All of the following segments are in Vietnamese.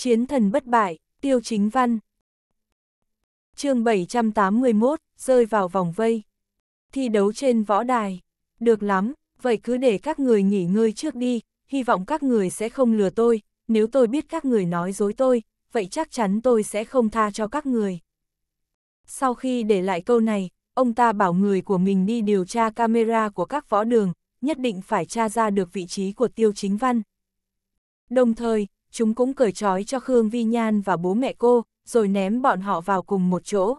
Chiến thần bất bại, tiêu chính văn. chương 781, rơi vào vòng vây. Thi đấu trên võ đài. Được lắm, vậy cứ để các người nghỉ ngơi trước đi, hy vọng các người sẽ không lừa tôi, nếu tôi biết các người nói dối tôi, vậy chắc chắn tôi sẽ không tha cho các người. Sau khi để lại câu này, ông ta bảo người của mình đi điều tra camera của các võ đường, nhất định phải tra ra được vị trí của tiêu chính văn. Đồng thời, chúng cũng cởi trói cho Khương Vi Nhan và bố mẹ cô, rồi ném bọn họ vào cùng một chỗ.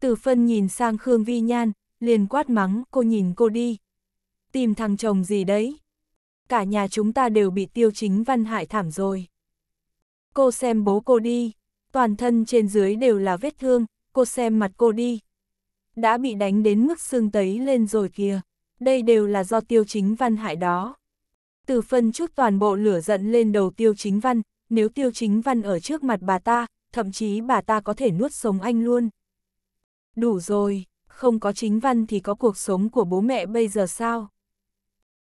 Từ phân nhìn sang Khương Vi Nhan, liền quát mắng, cô nhìn cô đi. Tìm thằng chồng gì đấy? Cả nhà chúng ta đều bị tiêu chính văn hại thảm rồi. Cô xem bố cô đi, toàn thân trên dưới đều là vết thương, cô xem mặt cô đi. Đã bị đánh đến mức xương tấy lên rồi kìa, đây đều là do tiêu chính văn hại đó. Từ phân chút toàn bộ lửa giận lên đầu tiêu chính văn, nếu tiêu chính văn ở trước mặt bà ta, thậm chí bà ta có thể nuốt sống anh luôn. Đủ rồi, không có chính văn thì có cuộc sống của bố mẹ bây giờ sao?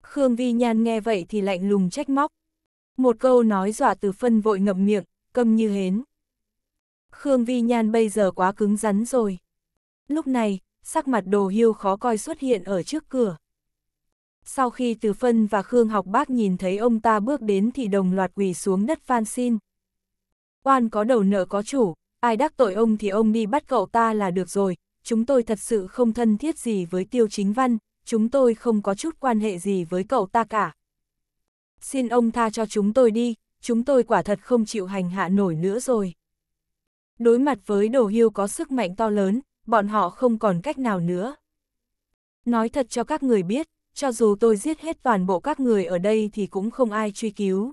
Khương Vi Nhan nghe vậy thì lạnh lùng trách móc. Một câu nói dọa từ phân vội ngậm miệng, câm như hến. Khương Vi Nhan bây giờ quá cứng rắn rồi. Lúc này, sắc mặt đồ hiêu khó coi xuất hiện ở trước cửa. Sau khi Từ Phân và Khương học bác nhìn thấy ông ta bước đến thì đồng loạt quỳ xuống đất van xin. Oan có đầu nợ có chủ, ai đắc tội ông thì ông đi bắt cậu ta là được rồi, chúng tôi thật sự không thân thiết gì với Tiêu Chính Văn, chúng tôi không có chút quan hệ gì với cậu ta cả. Xin ông tha cho chúng tôi đi, chúng tôi quả thật không chịu hành hạ nổi nữa rồi. Đối mặt với đồ hưu có sức mạnh to lớn, bọn họ không còn cách nào nữa. Nói thật cho các người biết, cho dù tôi giết hết toàn bộ các người ở đây thì cũng không ai truy cứu.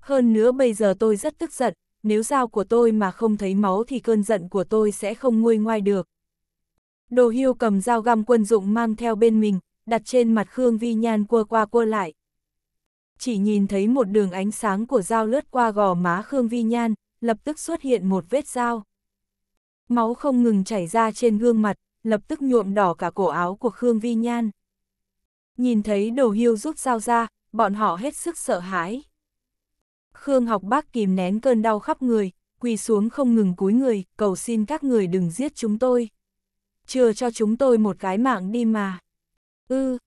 Hơn nữa bây giờ tôi rất tức giận, nếu dao của tôi mà không thấy máu thì cơn giận của tôi sẽ không nguôi ngoai được. Đồ hưu cầm dao găm quân dụng mang theo bên mình, đặt trên mặt Khương Vi Nhan quơ qua quơ lại. Chỉ nhìn thấy một đường ánh sáng của dao lướt qua gò má Khương Vi Nhan, lập tức xuất hiện một vết dao. Máu không ngừng chảy ra trên gương mặt, lập tức nhuộm đỏ cả cổ áo của Khương Vi Nhan. Nhìn thấy đồ hưu rút dao ra, bọn họ hết sức sợ hãi. Khương học bác kìm nén cơn đau khắp người, quỳ xuống không ngừng cúi người, cầu xin các người đừng giết chúng tôi. Chưa cho chúng tôi một cái mạng đi mà. Ư, ừ.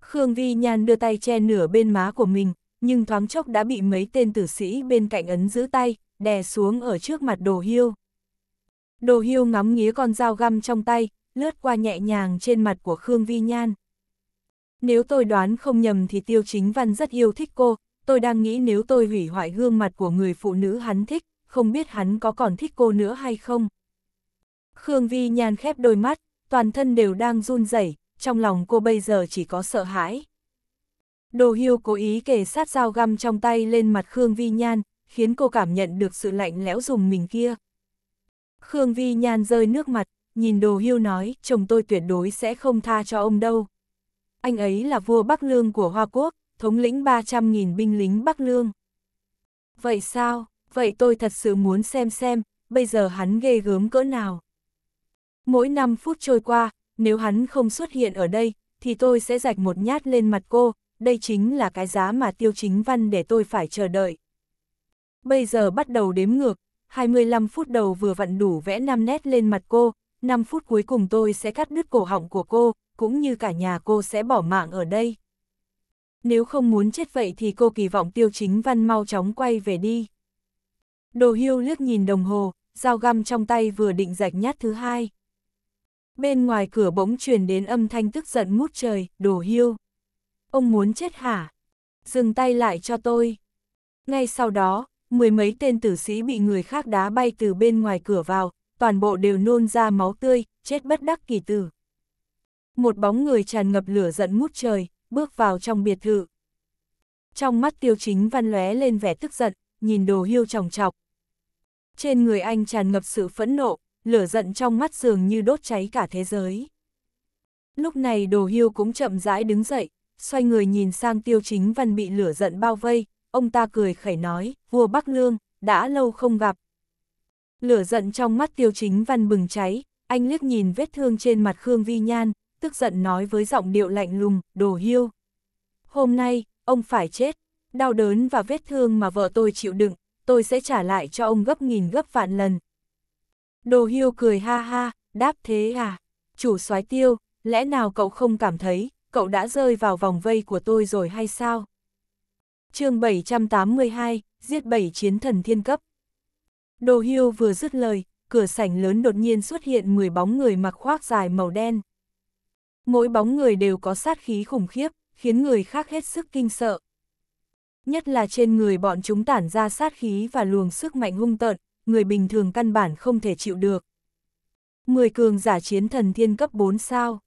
Khương Vi Nhan đưa tay che nửa bên má của mình, nhưng thoáng chốc đã bị mấy tên tử sĩ bên cạnh ấn giữ tay, đè xuống ở trước mặt đồ hiêu. Đồ hiêu ngắm nghía con dao găm trong tay, lướt qua nhẹ nhàng trên mặt của Khương Vi Nhan. Nếu tôi đoán không nhầm thì Tiêu Chính Văn rất yêu thích cô, tôi đang nghĩ nếu tôi hủy hoại gương mặt của người phụ nữ hắn thích, không biết hắn có còn thích cô nữa hay không. Khương Vi nhàn khép đôi mắt, toàn thân đều đang run rẩy, trong lòng cô bây giờ chỉ có sợ hãi. Đồ Hiêu cố ý kề sát dao găm trong tay lên mặt Khương Vi Nhan, khiến cô cảm nhận được sự lạnh lẽo dùng mình kia. Khương Vi Nhan rơi nước mặt, nhìn Đồ Hiêu nói, chồng tôi tuyệt đối sẽ không tha cho ông đâu anh ấy là vua Bắc Lương của Hoa Quốc, thống lĩnh 300.000 binh lính Bắc Lương. Vậy sao, vậy tôi thật sự muốn xem xem, bây giờ hắn ghê gớm cỡ nào. Mỗi năm phút trôi qua, nếu hắn không xuất hiện ở đây, thì tôi sẽ rạch một nhát lên mặt cô, đây chính là cái giá mà tiêu chính văn để tôi phải chờ đợi. Bây giờ bắt đầu đếm ngược, 25 phút đầu vừa vặn đủ vẽ 5 nét lên mặt cô, 5 phút cuối cùng tôi sẽ cắt đứt cổ họng của cô, cũng như cả nhà cô sẽ bỏ mạng ở đây. Nếu không muốn chết vậy thì cô kỳ vọng tiêu chính văn mau chóng quay về đi. Đồ hiêu liếc nhìn đồng hồ, dao găm trong tay vừa định rạch nhát thứ hai. Bên ngoài cửa bỗng truyền đến âm thanh tức giận mút trời, đồ hiêu. Ông muốn chết hả? Dừng tay lại cho tôi. Ngay sau đó, mười mấy tên tử sĩ bị người khác đá bay từ bên ngoài cửa vào, toàn bộ đều nôn ra máu tươi, chết bất đắc kỳ tử một bóng người tràn ngập lửa giận ngút trời, bước vào trong biệt thự. Trong mắt tiêu chính văn lóe lên vẻ tức giận, nhìn đồ hiêu tròng trọc. Trên người anh tràn ngập sự phẫn nộ, lửa giận trong mắt dường như đốt cháy cả thế giới. Lúc này đồ hiêu cũng chậm rãi đứng dậy, xoay người nhìn sang tiêu chính văn bị lửa giận bao vây, ông ta cười khẩy nói, vua Bắc Lương, đã lâu không gặp. Lửa giận trong mắt tiêu chính văn bừng cháy, anh liếc nhìn vết thương trên mặt Khương Vi Nhan, tức giận nói với giọng điệu lạnh lùng, đồ hiêu. Hôm nay, ông phải chết, đau đớn và vết thương mà vợ tôi chịu đựng, tôi sẽ trả lại cho ông gấp nghìn gấp vạn lần. Đồ hiêu cười ha ha, đáp thế à, chủ soái tiêu, lẽ nào cậu không cảm thấy, cậu đã rơi vào vòng vây của tôi rồi hay sao? chương 782, giết bảy chiến thần thiên cấp. Đồ hiêu vừa dứt lời, cửa sảnh lớn đột nhiên xuất hiện 10 bóng người mặc khoác dài màu đen. Mỗi bóng người đều có sát khí khủng khiếp, khiến người khác hết sức kinh sợ. Nhất là trên người bọn chúng tản ra sát khí và luồng sức mạnh hung tợn, người bình thường căn bản không thể chịu được. 10 cường giả chiến thần thiên cấp 4 sao.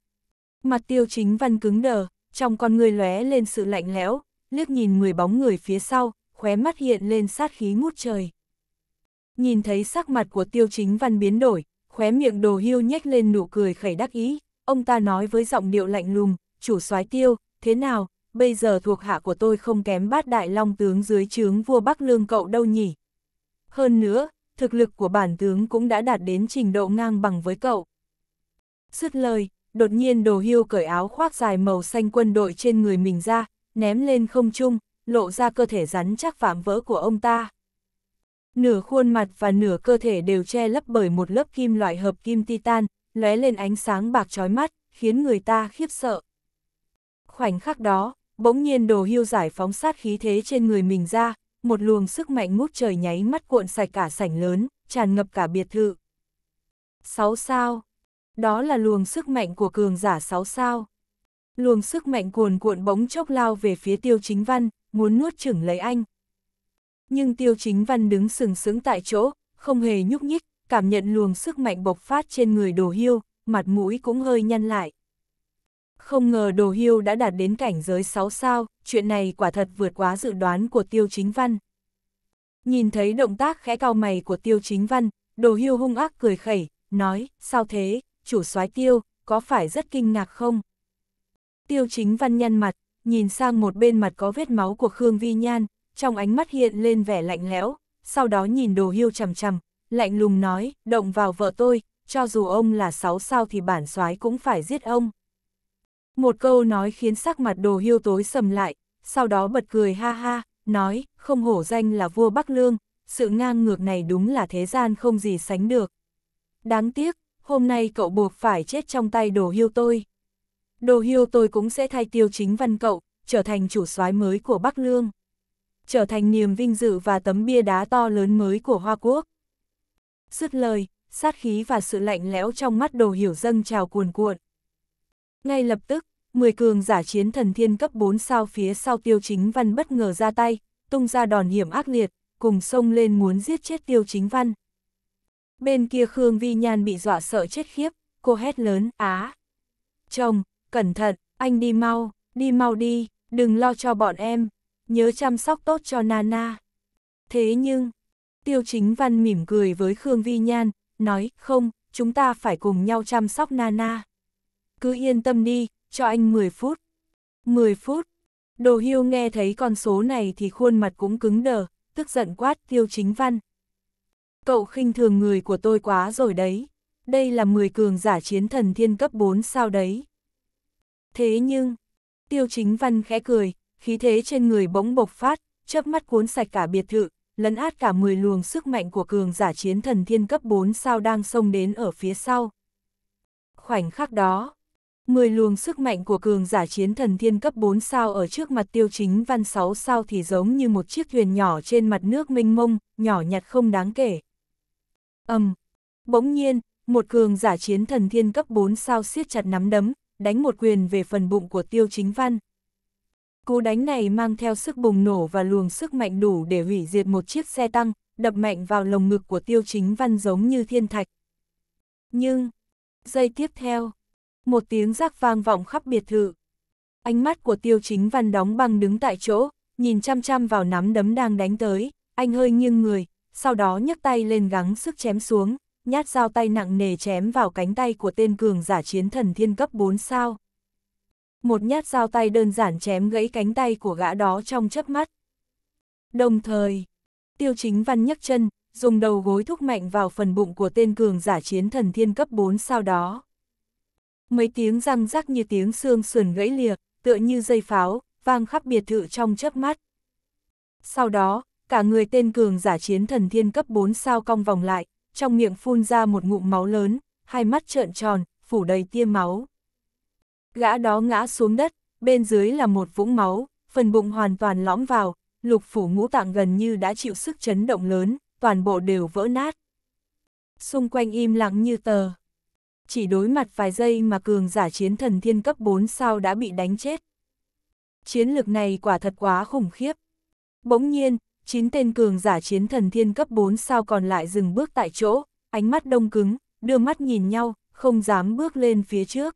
Mặt tiêu chính văn cứng đờ, trong con người lóe lên sự lạnh lẽo, liếc nhìn 10 bóng người phía sau, khóe mắt hiện lên sát khí ngút trời. Nhìn thấy sắc mặt của tiêu chính văn biến đổi, khóe miệng đồ hưu nhếch lên nụ cười khẩy đắc ý ông ta nói với giọng điệu lạnh lùng, chủ soái tiêu, thế nào, bây giờ thuộc hạ của tôi không kém bát đại long tướng dưới trướng vua Bắc Lương cậu đâu nhỉ. Hơn nữa, thực lực của bản tướng cũng đã đạt đến trình độ ngang bằng với cậu. Sứt lời, đột nhiên đồ hưu cởi áo khoác dài màu xanh quân đội trên người mình ra, ném lên không trung, lộ ra cơ thể rắn chắc vạm vỡ của ông ta. Nửa khuôn mặt và nửa cơ thể đều che lấp bởi một lớp kim loại hợp kim titan, lóe lên ánh sáng bạc trói mắt, khiến người ta khiếp sợ. Khoảnh khắc đó, bỗng nhiên đồ hưu giải phóng sát khí thế trên người mình ra, một luồng sức mạnh ngút trời nháy mắt cuộn sạch cả sảnh lớn, tràn ngập cả biệt thự. Sáu sao. Đó là luồng sức mạnh của cường giả sáu sao. Luồng sức mạnh cuồn cuộn bóng chốc lao về phía tiêu chính văn, muốn nuốt chửng lấy anh. Nhưng tiêu chính văn đứng sừng sững tại chỗ, không hề nhúc nhích, cảm nhận luồng sức mạnh bộc phát trên người đồ hiêu, mặt mũi cũng hơi nhăn lại. Không ngờ đồ hiêu đã đạt đến cảnh giới 6 sao, chuyện này quả thật vượt quá dự đoán của tiêu chính văn. Nhìn thấy động tác khẽ cao mày của tiêu chính văn, đồ hiêu hung ác cười khẩy, nói, sao thế, chủ soái tiêu, có phải rất kinh ngạc không? Tiêu chính văn nhăn mặt, nhìn sang một bên mặt có vết máu của Khương Vi Nhan, trong ánh mắt hiện lên vẻ lạnh lẽo, sau đó nhìn đồ hiêu chằm chằm, lạnh lùng nói, động vào vợ tôi, cho dù ông là sáu sao thì bản soái cũng phải giết ông. Một câu nói khiến sắc mặt đồ hiêu tối sầm lại, sau đó bật cười ha ha, nói, không hổ danh là vua Bắc Lương, sự ngang ngược này đúng là thế gian không gì sánh được. Đáng tiếc, hôm nay cậu buộc phải chết trong tay đồ hiêu tôi. Đồ hiêu tôi cũng sẽ thay tiêu chính văn cậu, trở thành chủ soái mới của Bắc Lương. Trở thành niềm vinh dự và tấm bia đá to lớn mới của Hoa Quốc. Dứt lời, sát khí và sự lạnh lẽo trong mắt đồ hiểu dâng trào cuồn cuộn. Ngay lập tức, 10 cường giả chiến thần thiên cấp 4 sao phía sau tiêu chính văn bất ngờ ra tay, tung ra đòn hiểm ác liệt, cùng xông lên muốn giết chết tiêu chính văn. Bên kia Khương Vi Nhan bị dọa sợ chết khiếp, cô hét lớn, á. Chồng, cẩn thận, anh đi mau, đi mau đi, đừng lo cho bọn em, nhớ chăm sóc tốt cho Nana. Thế nhưng, Tiêu Chính Văn mỉm cười với Khương Vi Nhan, nói, không, chúng ta phải cùng nhau chăm sóc Nana. Cứ yên tâm đi, cho anh 10 phút. 10 phút. Đồ Hưu nghe thấy con số này thì khuôn mặt cũng cứng đờ, tức giận quát Tiêu Chính Văn. Cậu khinh thường người của tôi quá rồi đấy. Đây là 10 cường giả chiến thần thiên cấp 4 sao đấy. Thế nhưng, Tiêu Chính Văn khẽ cười, khí thế trên người bỗng bộc phát, chớp mắt cuốn sạch cả biệt thự, lấn át cả 10 luồng sức mạnh của cường giả chiến thần thiên cấp 4 sao đang xông đến ở phía sau. Khoảnh khắc đó, 10 luồng sức mạnh của cường giả chiến thần thiên cấp 4 sao ở trước mặt tiêu chính văn 6 sao thì giống như một chiếc thuyền nhỏ trên mặt nước mênh mông, nhỏ nhặt không đáng kể. ầm um, Bỗng nhiên, một cường giả chiến thần thiên cấp 4 sao siết chặt nắm đấm, đánh một quyền về phần bụng của tiêu chính văn. Cú đánh này mang theo sức bùng nổ và luồng sức mạnh đủ để hủy diệt một chiếc xe tăng, đập mạnh vào lồng ngực của tiêu chính văn giống như thiên thạch. Nhưng, giây tiếp theo, một tiếng rác vang vọng khắp biệt thự. Ánh mắt của tiêu chính văn đóng băng đứng tại chỗ, nhìn chăm chăm vào nắm đấm đang đánh tới, anh hơi nghiêng người, sau đó nhấc tay lên gắng sức chém xuống, nhát dao tay nặng nề chém vào cánh tay của tên cường giả chiến thần thiên cấp 4 sao một nhát dao tay đơn giản chém gãy cánh tay của gã đó trong chớp mắt. Đồng thời, tiêu chính văn nhấc chân, dùng đầu gối thúc mạnh vào phần bụng của tên cường giả chiến thần thiên cấp 4 sau đó. Mấy tiếng răng rắc như tiếng xương sườn gãy liệt, tựa như dây pháo, vang khắp biệt thự trong chớp mắt. Sau đó, cả người tên cường giả chiến thần thiên cấp 4 sao cong vòng lại, trong miệng phun ra một ngụm máu lớn, hai mắt trợn tròn, phủ đầy tia máu. Gã đó ngã xuống đất, bên dưới là một vũng máu, phần bụng hoàn toàn lõm vào, lục phủ ngũ tạng gần như đã chịu sức chấn động lớn, toàn bộ đều vỡ nát. Xung quanh im lặng như tờ. Chỉ đối mặt vài giây mà cường giả chiến thần thiên cấp 4 sao đã bị đánh chết. Chiến lược này quả thật quá khủng khiếp. Bỗng nhiên, chín tên cường giả chiến thần thiên cấp 4 sao còn lại dừng bước tại chỗ, ánh mắt đông cứng, đưa mắt nhìn nhau, không dám bước lên phía trước.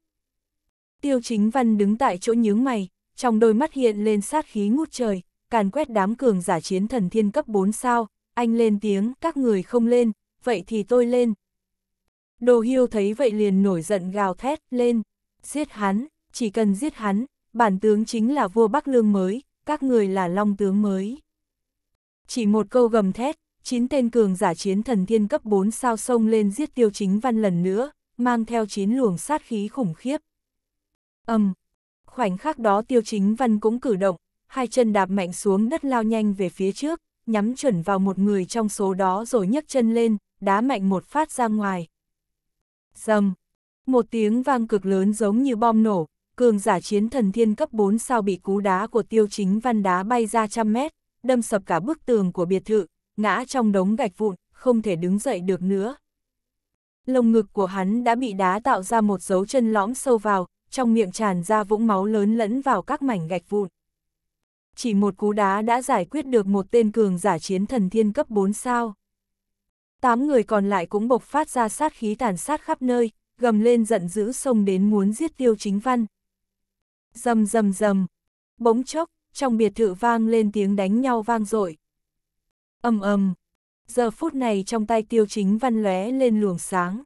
Tiêu chính văn đứng tại chỗ nhướng mày, trong đôi mắt hiện lên sát khí ngút trời, càn quét đám cường giả chiến thần thiên cấp 4 sao, anh lên tiếng, các người không lên, vậy thì tôi lên. Đồ hiêu thấy vậy liền nổi giận gào thét, lên, giết hắn, chỉ cần giết hắn, bản tướng chính là vua Bắc Lương mới, các người là long tướng mới. Chỉ một câu gầm thét, chín tên cường giả chiến thần thiên cấp 4 sao sông lên giết tiêu chính văn lần nữa, mang theo chín luồng sát khí khủng khiếp. Âm. Khoảnh khắc đó Tiêu Chính Văn cũng cử động, hai chân đạp mạnh xuống đất lao nhanh về phía trước, nhắm chuẩn vào một người trong số đó rồi nhấc chân lên, đá mạnh một phát ra ngoài. Dầm. Một tiếng vang cực lớn giống như bom nổ, cường giả chiến thần thiên cấp 4 sao bị cú đá của Tiêu Chính Văn đá bay ra trăm mét, đâm sập cả bức tường của biệt thự, ngã trong đống gạch vụn, không thể đứng dậy được nữa. Lồng ngực của hắn đã bị đá tạo ra một dấu chân lõm sâu vào, trong miệng tràn ra vũng máu lớn lẫn vào các mảnh gạch vụn. Chỉ một cú đá đã giải quyết được một tên cường giả chiến thần thiên cấp 4 sao. Tám người còn lại cũng bộc phát ra sát khí tàn sát khắp nơi, gầm lên giận dữ xông đến muốn giết tiêu chính văn. Dầm dầm dầm, bỗng chốc, trong biệt thự vang lên tiếng đánh nhau vang dội ầm ầm giờ phút này trong tay tiêu chính văn lóe lên luồng sáng.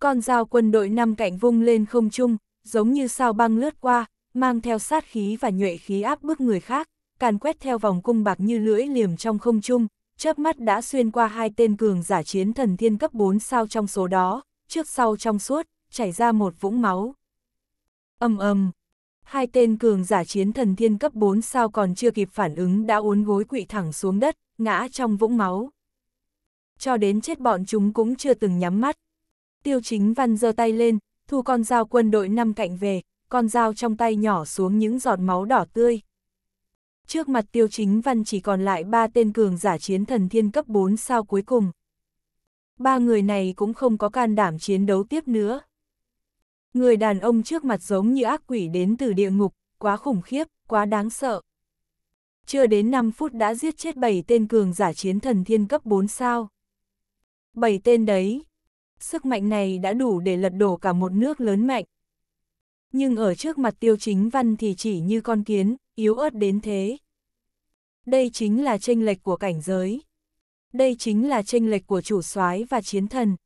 Con dao quân đội năm cạnh vung lên không trung, giống như sao băng lướt qua, mang theo sát khí và nhuệ khí áp bức người khác, càn quét theo vòng cung bạc như lưỡi liềm trong không trung, chớp mắt đã xuyên qua hai tên cường giả chiến thần thiên cấp 4 sao trong số đó, trước sau trong suốt, chảy ra một vũng máu. Âm âm, hai tên cường giả chiến thần thiên cấp 4 sao còn chưa kịp phản ứng đã uốn gối quỵ thẳng xuống đất, ngã trong vũng máu. Cho đến chết bọn chúng cũng chưa từng nhắm mắt. Tiêu chính văn giơ tay lên, thu con dao quân đội năm cạnh về, con dao trong tay nhỏ xuống những giọt máu đỏ tươi. Trước mặt tiêu chính văn chỉ còn lại ba tên cường giả chiến thần thiên cấp 4 sao cuối cùng. Ba người này cũng không có can đảm chiến đấu tiếp nữa. Người đàn ông trước mặt giống như ác quỷ đến từ địa ngục, quá khủng khiếp, quá đáng sợ. Chưa đến 5 phút đã giết chết 7 tên cường giả chiến thần thiên cấp 4 sao. 7 tên đấy, sức mạnh này đã đủ để lật đổ cả một nước lớn mạnh. Nhưng ở trước mặt tiêu chính văn thì chỉ như con kiến, yếu ớt đến thế. Đây chính là tranh lệch của cảnh giới. Đây chính là tranh lệch của chủ soái và chiến thần.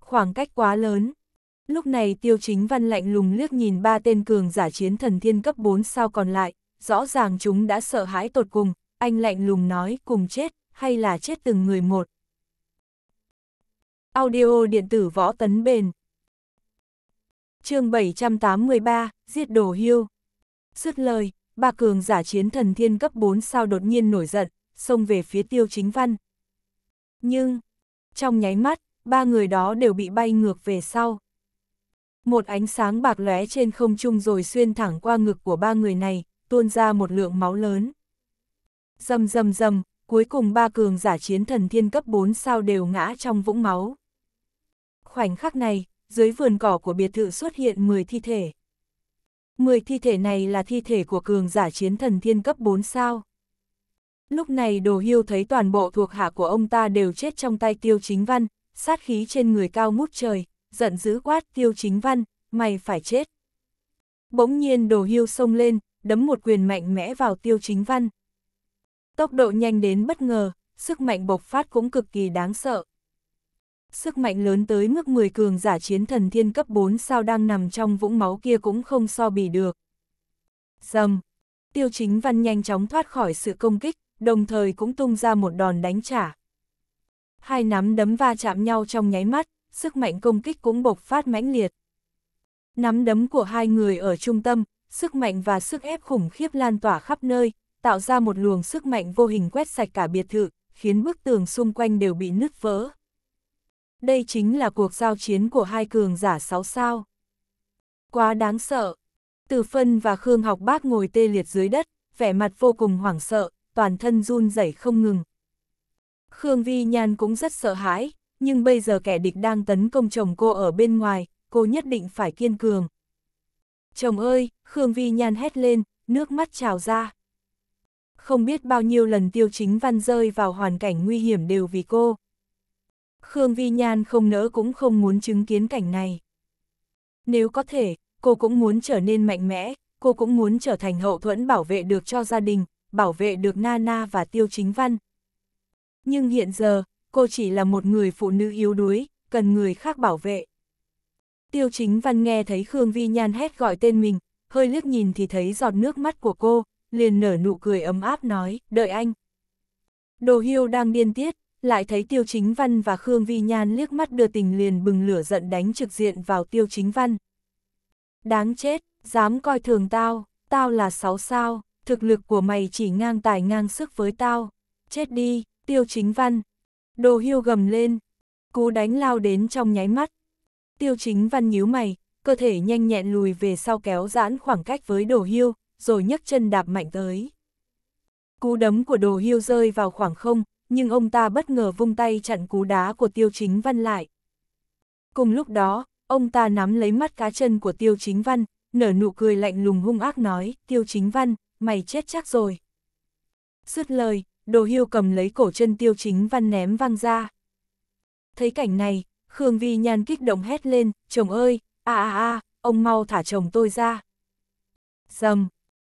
Khoảng cách quá lớn. Lúc này tiêu chính văn lạnh lùng liếc nhìn ba tên cường giả chiến thần thiên cấp 4 sao còn lại, rõ ràng chúng đã sợ hãi tột cùng, anh lạnh lùng nói cùng chết, hay là chết từng người một, Audio điện tử võ tấn bền. chương 783, giết đồ hiêu. xuất lời, ba cường giả chiến thần thiên cấp 4 sao đột nhiên nổi giận, xông về phía tiêu chính văn. Nhưng, trong nháy mắt, ba người đó đều bị bay ngược về sau. Một ánh sáng bạc lóe trên không trung rồi xuyên thẳng qua ngực của ba người này, tuôn ra một lượng máu lớn. Dầm dầm dầm, cuối cùng ba cường giả chiến thần thiên cấp 4 sao đều ngã trong vũng máu khoảnh khắc này, dưới vườn cỏ của biệt thự xuất hiện 10 thi thể. 10 thi thể này là thi thể của cường giả chiến thần thiên cấp 4 sao. Lúc này đồ hưu thấy toàn bộ thuộc hạ của ông ta đều chết trong tay tiêu chính văn, sát khí trên người cao ngút trời, giận dữ quát tiêu chính văn, mày phải chết. Bỗng nhiên đồ hưu xông lên, đấm một quyền mạnh mẽ vào tiêu chính văn. Tốc độ nhanh đến bất ngờ, sức mạnh bộc phát cũng cực kỳ đáng sợ. Sức mạnh lớn tới mức 10 cường giả chiến thần thiên cấp 4 sao đang nằm trong vũng máu kia cũng không so bì được. Dầm! Tiêu chính văn nhanh chóng thoát khỏi sự công kích, đồng thời cũng tung ra một đòn đánh trả. Hai nắm đấm va chạm nhau trong nháy mắt, sức mạnh công kích cũng bộc phát mãnh liệt. Nắm đấm của hai người ở trung tâm, sức mạnh và sức ép khủng khiếp lan tỏa khắp nơi, tạo ra một luồng sức mạnh vô hình quét sạch cả biệt thự, khiến bức tường xung quanh đều bị nứt vỡ. Đây chính là cuộc giao chiến của hai cường giả sáu sao. Quá đáng sợ. Từ Phân và Khương học bác ngồi tê liệt dưới đất, vẻ mặt vô cùng hoảng sợ, toàn thân run rẩy không ngừng. Khương Vi Nhan cũng rất sợ hãi, nhưng bây giờ kẻ địch đang tấn công chồng cô ở bên ngoài, cô nhất định phải kiên cường. Chồng ơi, Khương Vi Nhan hét lên, nước mắt trào ra. Không biết bao nhiêu lần tiêu chính văn rơi vào hoàn cảnh nguy hiểm đều vì cô. Khương Vi Nhan không nỡ cũng không muốn chứng kiến cảnh này. Nếu có thể, cô cũng muốn trở nên mạnh mẽ, cô cũng muốn trở thành hậu thuẫn bảo vệ được cho gia đình, bảo vệ được Nana và Tiêu Chính Văn. Nhưng hiện giờ, cô chỉ là một người phụ nữ yếu đuối, cần người khác bảo vệ. Tiêu Chính Văn nghe thấy Khương Vi Nhan hét gọi tên mình, hơi liếc nhìn thì thấy giọt nước mắt của cô, liền nở nụ cười ấm áp nói, đợi anh. Đồ Hiêu đang điên tiết, lại thấy Tiêu Chính Văn và Khương Vi Nhan liếc mắt đưa tình liền bừng lửa giận đánh trực diện vào Tiêu Chính Văn. Đáng chết, dám coi thường tao, tao là sáu sao, thực lực của mày chỉ ngang tài ngang sức với tao, chết đi, Tiêu Chính Văn. Đồ hiêu gầm lên, cú đánh lao đến trong nháy mắt. Tiêu Chính Văn nhíu mày, cơ thể nhanh nhẹn lùi về sau kéo giãn khoảng cách với đồ hiêu, rồi nhấc chân đạp mạnh tới. Cú đấm của đồ hiêu rơi vào khoảng không, nhưng ông ta bất ngờ vung tay chặn cú đá của tiêu chính văn lại. Cùng lúc đó, ông ta nắm lấy mắt cá chân của tiêu chính văn, nở nụ cười lạnh lùng hung ác nói, tiêu chính văn, mày chết chắc rồi. Dứt lời, đồ hiêu cầm lấy cổ chân tiêu chính văn ném văng ra. Thấy cảnh này, Khương Vi Nhan kích động hét lên, chồng ơi, a a a, ông mau thả chồng tôi ra. Dầm!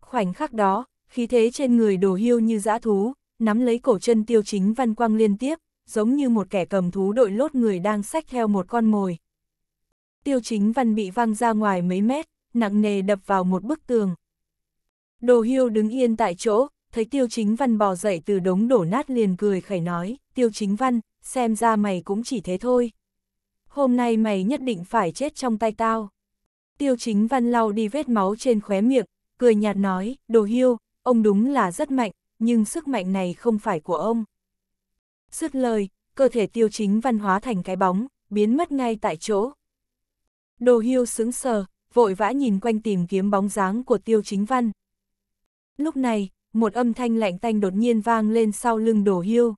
Khoảnh khắc đó, khí thế trên người đồ hiêu như dã thú, nắm lấy cổ chân tiêu chính văn quang liên tiếp, giống như một kẻ cầm thú đội lốt người đang xách theo một con mồi. Tiêu chính văn bị văng ra ngoài mấy mét, nặng nề đập vào một bức tường. Đồ hưu đứng yên tại chỗ, thấy tiêu chính văn bò dậy từ đống đổ nát liền cười khẩy nói, tiêu chính văn, xem ra mày cũng chỉ thế thôi. Hôm nay mày nhất định phải chết trong tay tao. Tiêu chính văn lau đi vết máu trên khóe miệng, cười nhạt nói, đồ hưu, ông đúng là rất mạnh, nhưng sức mạnh này không phải của ông. Dứt lời, cơ thể tiêu chính văn hóa thành cái bóng, biến mất ngay tại chỗ. Đồ hiêu sững sờ, vội vã nhìn quanh tìm kiếm bóng dáng của tiêu chính văn. Lúc này, một âm thanh lạnh tanh đột nhiên vang lên sau lưng đồ hiêu.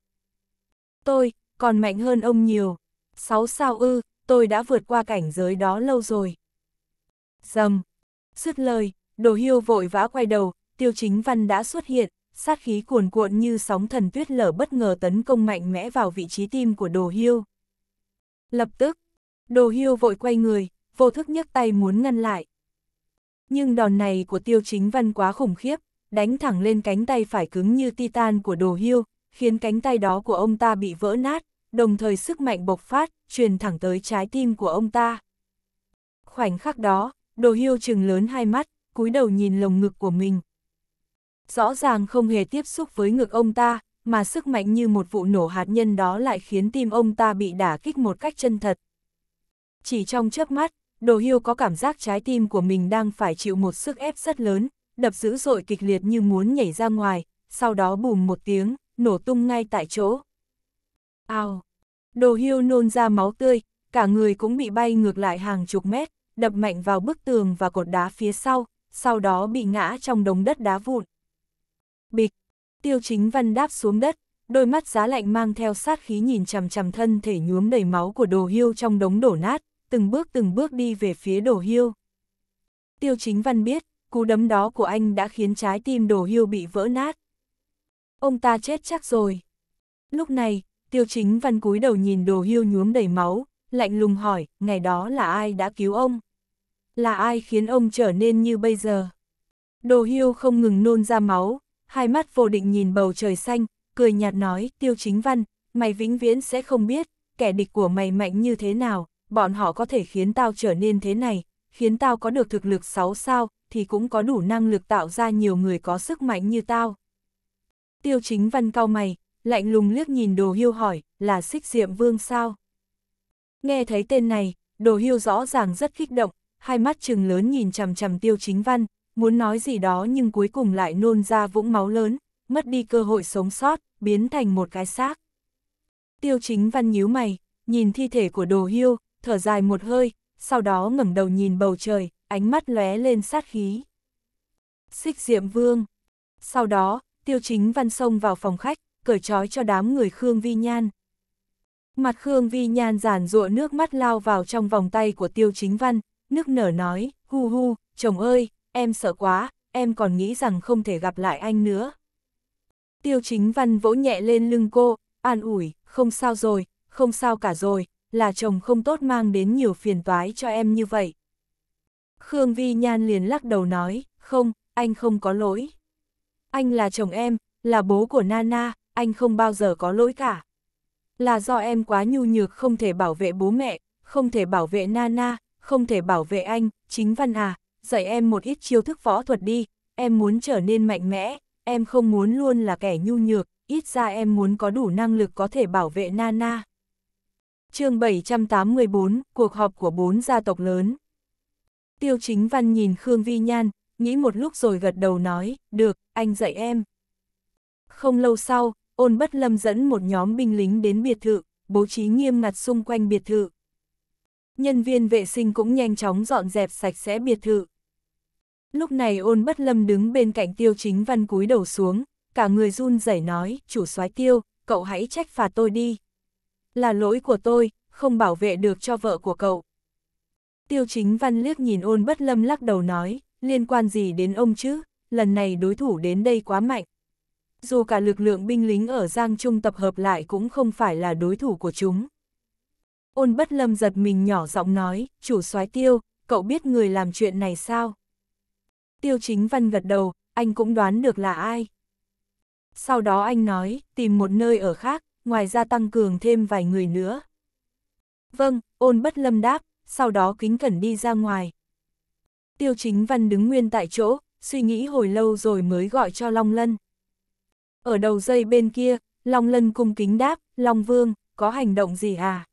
Tôi, còn mạnh hơn ông nhiều. Sáu sao ư, tôi đã vượt qua cảnh giới đó lâu rồi. Dầm. Dứt lời, đồ hiêu vội vã quay đầu, tiêu chính văn đã xuất hiện sát khí cuồn cuộn như sóng thần tuyết lở bất ngờ tấn công mạnh mẽ vào vị trí tim của Đồ hiu. Lập tức, Đồ hiu vội quay người, vô thức nhấc tay muốn ngăn lại. Nhưng đòn này của Tiêu Chính Văn quá khủng khiếp, đánh thẳng lên cánh tay phải cứng như titan của Đồ hiu, khiến cánh tay đó của ông ta bị vỡ nát, đồng thời sức mạnh bộc phát, truyền thẳng tới trái tim của ông ta. Khoảnh khắc đó, Đồ hiu trừng lớn hai mắt, cúi đầu nhìn lồng ngực của mình, rõ ràng không hề tiếp xúc với ngực ông ta, mà sức mạnh như một vụ nổ hạt nhân đó lại khiến tim ông ta bị đả kích một cách chân thật. Chỉ trong chớp mắt, Đồ Hiêu có cảm giác trái tim của mình đang phải chịu một sức ép rất lớn, đập dữ dội kịch liệt như muốn nhảy ra ngoài, sau đó bùm một tiếng, nổ tung ngay tại chỗ. Ao! Đồ Hiêu nôn ra máu tươi, cả người cũng bị bay ngược lại hàng chục mét, đập mạnh vào bức tường và cột đá phía sau, sau đó bị ngã trong đống đất đá vụn. Bịch, tiêu chính văn đáp xuống đất, đôi mắt giá lạnh mang theo sát khí nhìn chằm chằm thân thể nhuốm đầy máu của đồ hiêu trong đống đổ nát, từng bước từng bước đi về phía đồ hiêu. Tiêu chính văn biết, cú đấm đó của anh đã khiến trái tim đồ hiêu bị vỡ nát. Ông ta chết chắc rồi. Lúc này, tiêu chính văn cúi đầu nhìn đồ hiêu nhuốm đầy máu, lạnh lùng hỏi, ngày đó là ai đã cứu ông? Là ai khiến ông trở nên như bây giờ? Đồ hiêu không ngừng nôn ra máu, hai mắt vô định nhìn bầu trời xanh, cười nhạt nói, tiêu chính văn, mày vĩnh viễn sẽ không biết, kẻ địch của mày mạnh như thế nào, bọn họ có thể khiến tao trở nên thế này, khiến tao có được thực lực 6 sao, thì cũng có đủ năng lực tạo ra nhiều người có sức mạnh như tao. Tiêu chính văn cao mày, lạnh lùng liếc nhìn đồ hiêu hỏi, là xích diệm vương sao? Nghe thấy tên này, đồ hiêu rõ ràng rất kích động, hai mắt trừng lớn nhìn chằm chằm tiêu chính văn, muốn nói gì đó nhưng cuối cùng lại nôn ra vũng máu lớn, mất đi cơ hội sống sót, biến thành một cái xác. Tiêu chính văn nhíu mày, nhìn thi thể của đồ hiêu, thở dài một hơi, sau đó ngẩng đầu nhìn bầu trời, ánh mắt lóe lên sát khí. Xích diệm vương. Sau đó, tiêu chính văn xông vào phòng khách, cởi trói cho đám người Khương Vi Nhan. Mặt Khương Vi Nhan giàn rụa nước mắt lao vào trong vòng tay của tiêu chính văn, nước nở nói, hu hu, chồng ơi, em sợ quá, em còn nghĩ rằng không thể gặp lại anh nữa. Tiêu chính văn vỗ nhẹ lên lưng cô, an ủi, không sao rồi, không sao cả rồi, là chồng không tốt mang đến nhiều phiền toái cho em như vậy. Khương Vi Nhan liền lắc đầu nói, không, anh không có lỗi. Anh là chồng em, là bố của Nana, anh không bao giờ có lỗi cả. Là do em quá nhu nhược không thể bảo vệ bố mẹ, không thể bảo vệ Nana, không thể bảo vệ anh, chính văn à, dạy em một ít chiêu thức võ thuật đi, em muốn trở nên mạnh mẽ, em không muốn luôn là kẻ nhu nhược, ít ra em muốn có đủ năng lực có thể bảo vệ Nana. chương 784, cuộc họp của bốn gia tộc lớn. Tiêu chính văn nhìn Khương Vi Nhan, nghĩ một lúc rồi gật đầu nói, được, anh dạy em. Không lâu sau, ôn bất lâm dẫn một nhóm binh lính đến biệt thự, bố trí nghiêm ngặt xung quanh biệt thự. Nhân viên vệ sinh cũng nhanh chóng dọn dẹp sạch sẽ biệt thự. Lúc này ôn bất lâm đứng bên cạnh tiêu chính văn cúi đầu xuống, cả người run rẩy nói, chủ soái tiêu, cậu hãy trách phạt tôi đi. Là lỗi của tôi, không bảo vệ được cho vợ của cậu. Tiêu chính văn liếc nhìn ôn bất lâm lắc đầu nói, liên quan gì đến ông chứ, lần này đối thủ đến đây quá mạnh. Dù cả lực lượng binh lính ở Giang Trung tập hợp lại cũng không phải là đối thủ của chúng. Ôn bất lâm giật mình nhỏ giọng nói, chủ soái tiêu, cậu biết người làm chuyện này sao? Tiêu chính văn gật đầu, anh cũng đoán được là ai. Sau đó anh nói, tìm một nơi ở khác, ngoài ra tăng cường thêm vài người nữa. Vâng, ôn bất lâm đáp, sau đó kính cẩn đi ra ngoài. Tiêu chính văn đứng nguyên tại chỗ, suy nghĩ hồi lâu rồi mới gọi cho Long Lân. Ở đầu dây bên kia, Long Lân cung kính đáp, Long Vương, có hành động gì à?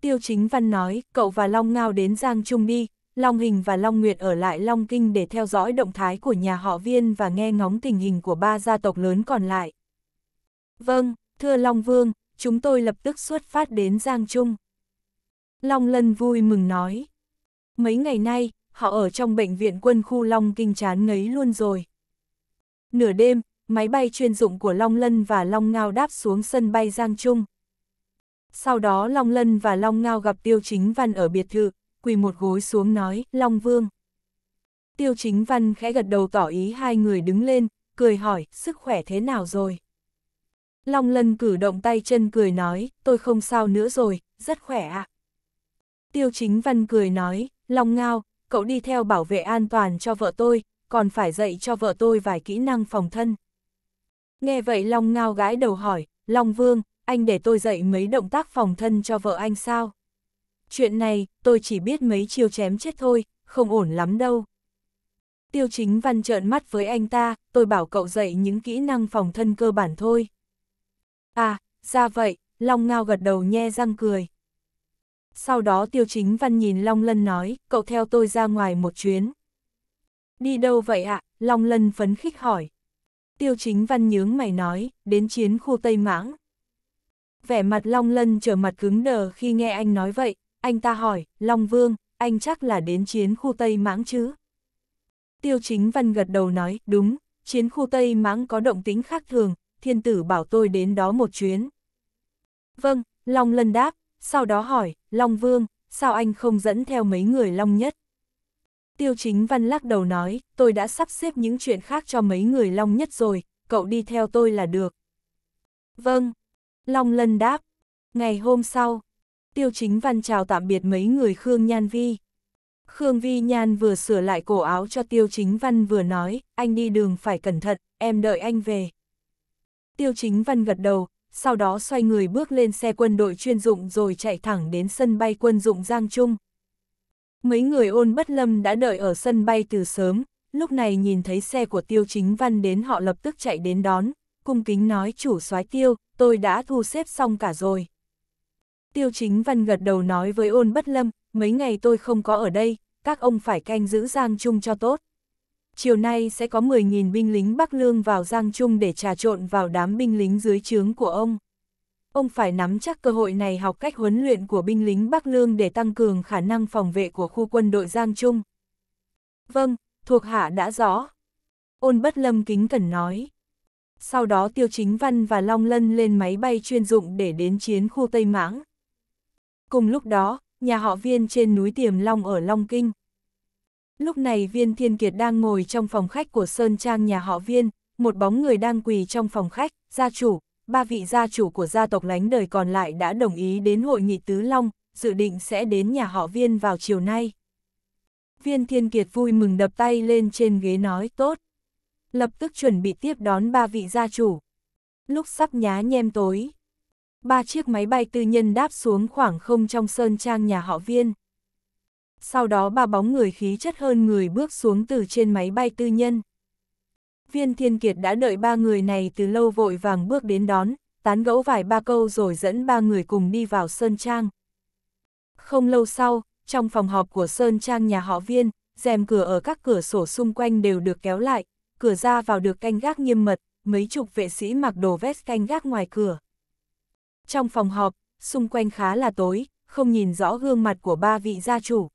Tiêu chính văn nói, cậu và Long Ngao đến Giang Trung đi, Long Hình và Long Nguyệt ở lại Long Kinh để theo dõi động thái của nhà họ viên và nghe ngóng tình hình của ba gia tộc lớn còn lại. Vâng, thưa Long Vương, chúng tôi lập tức xuất phát đến Giang Trung. Long Lân vui mừng nói. Mấy ngày nay, họ ở trong bệnh viện quân khu Long Kinh chán ngấy luôn rồi. Nửa đêm, máy bay chuyên dụng của Long Lân và Long Ngao đáp xuống sân bay Giang Trung. Sau đó Long Lân và Long Ngao gặp Tiêu Chính Văn ở biệt thự, quỳ một gối xuống nói, Long Vương. Tiêu chính văn khẽ gật đầu tỏ ý hai người đứng lên, cười hỏi, sức khỏe thế nào rồi? Long Lân cử động tay chân cười nói, tôi không sao nữa rồi, rất khỏe ạ. À. Tiêu chính văn cười nói, Long Ngao, cậu đi theo bảo vệ an toàn cho vợ tôi, còn phải dạy cho vợ tôi vài kỹ năng phòng thân. Nghe vậy Long Ngao gái đầu hỏi, Long Vương, anh để tôi dạy mấy động tác phòng thân cho vợ anh sao? chuyện này, tôi chỉ biết mấy chiêu chém chết thôi, không ổn lắm đâu. Tiêu chính văn trợn mắt với anh ta, tôi bảo cậu dạy những kỹ năng phòng thân cơ bản thôi. À, ra vậy, Long Ngao gật đầu nhe răng cười. Sau đó tiêu chính văn nhìn Long Lân nói, cậu theo tôi ra ngoài một chuyến. Đi đâu vậy ạ? Long Lân phấn khích hỏi. Tiêu chính văn nhướng mày nói, đến chiến khu Tây Mãng. Vẻ mặt Long Lân trở mặt cứng đờ khi nghe anh nói vậy, anh ta hỏi, Long Vương, anh chắc là đến chiến khu Tây Mãng chứ? Tiêu chính văn gật đầu nói, đúng, chiến khu Tây Mãng có động tính khác thường, thiên tử bảo tôi đến đó một chuyến. Vâng, Long Lân đáp, sau đó hỏi, Long Vương, sao anh không dẫn theo mấy người Long nhất? Tiêu chính văn lắc đầu nói, tôi đã sắp xếp những chuyện khác cho mấy người Long nhất rồi, cậu đi theo tôi là được. Vâng, Long Lân đáp. Ngày hôm sau, Tiêu Chính Văn chào tạm biệt mấy người Khương Nhan Vi. Khương Vi Nhan vừa sửa lại cổ áo cho Tiêu Chính Văn vừa nói, anh đi đường phải cẩn thận, em đợi anh về. Tiêu Chính Văn gật đầu, sau đó xoay người bước lên xe quân đội chuyên dụng rồi chạy thẳng đến sân bay quân dụng Giang Trung. Mấy người ôn bất lâm đã đợi ở sân bay từ sớm, lúc này nhìn thấy xe của Tiêu Chính Văn đến họ lập tức chạy đến đón, cung kính nói chủ soái Tiêu, tôi đã thu xếp xong cả rồi. Tiêu chính văn gật đầu nói với ôn bất lâm, mấy ngày tôi không có ở đây, các ông phải canh giữ Giang Trung cho tốt. Chiều nay sẽ có 10.000 binh lính Bắc Lương vào Giang Trung để trà trộn vào đám binh lính dưới trướng của ông. Ông phải nắm chắc cơ hội này học cách huấn luyện của binh lính Bắc Lương để tăng cường khả năng phòng vệ của khu quân đội Giang Trung. Vâng, thuộc hạ đã rõ. Ôn bất lâm kính cẩn nói. Sau đó Tiêu Chính Văn và Long Lân lên máy bay chuyên dụng để đến chiến khu Tây Mãng. Cùng lúc đó, nhà họ viên trên núi Tiềm Long ở Long Kinh. Lúc này viên thiên kiệt đang ngồi trong phòng khách của Sơn Trang nhà họ viên, một bóng người đang quỳ trong phòng khách, gia chủ, ba vị gia chủ của gia tộc lánh đời còn lại đã đồng ý đến hội nghị Tứ Long, dự định sẽ đến nhà họ viên vào chiều nay. Viên thiên kiệt vui mừng đập tay lên trên ghế nói tốt. Lập tức chuẩn bị tiếp đón ba vị gia chủ. Lúc sắp nhá nhem tối, Ba chiếc máy bay tư nhân đáp xuống khoảng không trong sơn trang nhà họ viên. Sau đó ba bóng người khí chất hơn người bước xuống từ trên máy bay tư nhân. Viên Thiên Kiệt đã đợi ba người này từ lâu vội vàng bước đến đón, tán gẫu vài ba câu rồi dẫn ba người cùng đi vào Sơn Trang. Không lâu sau, trong phòng họp của Sơn Trang nhà họ Viên, rèm cửa ở các cửa sổ xung quanh đều được kéo lại, cửa ra vào được canh gác nghiêm mật, mấy chục vệ sĩ mặc đồ vest canh gác ngoài cửa. Trong phòng họp, xung quanh khá là tối, không nhìn rõ gương mặt của ba vị gia chủ.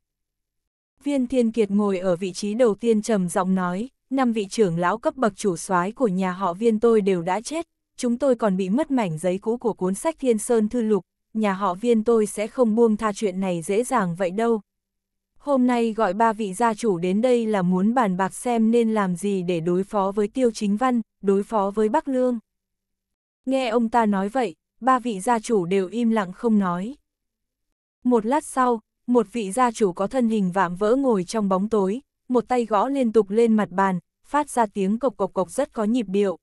Viên Thiên Kiệt ngồi ở vị trí đầu tiên trầm giọng nói, năm vị trưởng lão cấp bậc chủ soái của nhà họ viên tôi đều đã chết, chúng tôi còn bị mất mảnh giấy cũ của cuốn sách Thiên Sơn Thư Lục, nhà họ viên tôi sẽ không buông tha chuyện này dễ dàng vậy đâu. Hôm nay gọi ba vị gia chủ đến đây là muốn bàn bạc xem nên làm gì để đối phó với Tiêu Chính Văn, đối phó với Bắc Lương. Nghe ông ta nói vậy, ba vị gia chủ đều im lặng không nói. Một lát sau, một vị gia chủ có thân hình vạm vỡ ngồi trong bóng tối, một tay gõ liên tục lên mặt bàn, phát ra tiếng cộc cộc cộc rất có nhịp điệu.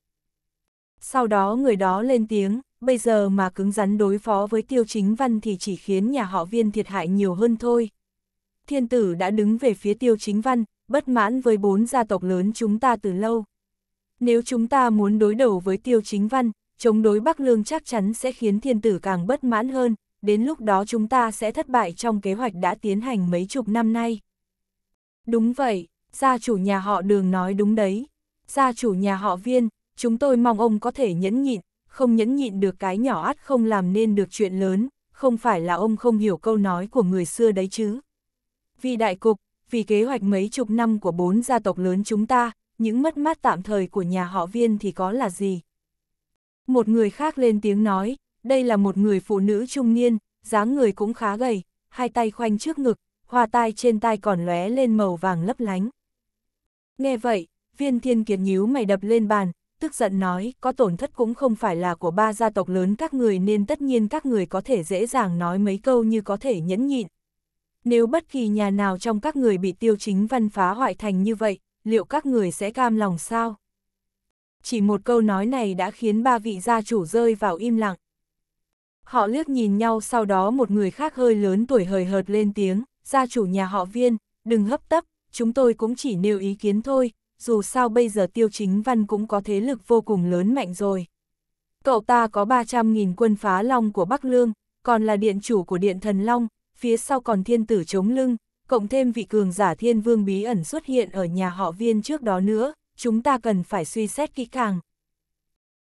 Sau đó người đó lên tiếng, bây giờ mà cứng rắn đối phó với tiêu chính văn thì chỉ khiến nhà họ viên thiệt hại nhiều hơn thôi. Thiên tử đã đứng về phía tiêu chính văn, bất mãn với bốn gia tộc lớn chúng ta từ lâu. Nếu chúng ta muốn đối đầu với tiêu chính văn, chống đối Bắc Lương chắc chắn sẽ khiến thiên tử càng bất mãn hơn, đến lúc đó chúng ta sẽ thất bại trong kế hoạch đã tiến hành mấy chục năm nay. Đúng vậy, gia chủ nhà họ đường nói đúng đấy. Gia chủ nhà họ viên, chúng tôi mong ông có thể nhẫn nhịn, không nhẫn nhịn được cái nhỏ ắt không làm nên được chuyện lớn, không phải là ông không hiểu câu nói của người xưa đấy chứ. Vì đại cục, vì kế hoạch mấy chục năm của bốn gia tộc lớn chúng ta, những mất mát tạm thời của nhà họ viên thì có là gì? Một người khác lên tiếng nói, đây là một người phụ nữ trung niên, dáng người cũng khá gầy, hai tay khoanh trước ngực, hoa tai trên tai còn lóe lên màu vàng lấp lánh. Nghe vậy, viên thiên kiệt nhíu mày đập lên bàn, tức giận nói có tổn thất cũng không phải là của ba gia tộc lớn các người nên tất nhiên các người có thể dễ dàng nói mấy câu như có thể nhẫn nhịn. Nếu bất kỳ nhà nào trong các người bị tiêu chính văn phá hoại thành như vậy, liệu các người sẽ cam lòng sao? chỉ một câu nói này đã khiến ba vị gia chủ rơi vào im lặng. Họ liếc nhìn nhau sau đó một người khác hơi lớn tuổi hời hợt lên tiếng, gia chủ nhà họ viên, đừng hấp tấp, chúng tôi cũng chỉ nêu ý kiến thôi, dù sao bây giờ tiêu chính văn cũng có thế lực vô cùng lớn mạnh rồi. Cậu ta có 300.000 quân phá long của Bắc Lương, còn là điện chủ của điện thần long, phía sau còn thiên tử chống lưng, cộng thêm vị cường giả thiên vương bí ẩn xuất hiện ở nhà họ viên trước đó nữa, chúng ta cần phải suy xét kỹ càng.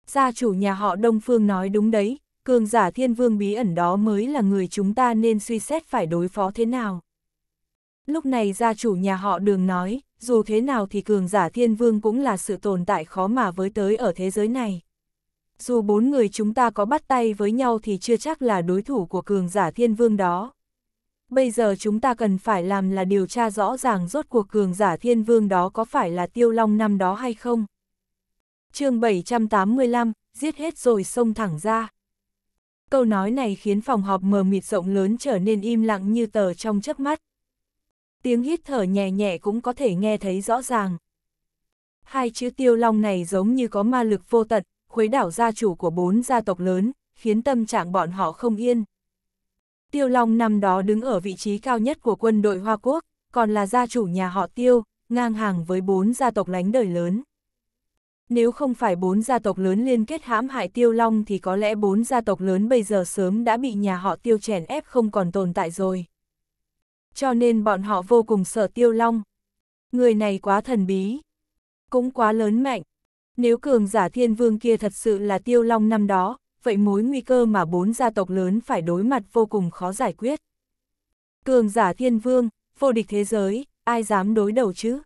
Gia chủ nhà họ Đông Phương nói đúng đấy, cường giả thiên vương bí ẩn đó mới là người chúng ta nên suy xét phải đối phó thế nào. Lúc này gia chủ nhà họ đường nói, dù thế nào thì cường giả thiên vương cũng là sự tồn tại khó mà với tới ở thế giới này. Dù bốn người chúng ta có bắt tay với nhau thì chưa chắc là đối thủ của cường giả thiên vương đó bây giờ chúng ta cần phải làm là điều tra rõ ràng rốt cuộc cường giả thiên vương đó có phải là tiêu long năm đó hay không. chương 785, giết hết rồi xông thẳng ra. Câu nói này khiến phòng họp mờ mịt rộng lớn trở nên im lặng như tờ trong chớp mắt. Tiếng hít thở nhẹ nhẹ cũng có thể nghe thấy rõ ràng. Hai chữ tiêu long này giống như có ma lực vô tận, khuấy đảo gia chủ của bốn gia tộc lớn, khiến tâm trạng bọn họ không yên. Tiêu Long năm đó đứng ở vị trí cao nhất của quân đội Hoa Quốc, còn là gia chủ nhà họ Tiêu, ngang hàng với bốn gia tộc lánh đời lớn. Nếu không phải bốn gia tộc lớn liên kết hãm hại Tiêu Long thì có lẽ bốn gia tộc lớn bây giờ sớm đã bị nhà họ Tiêu chèn ép không còn tồn tại rồi. Cho nên bọn họ vô cùng sợ Tiêu Long. Người này quá thần bí, cũng quá lớn mạnh. Nếu cường giả thiên vương kia thật sự là Tiêu Long năm đó, vậy mối nguy cơ mà bốn gia tộc lớn phải đối mặt vô cùng khó giải quyết. Cường giả thiên vương, vô địch thế giới, ai dám đối đầu chứ?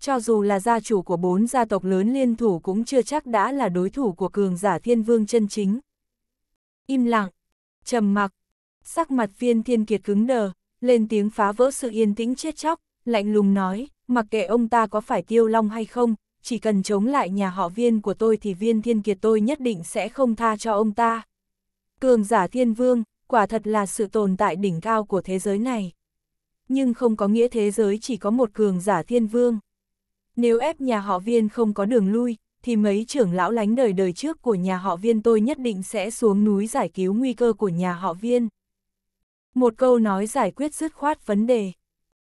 Cho dù là gia chủ của bốn gia tộc lớn liên thủ cũng chưa chắc đã là đối thủ của cường giả thiên vương chân chính. Im lặng, trầm mặc, sắc mặt viên thiên kiệt cứng đờ, lên tiếng phá vỡ sự yên tĩnh chết chóc, lạnh lùng nói, mặc kệ ông ta có phải tiêu long hay không, chỉ cần chống lại nhà họ viên của tôi thì viên thiên kiệt tôi nhất định sẽ không tha cho ông ta. Cường giả thiên vương, quả thật là sự tồn tại đỉnh cao của thế giới này. Nhưng không có nghĩa thế giới chỉ có một cường giả thiên vương. Nếu ép nhà họ viên không có đường lui, thì mấy trưởng lão lánh đời đời trước của nhà họ viên tôi nhất định sẽ xuống núi giải cứu nguy cơ của nhà họ viên. Một câu nói giải quyết dứt khoát vấn đề.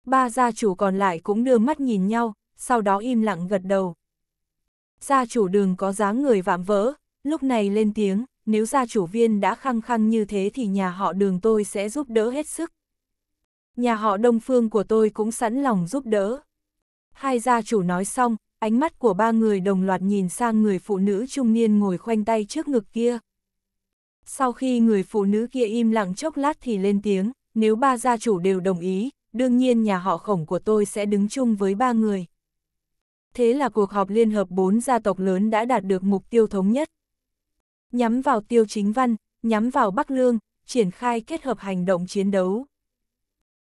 Ba gia chủ còn lại cũng đưa mắt nhìn nhau, sau đó im lặng gật đầu gia chủ đường có dáng người vạm vỡ, lúc này lên tiếng, nếu gia chủ viên đã khăng khăng như thế thì nhà họ đường tôi sẽ giúp đỡ hết sức. Nhà họ đông phương của tôi cũng sẵn lòng giúp đỡ. Hai gia chủ nói xong, ánh mắt của ba người đồng loạt nhìn sang người phụ nữ trung niên ngồi khoanh tay trước ngực kia. Sau khi người phụ nữ kia im lặng chốc lát thì lên tiếng, nếu ba gia chủ đều đồng ý, đương nhiên nhà họ khổng của tôi sẽ đứng chung với ba người thế là cuộc họp liên hợp bốn gia tộc lớn đã đạt được mục tiêu thống nhất. Nhắm vào tiêu chính văn, nhắm vào Bắc Lương, triển khai kết hợp hành động chiến đấu.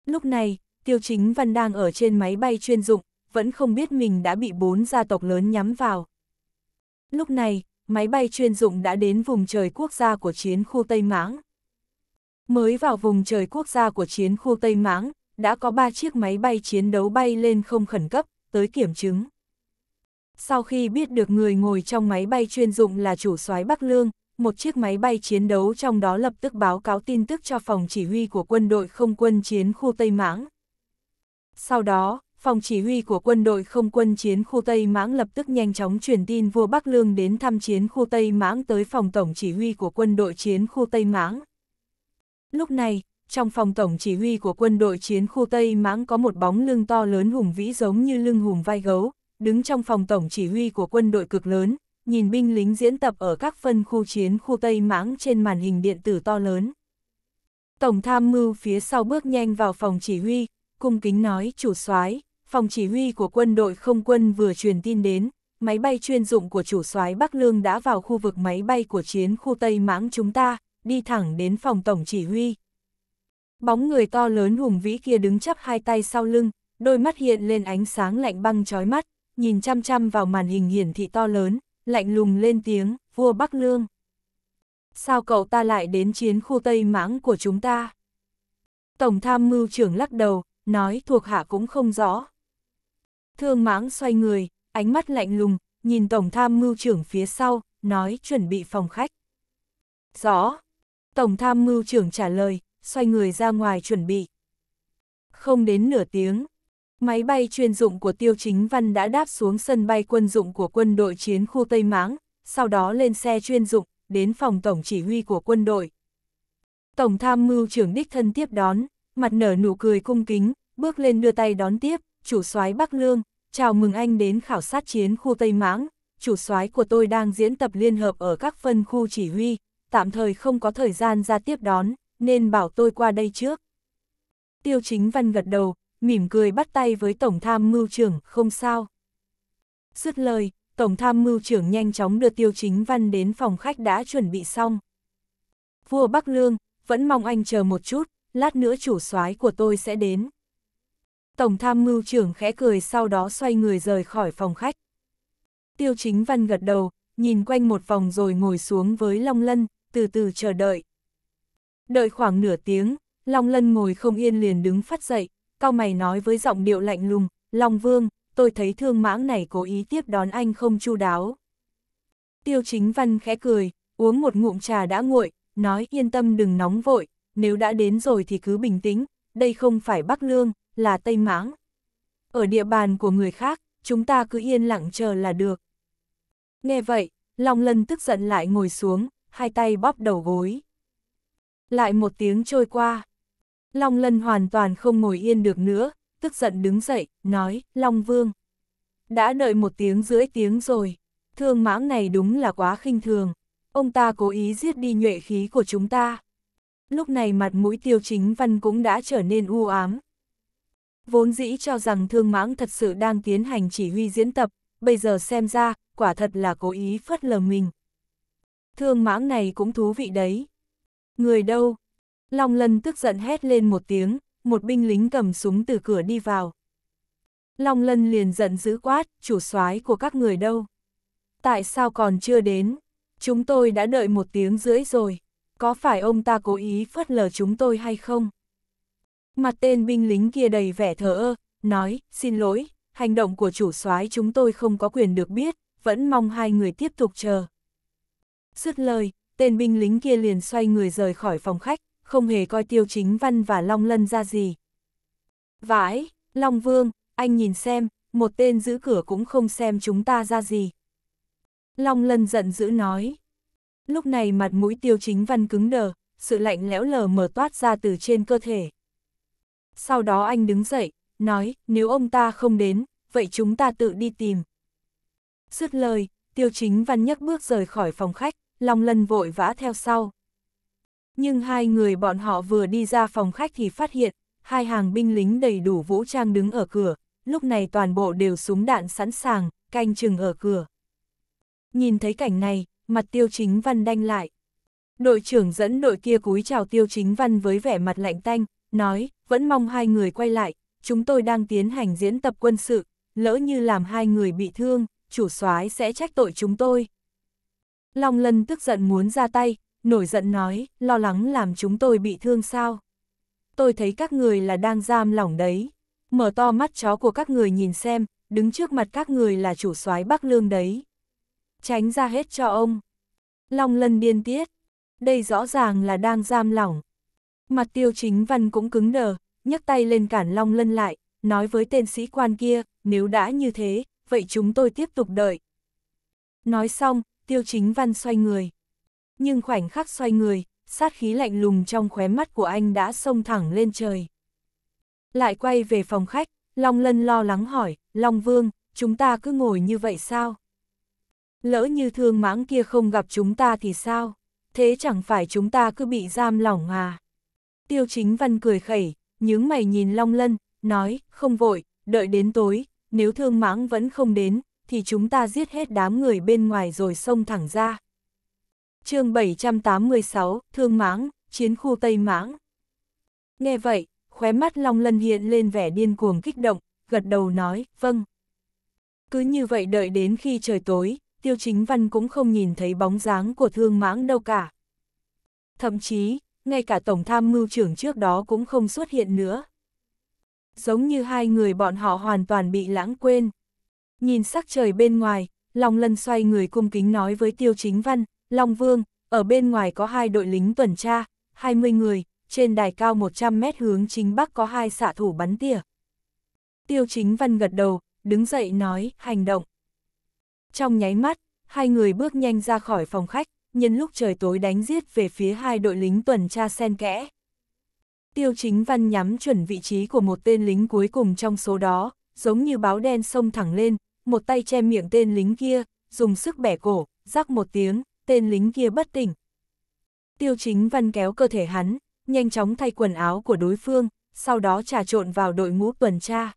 Lúc này, tiêu chính văn đang ở trên máy bay chuyên dụng, vẫn không biết mình đã bị bốn gia tộc lớn nhắm vào. Lúc này, máy bay chuyên dụng đã đến vùng trời quốc gia của chiến khu Tây Mãng. Mới vào vùng trời quốc gia của chiến khu Tây Mãng, đã có 3 chiếc máy bay chiến đấu bay lên không khẩn cấp, tới kiểm chứng. Sau khi biết được người ngồi trong máy bay chuyên dụng là chủ soái Bắc Lương, một chiếc máy bay chiến đấu trong đó lập tức báo cáo tin tức cho phòng chỉ huy của quân đội không quân chiến khu Tây Mãng. Sau đó, phòng chỉ huy của quân đội không quân chiến khu Tây Mãng lập tức nhanh chóng truyền tin vua Bắc Lương đến thăm chiến khu Tây Mãng tới phòng tổng chỉ huy của quân đội chiến khu Tây Mãng. Lúc này, trong phòng tổng chỉ huy của quân đội chiến khu Tây Mãng có một bóng lưng to lớn hùng vĩ giống như lưng hùng vai gấu, đứng trong phòng tổng chỉ huy của quân đội cực lớn, nhìn binh lính diễn tập ở các phân khu chiến khu Tây Mãng trên màn hình điện tử to lớn. Tổng tham mưu phía sau bước nhanh vào phòng chỉ huy, cung kính nói chủ soái phòng chỉ huy của quân đội không quân vừa truyền tin đến, máy bay chuyên dụng của chủ soái Bắc Lương đã vào khu vực máy bay của chiến khu Tây Mãng chúng ta, đi thẳng đến phòng tổng chỉ huy. Bóng người to lớn hùng vĩ kia đứng chắp hai tay sau lưng, đôi mắt hiện lên ánh sáng lạnh băng chói mắt, nhìn chăm chăm vào màn hình hiển thị to lớn, lạnh lùng lên tiếng, vua Bắc Lương. Sao cậu ta lại đến chiến khu Tây Mãng của chúng ta? Tổng tham mưu trưởng lắc đầu, nói thuộc hạ cũng không rõ. Thương Mãng xoay người, ánh mắt lạnh lùng, nhìn tổng tham mưu trưởng phía sau, nói chuẩn bị phòng khách. Rõ. Tổng tham mưu trưởng trả lời, xoay người ra ngoài chuẩn bị. Không đến nửa tiếng, Máy bay chuyên dụng của Tiêu Chính Văn đã đáp xuống sân bay quân dụng của quân đội chiến khu Tây Mãng, sau đó lên xe chuyên dụng, đến phòng tổng chỉ huy của quân đội. Tổng tham mưu trưởng đích thân tiếp đón, mặt nở nụ cười cung kính, bước lên đưa tay đón tiếp, chủ soái Bắc Lương, chào mừng anh đến khảo sát chiến khu Tây Mãng, chủ soái của tôi đang diễn tập liên hợp ở các phân khu chỉ huy, tạm thời không có thời gian ra tiếp đón, nên bảo tôi qua đây trước. Tiêu chính văn gật đầu, mỉm cười bắt tay với Tổng tham mưu trưởng, không sao. Dứt lời, Tổng tham mưu trưởng nhanh chóng đưa Tiêu Chính Văn đến phòng khách đã chuẩn bị xong. Vua Bắc Lương, vẫn mong anh chờ một chút, lát nữa chủ soái của tôi sẽ đến. Tổng tham mưu trưởng khẽ cười sau đó xoay người rời khỏi phòng khách. Tiêu Chính Văn gật đầu, nhìn quanh một vòng rồi ngồi xuống với Long Lân, từ từ chờ đợi. Đợi khoảng nửa tiếng, Long Lân ngồi không yên liền đứng phát dậy, cao mày nói với giọng điệu lạnh lùng, Long Vương, tôi thấy thương mãng này cố ý tiếp đón anh không chu đáo. Tiêu chính văn khẽ cười, uống một ngụm trà đã nguội, nói yên tâm đừng nóng vội, nếu đã đến rồi thì cứ bình tĩnh, đây không phải Bắc Lương, là Tây Mãng. Ở địa bàn của người khác, chúng ta cứ yên lặng chờ là được. Nghe vậy, Long Lân tức giận lại ngồi xuống, hai tay bóp đầu gối. Lại một tiếng trôi qua, Long Lân hoàn toàn không ngồi yên được nữa, tức giận đứng dậy, nói, Long Vương. Đã đợi một tiếng rưỡi tiếng rồi, thương mãng này đúng là quá khinh thường, ông ta cố ý giết đi nhuệ khí của chúng ta. Lúc này mặt mũi tiêu chính văn cũng đã trở nên u ám. Vốn dĩ cho rằng thương mãng thật sự đang tiến hành chỉ huy diễn tập, bây giờ xem ra, quả thật là cố ý phất lờ mình. Thương mãng này cũng thú vị đấy. Người đâu, Long Lân tức giận hét lên một tiếng, một binh lính cầm súng từ cửa đi vào. Long Lân liền giận dữ quát, chủ soái của các người đâu? Tại sao còn chưa đến? Chúng tôi đã đợi một tiếng rưỡi rồi. Có phải ông ta cố ý phớt lờ chúng tôi hay không? Mặt tên binh lính kia đầy vẻ thờ ơ, nói, xin lỗi, hành động của chủ soái chúng tôi không có quyền được biết, vẫn mong hai người tiếp tục chờ. Dứt lời, tên binh lính kia liền xoay người rời khỏi phòng khách, không hề coi tiêu chính văn và Long Lân ra gì. Vãi, Long Vương, anh nhìn xem, một tên giữ cửa cũng không xem chúng ta ra gì. Long Lân giận dữ nói. Lúc này mặt mũi tiêu chính văn cứng đờ, sự lạnh lẽo lờ mờ toát ra từ trên cơ thể. Sau đó anh đứng dậy, nói, nếu ông ta không đến, vậy chúng ta tự đi tìm. Dứt lời, tiêu chính văn nhấc bước rời khỏi phòng khách, Long Lân vội vã theo sau. Nhưng hai người bọn họ vừa đi ra phòng khách thì phát hiện, hai hàng binh lính đầy đủ vũ trang đứng ở cửa, lúc này toàn bộ đều súng đạn sẵn sàng, canh chừng ở cửa. Nhìn thấy cảnh này, mặt tiêu chính văn đanh lại. Đội trưởng dẫn đội kia cúi chào tiêu chính văn với vẻ mặt lạnh tanh, nói, vẫn mong hai người quay lại, chúng tôi đang tiến hành diễn tập quân sự, lỡ như làm hai người bị thương, chủ soái sẽ trách tội chúng tôi. Long Lân tức giận muốn ra tay, nổi giận nói, lo lắng làm chúng tôi bị thương sao. Tôi thấy các người là đang giam lỏng đấy, mở to mắt chó của các người nhìn xem, đứng trước mặt các người là chủ soái Bắc Lương đấy. Tránh ra hết cho ông. Long lân điên tiết, đây rõ ràng là đang giam lỏng. Mặt tiêu chính văn cũng cứng đờ, nhấc tay lên cản Long lân lại, nói với tên sĩ quan kia, nếu đã như thế, vậy chúng tôi tiếp tục đợi. Nói xong, tiêu chính văn xoay người nhưng khoảnh khắc xoay người, sát khí lạnh lùng trong khóe mắt của anh đã xông thẳng lên trời. Lại quay về phòng khách, Long Lân lo lắng hỏi, Long Vương, chúng ta cứ ngồi như vậy sao? Lỡ như thương mãng kia không gặp chúng ta thì sao? Thế chẳng phải chúng ta cứ bị giam lỏng à? Tiêu chính văn cười khẩy, nhướng mày nhìn Long Lân, nói, không vội, đợi đến tối, nếu thương mãng vẫn không đến, thì chúng ta giết hết đám người bên ngoài rồi xông thẳng ra chương 786, Thương Mãng, Chiến khu Tây Mãng. Nghe vậy, khóe mắt Long Lân hiện lên vẻ điên cuồng kích động, gật đầu nói, vâng. Cứ như vậy đợi đến khi trời tối, Tiêu Chính Văn cũng không nhìn thấy bóng dáng của Thương Mãng đâu cả. Thậm chí, ngay cả Tổng Tham Mưu trưởng trước đó cũng không xuất hiện nữa. Giống như hai người bọn họ hoàn toàn bị lãng quên. Nhìn sắc trời bên ngoài, Long Lân xoay người cung kính nói với Tiêu Chính Văn, Long Vương, ở bên ngoài có hai đội lính tuần tra, 20 người, trên đài cao 100 mét hướng chính bắc có hai xạ thủ bắn tỉa. Tiêu chính văn gật đầu, đứng dậy nói, hành động. Trong nháy mắt, hai người bước nhanh ra khỏi phòng khách, nhân lúc trời tối đánh giết về phía hai đội lính tuần tra sen kẽ. Tiêu chính văn nhắm chuẩn vị trí của một tên lính cuối cùng trong số đó, giống như báo đen sông thẳng lên, một tay che miệng tên lính kia, dùng sức bẻ cổ, rắc một tiếng, tên lính kia bất tỉnh. Tiêu chính văn kéo cơ thể hắn, nhanh chóng thay quần áo của đối phương, sau đó trà trộn vào đội ngũ tuần tra.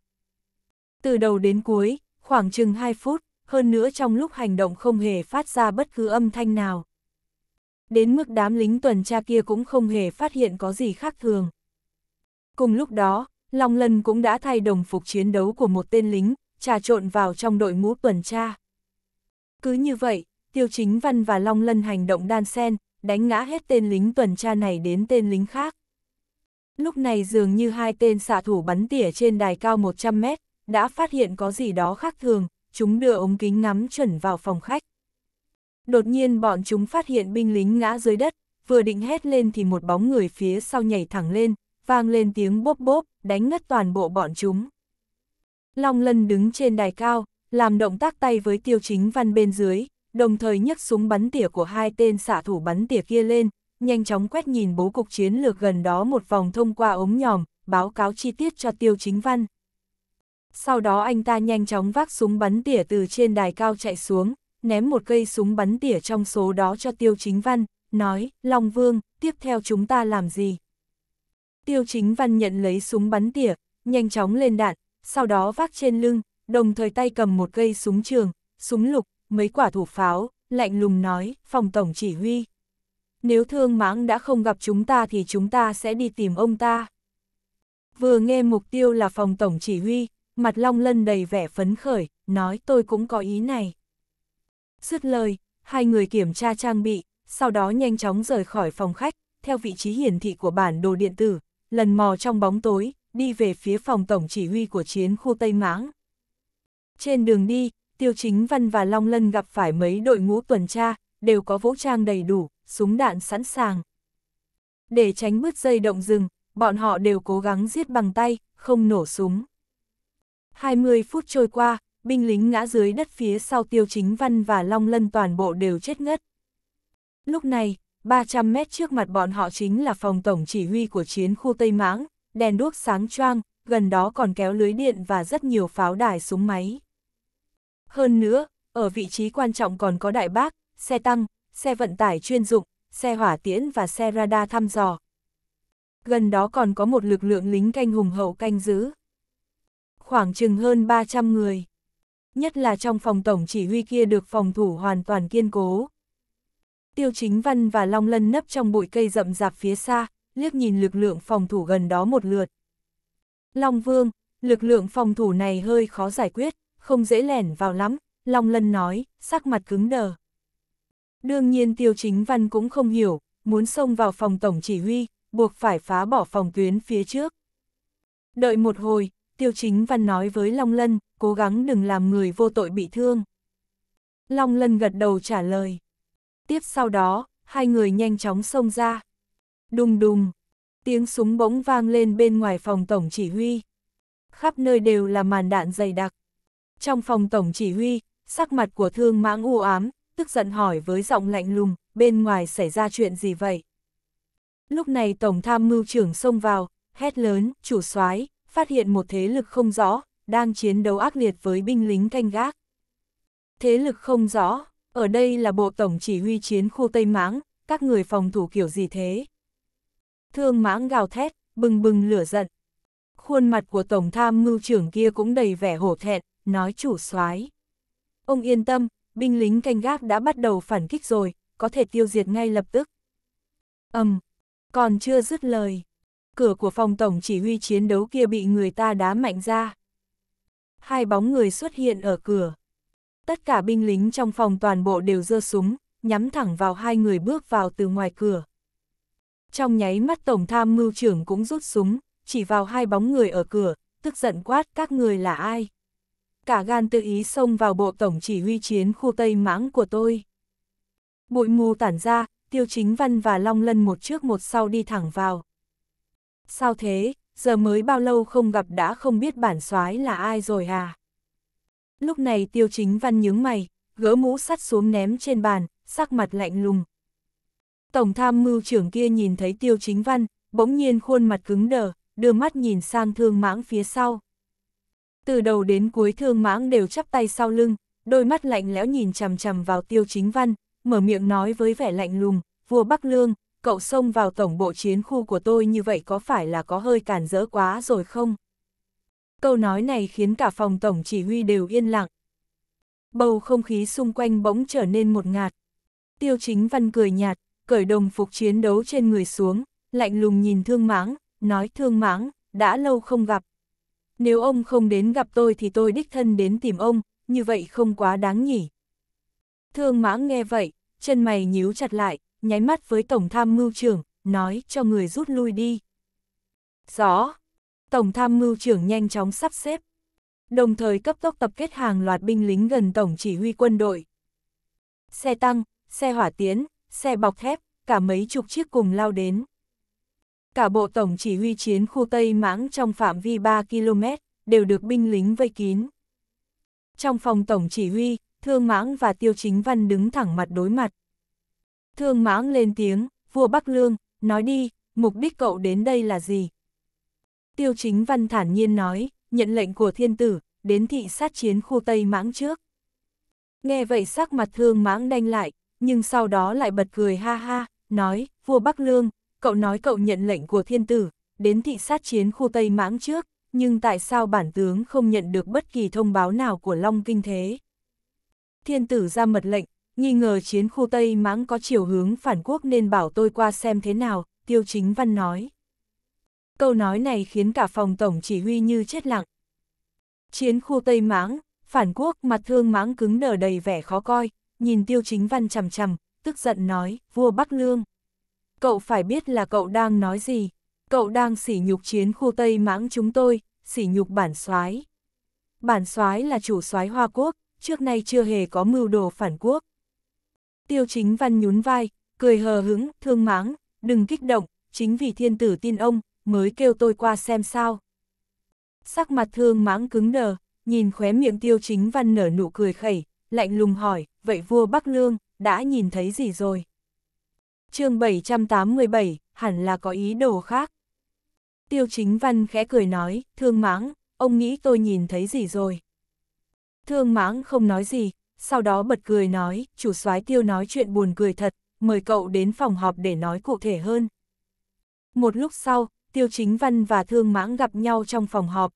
Từ đầu đến cuối, khoảng chừng 2 phút, hơn nữa trong lúc hành động không hề phát ra bất cứ âm thanh nào. Đến mức đám lính tuần tra kia cũng không hề phát hiện có gì khác thường. Cùng lúc đó, Long Lân cũng đã thay đồng phục chiến đấu của một tên lính, trà trộn vào trong đội ngũ tuần tra. Cứ như vậy, Tiêu Chính Văn và Long Lân hành động đan sen, đánh ngã hết tên lính tuần tra này đến tên lính khác. Lúc này dường như hai tên xạ thủ bắn tỉa trên đài cao 100 mét, đã phát hiện có gì đó khác thường, chúng đưa ống kính ngắm chuẩn vào phòng khách. Đột nhiên bọn chúng phát hiện binh lính ngã dưới đất, vừa định hét lên thì một bóng người phía sau nhảy thẳng lên, vang lên tiếng bốp bốp, đánh ngất toàn bộ bọn chúng. Long Lân đứng trên đài cao, làm động tác tay với tiêu chính văn bên dưới, đồng thời nhấc súng bắn tỉa của hai tên xạ thủ bắn tỉa kia lên, nhanh chóng quét nhìn bố cục chiến lược gần đó một vòng thông qua ống nhòm, báo cáo chi tiết cho Tiêu Chính Văn. Sau đó anh ta nhanh chóng vác súng bắn tỉa từ trên đài cao chạy xuống, ném một cây súng bắn tỉa trong số đó cho Tiêu Chính Văn, nói, Long Vương, tiếp theo chúng ta làm gì? Tiêu Chính Văn nhận lấy súng bắn tỉa, nhanh chóng lên đạn, sau đó vác trên lưng, đồng thời tay cầm một cây súng trường, súng lục, mấy quả thủ pháo, lạnh lùng nói, phòng tổng chỉ huy. Nếu thương mãng đã không gặp chúng ta thì chúng ta sẽ đi tìm ông ta. Vừa nghe mục tiêu là phòng tổng chỉ huy, mặt long lân đầy vẻ phấn khởi, nói tôi cũng có ý này. Dứt lời, hai người kiểm tra trang bị, sau đó nhanh chóng rời khỏi phòng khách, theo vị trí hiển thị của bản đồ điện tử, lần mò trong bóng tối, đi về phía phòng tổng chỉ huy của chiến khu Tây Mãng. Trên đường đi, Tiêu Chính Văn và Long Lân gặp phải mấy đội ngũ tuần tra, đều có vũ trang đầy đủ, súng đạn sẵn sàng. Để tránh bứt dây động rừng, bọn họ đều cố gắng giết bằng tay, không nổ súng. 20 phút trôi qua, binh lính ngã dưới đất phía sau Tiêu Chính Văn và Long Lân toàn bộ đều chết ngất. Lúc này, 300 mét trước mặt bọn họ chính là phòng tổng chỉ huy của chiến khu Tây Mãng, đèn đuốc sáng choang, gần đó còn kéo lưới điện và rất nhiều pháo đài súng máy. Hơn nữa, ở vị trí quan trọng còn có đại bác, xe tăng, xe vận tải chuyên dụng, xe hỏa tiễn và xe radar thăm dò. Gần đó còn có một lực lượng lính canh hùng hậu canh giữ. Khoảng chừng hơn 300 người. Nhất là trong phòng tổng chỉ huy kia được phòng thủ hoàn toàn kiên cố. Tiêu chính văn và Long Lân nấp trong bụi cây rậm rạp phía xa, liếc nhìn lực lượng phòng thủ gần đó một lượt. Long Vương, lực lượng phòng thủ này hơi khó giải quyết, không dễ lẻn vào lắm, Long Lân nói, sắc mặt cứng đờ. Đương nhiên Tiêu Chính Văn cũng không hiểu, muốn xông vào phòng tổng chỉ huy, buộc phải phá bỏ phòng tuyến phía trước. Đợi một hồi, Tiêu Chính Văn nói với Long Lân, cố gắng đừng làm người vô tội bị thương. Long Lân gật đầu trả lời. Tiếp sau đó, hai người nhanh chóng xông ra. Đùng đùng, tiếng súng bỗng vang lên bên ngoài phòng tổng chỉ huy. Khắp nơi đều là màn đạn dày đặc. Trong phòng tổng chỉ huy, sắc mặt của thương mãng u ám, tức giận hỏi với giọng lạnh lùng, bên ngoài xảy ra chuyện gì vậy? Lúc này tổng tham mưu trưởng xông vào, hét lớn, chủ soái phát hiện một thế lực không rõ, đang chiến đấu ác liệt với binh lính canh gác. Thế lực không rõ, ở đây là bộ tổng chỉ huy chiến khu Tây Mãng, các người phòng thủ kiểu gì thế? Thương mãng gào thét, bừng bừng lửa giận. Khuôn mặt của tổng tham mưu trưởng kia cũng đầy vẻ hổ thẹn, nói chủ soái. Ông yên tâm, binh lính canh gác đã bắt đầu phản kích rồi, có thể tiêu diệt ngay lập tức. Ầm, um, còn chưa dứt lời. Cửa của phòng tổng chỉ huy chiến đấu kia bị người ta đá mạnh ra. Hai bóng người xuất hiện ở cửa. Tất cả binh lính trong phòng toàn bộ đều giơ súng, nhắm thẳng vào hai người bước vào từ ngoài cửa. Trong nháy mắt tổng tham mưu trưởng cũng rút súng, chỉ vào hai bóng người ở cửa, tức giận quát các người là ai cả gan tự ý xông vào bộ tổng chỉ huy chiến khu Tây Mãng của tôi. Bụi mù tản ra, Tiêu Chính Văn và Long Lân một trước một sau đi thẳng vào. Sao thế, giờ mới bao lâu không gặp đã không biết bản soái là ai rồi à? Lúc này Tiêu Chính Văn nhướng mày, gỡ mũ sắt xuống ném trên bàn, sắc mặt lạnh lùng. Tổng tham mưu trưởng kia nhìn thấy Tiêu Chính Văn, bỗng nhiên khuôn mặt cứng đờ, đưa mắt nhìn sang thương mãng phía sau từ đầu đến cuối thương mãng đều chắp tay sau lưng, đôi mắt lạnh lẽo nhìn chằm chằm vào tiêu chính văn, mở miệng nói với vẻ lạnh lùng, vua Bắc Lương, cậu xông vào tổng bộ chiến khu của tôi như vậy có phải là có hơi cản rỡ quá rồi không? Câu nói này khiến cả phòng tổng chỉ huy đều yên lặng. Bầu không khí xung quanh bỗng trở nên một ngạt. Tiêu chính văn cười nhạt, cởi đồng phục chiến đấu trên người xuống, lạnh lùng nhìn thương mãng, nói thương mãng, đã lâu không gặp, nếu ông không đến gặp tôi thì tôi đích thân đến tìm ông, như vậy không quá đáng nhỉ. Thương mã nghe vậy, chân mày nhíu chặt lại, nháy mắt với Tổng tham mưu trưởng, nói cho người rút lui đi. Rõ, Tổng tham mưu trưởng nhanh chóng sắp xếp, đồng thời cấp tốc tập kết hàng loạt binh lính gần Tổng chỉ huy quân đội. Xe tăng, xe hỏa tiến, xe bọc thép, cả mấy chục chiếc cùng lao đến cả bộ tổng chỉ huy chiến khu Tây Mãng trong phạm vi 3 km, đều được binh lính vây kín. Trong phòng tổng chỉ huy, Thương Mãng và Tiêu Chính Văn đứng thẳng mặt đối mặt. Thương Mãng lên tiếng, vua Bắc Lương, nói đi, mục đích cậu đến đây là gì? Tiêu Chính Văn thản nhiên nói, nhận lệnh của thiên tử, đến thị sát chiến khu Tây Mãng trước. Nghe vậy sắc mặt Thương Mãng đanh lại, nhưng sau đó lại bật cười ha ha, nói, vua Bắc Lương, cậu nói cậu nhận lệnh của thiên tử, đến thị sát chiến khu Tây Mãng trước, nhưng tại sao bản tướng không nhận được bất kỳ thông báo nào của Long Kinh thế? Thiên tử ra mật lệnh, nghi ngờ chiến khu Tây Mãng có chiều hướng phản quốc nên bảo tôi qua xem thế nào, Tiêu Chính Văn nói. Câu nói này khiến cả phòng tổng chỉ huy như chết lặng. Chiến khu Tây Mãng, phản quốc mặt thương mãng cứng nở đầy vẻ khó coi, nhìn Tiêu Chính Văn chằm chằm, tức giận nói, vua Bắc Lương. Cậu phải biết là cậu đang nói gì. Cậu đang sỉ nhục chiến khu Tây mãng chúng tôi, sỉ nhục bản soái. Bản soái là chủ soái Hoa Quốc, trước nay chưa hề có mưu đồ phản quốc. Tiêu chính văn nhún vai, cười hờ hững, thương mãng, đừng kích động, chính vì thiên tử tin ông, mới kêu tôi qua xem sao. Sắc mặt thương mãng cứng đờ, nhìn khóe miệng tiêu chính văn nở nụ cười khẩy, lạnh lùng hỏi, vậy vua Bắc Lương, đã nhìn thấy gì rồi? chương 787, hẳn là có ý đồ khác. Tiêu chính văn khẽ cười nói, thương mãng, ông nghĩ tôi nhìn thấy gì rồi. Thương mãng không nói gì, sau đó bật cười nói, chủ soái tiêu nói chuyện buồn cười thật, mời cậu đến phòng họp để nói cụ thể hơn. Một lúc sau, tiêu chính văn và thương mãng gặp nhau trong phòng họp.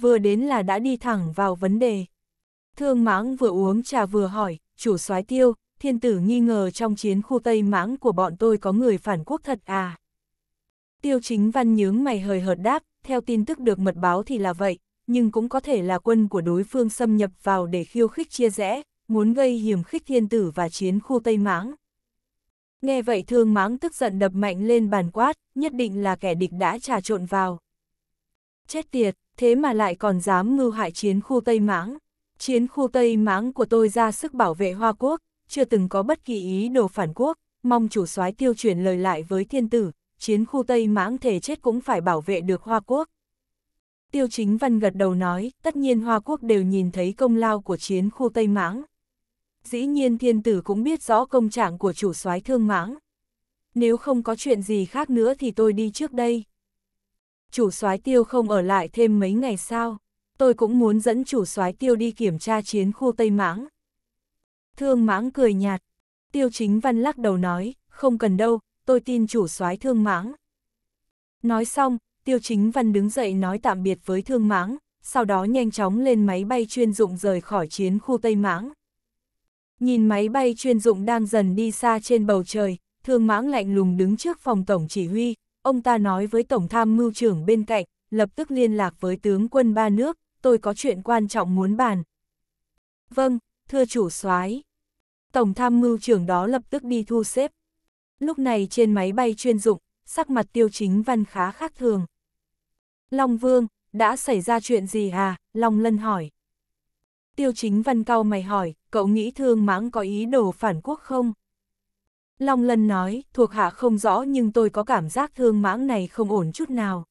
Vừa đến là đã đi thẳng vào vấn đề. Thương mãng vừa uống trà vừa hỏi, chủ soái tiêu, thiên tử nghi ngờ trong chiến khu Tây Mãng của bọn tôi có người phản quốc thật à. Tiêu chính văn nhướng mày hời hợt đáp, theo tin tức được mật báo thì là vậy, nhưng cũng có thể là quân của đối phương xâm nhập vào để khiêu khích chia rẽ, muốn gây hiểm khích thiên tử và chiến khu Tây Mãng. Nghe vậy thương mãng tức giận đập mạnh lên bàn quát, nhất định là kẻ địch đã trà trộn vào. Chết tiệt, thế mà lại còn dám mưu hại chiến khu Tây Mãng. Chiến khu Tây Mãng của tôi ra sức bảo vệ Hoa Quốc, chưa từng có bất kỳ ý đồ phản quốc, mong chủ soái tiêu truyền lời lại với thiên tử, chiến khu Tây mãng thể chết cũng phải bảo vệ được Hoa Quốc. Tiêu chính văn gật đầu nói, tất nhiên Hoa Quốc đều nhìn thấy công lao của chiến khu Tây mãng. Dĩ nhiên thiên tử cũng biết rõ công trạng của chủ soái thương mãng. Nếu không có chuyện gì khác nữa thì tôi đi trước đây. Chủ soái tiêu không ở lại thêm mấy ngày sao, tôi cũng muốn dẫn chủ soái tiêu đi kiểm tra chiến khu Tây mãng. Thương mãng cười nhạt. Tiêu chính văn lắc đầu nói, không cần đâu, tôi tin chủ soái thương mãng. Nói xong, tiêu chính văn đứng dậy nói tạm biệt với thương mãng, sau đó nhanh chóng lên máy bay chuyên dụng rời khỏi chiến khu Tây Mãng. Nhìn máy bay chuyên dụng đang dần đi xa trên bầu trời, thương mãng lạnh lùng đứng trước phòng tổng chỉ huy, ông ta nói với tổng tham mưu trưởng bên cạnh, lập tức liên lạc với tướng quân ba nước, tôi có chuyện quan trọng muốn bàn. Vâng, thưa chủ soái Tổng tham mưu trưởng đó lập tức đi thu xếp. Lúc này trên máy bay chuyên dụng, sắc mặt tiêu chính văn khá khác thường. Long Vương, đã xảy ra chuyện gì à? Long Lân hỏi. Tiêu chính văn cao mày hỏi, cậu nghĩ thương mãng có ý đồ phản quốc không? Long Lân nói, thuộc hạ không rõ nhưng tôi có cảm giác thương mãng này không ổn chút nào.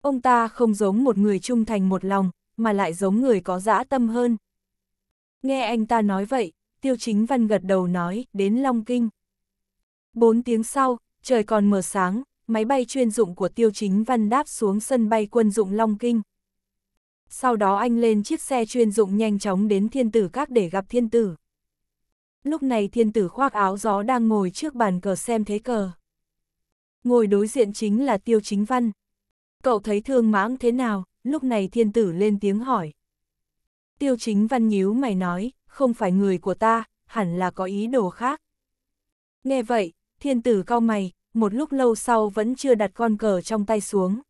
Ông ta không giống một người trung thành một lòng, mà lại giống người có dã tâm hơn. Nghe anh ta nói vậy, tiêu chính văn gật đầu nói, đến Long Kinh. Bốn tiếng sau, trời còn mờ sáng, máy bay chuyên dụng của tiêu chính văn đáp xuống sân bay quân dụng Long Kinh. Sau đó anh lên chiếc xe chuyên dụng nhanh chóng đến thiên tử các để gặp thiên tử. Lúc này thiên tử khoác áo gió đang ngồi trước bàn cờ xem thế cờ. Ngồi đối diện chính là tiêu chính văn. Cậu thấy thương mãng thế nào? Lúc này thiên tử lên tiếng hỏi. Tiêu chính văn nhíu mày nói, không phải người của ta, hẳn là có ý đồ khác. Nghe vậy, thiên tử cao mày, một lúc lâu sau vẫn chưa đặt con cờ trong tay xuống.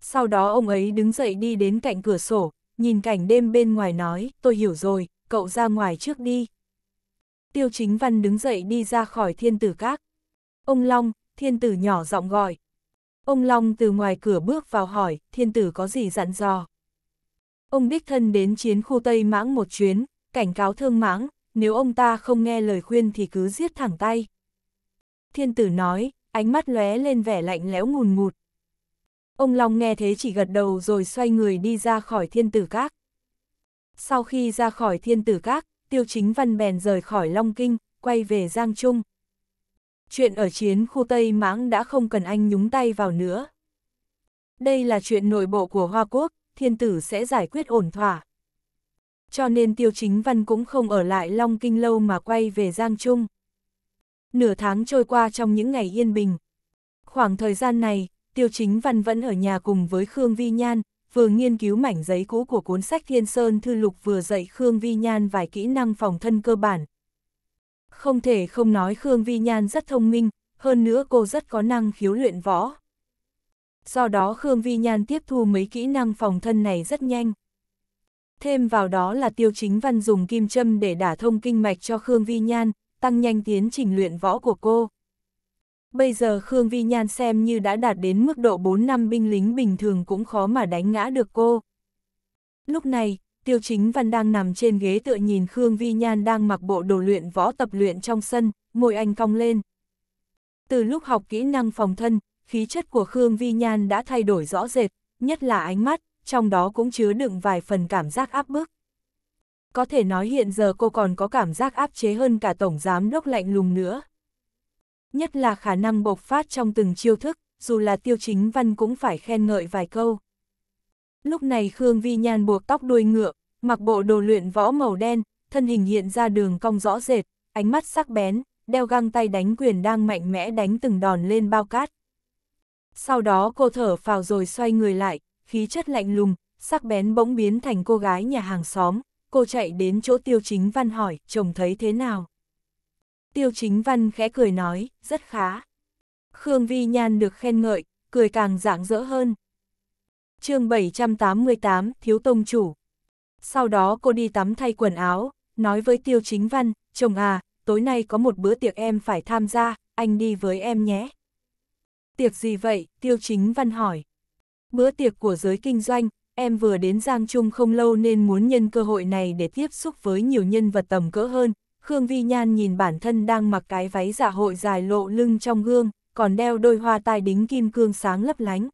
Sau đó ông ấy đứng dậy đi đến cạnh cửa sổ, nhìn cảnh đêm bên ngoài nói, tôi hiểu rồi, cậu ra ngoài trước đi. Tiêu chính văn đứng dậy đi ra khỏi thiên tử các. Ông Long, thiên tử nhỏ giọng gọi. Ông Long từ ngoài cửa bước vào hỏi, thiên tử có gì dặn dò. Ông đích thân đến chiến khu Tây Mãng một chuyến, cảnh cáo thương mãng, nếu ông ta không nghe lời khuyên thì cứ giết thẳng tay. Thiên tử nói, ánh mắt lóe lên vẻ lạnh lẽo ngùn ngụt. Ông Long nghe thế chỉ gật đầu rồi xoay người đi ra khỏi thiên tử các. Sau khi ra khỏi thiên tử các, tiêu chính văn bèn rời khỏi Long Kinh, quay về Giang Trung. Chuyện ở chiến khu Tây Mãng đã không cần anh nhúng tay vào nữa. Đây là chuyện nội bộ của Hoa Quốc, thiên tử sẽ giải quyết ổn thỏa. Cho nên Tiêu Chính Văn cũng không ở lại Long Kinh lâu mà quay về Giang Trung. Nửa tháng trôi qua trong những ngày yên bình. Khoảng thời gian này, Tiêu Chính Văn vẫn ở nhà cùng với Khương Vi Nhan, vừa nghiên cứu mảnh giấy cũ của cuốn sách Thiên Sơn Thư Lục vừa dạy Khương Vi Nhan vài kỹ năng phòng thân cơ bản. Không thể không nói Khương Vi Nhan rất thông minh, hơn nữa cô rất có năng khiếu luyện võ do đó Khương Vi Nhan tiếp thu mấy kỹ năng phòng thân này rất nhanh. Thêm vào đó là tiêu chính văn dùng kim châm để đả thông kinh mạch cho Khương Vi Nhan, tăng nhanh tiến trình luyện võ của cô. Bây giờ Khương Vi Nhan xem như đã đạt đến mức độ 4 năm binh lính bình thường cũng khó mà đánh ngã được cô. Lúc này, Tiêu Chính Văn đang nằm trên ghế tựa nhìn Khương Vi Nhan đang mặc bộ đồ luyện võ tập luyện trong sân, môi anh cong lên. Từ lúc học kỹ năng phòng thân, khí chất của Khương Vi Nhan đã thay đổi rõ rệt, nhất là ánh mắt, trong đó cũng chứa đựng vài phần cảm giác áp bức. Có thể nói hiện giờ cô còn có cảm giác áp chế hơn cả Tổng Giám Đốc lạnh lùng nữa. Nhất là khả năng bộc phát trong từng chiêu thức, dù là tiêu chính văn cũng phải khen ngợi vài câu. Lúc này Khương Vi Nhan buộc tóc đuôi ngựa, mặc bộ đồ luyện võ màu đen, thân hình hiện ra đường cong rõ rệt, ánh mắt sắc bén, đeo găng tay đánh quyền đang mạnh mẽ đánh từng đòn lên bao cát. Sau đó cô thở phào rồi xoay người lại, khí chất lạnh lùng, sắc bén bỗng biến thành cô gái nhà hàng xóm, cô chạy đến chỗ tiêu chính văn hỏi, chồng thấy thế nào? Tiêu chính văn khẽ cười nói, rất khá. Khương Vi Nhan được khen ngợi, cười càng rạng rỡ hơn. chương 788, Thiếu Tông Chủ. Sau đó cô đi tắm thay quần áo, nói với Tiêu Chính Văn, chồng à, tối nay có một bữa tiệc em phải tham gia, anh đi với em nhé tiệc gì vậy, tiêu chính văn hỏi. Bữa tiệc của giới kinh doanh, em vừa đến Giang Trung không lâu nên muốn nhân cơ hội này để tiếp xúc với nhiều nhân vật tầm cỡ hơn. Khương Vi Nhan nhìn bản thân đang mặc cái váy dạ hội dài lộ lưng trong gương, còn đeo đôi hoa tai đính kim cương sáng lấp lánh.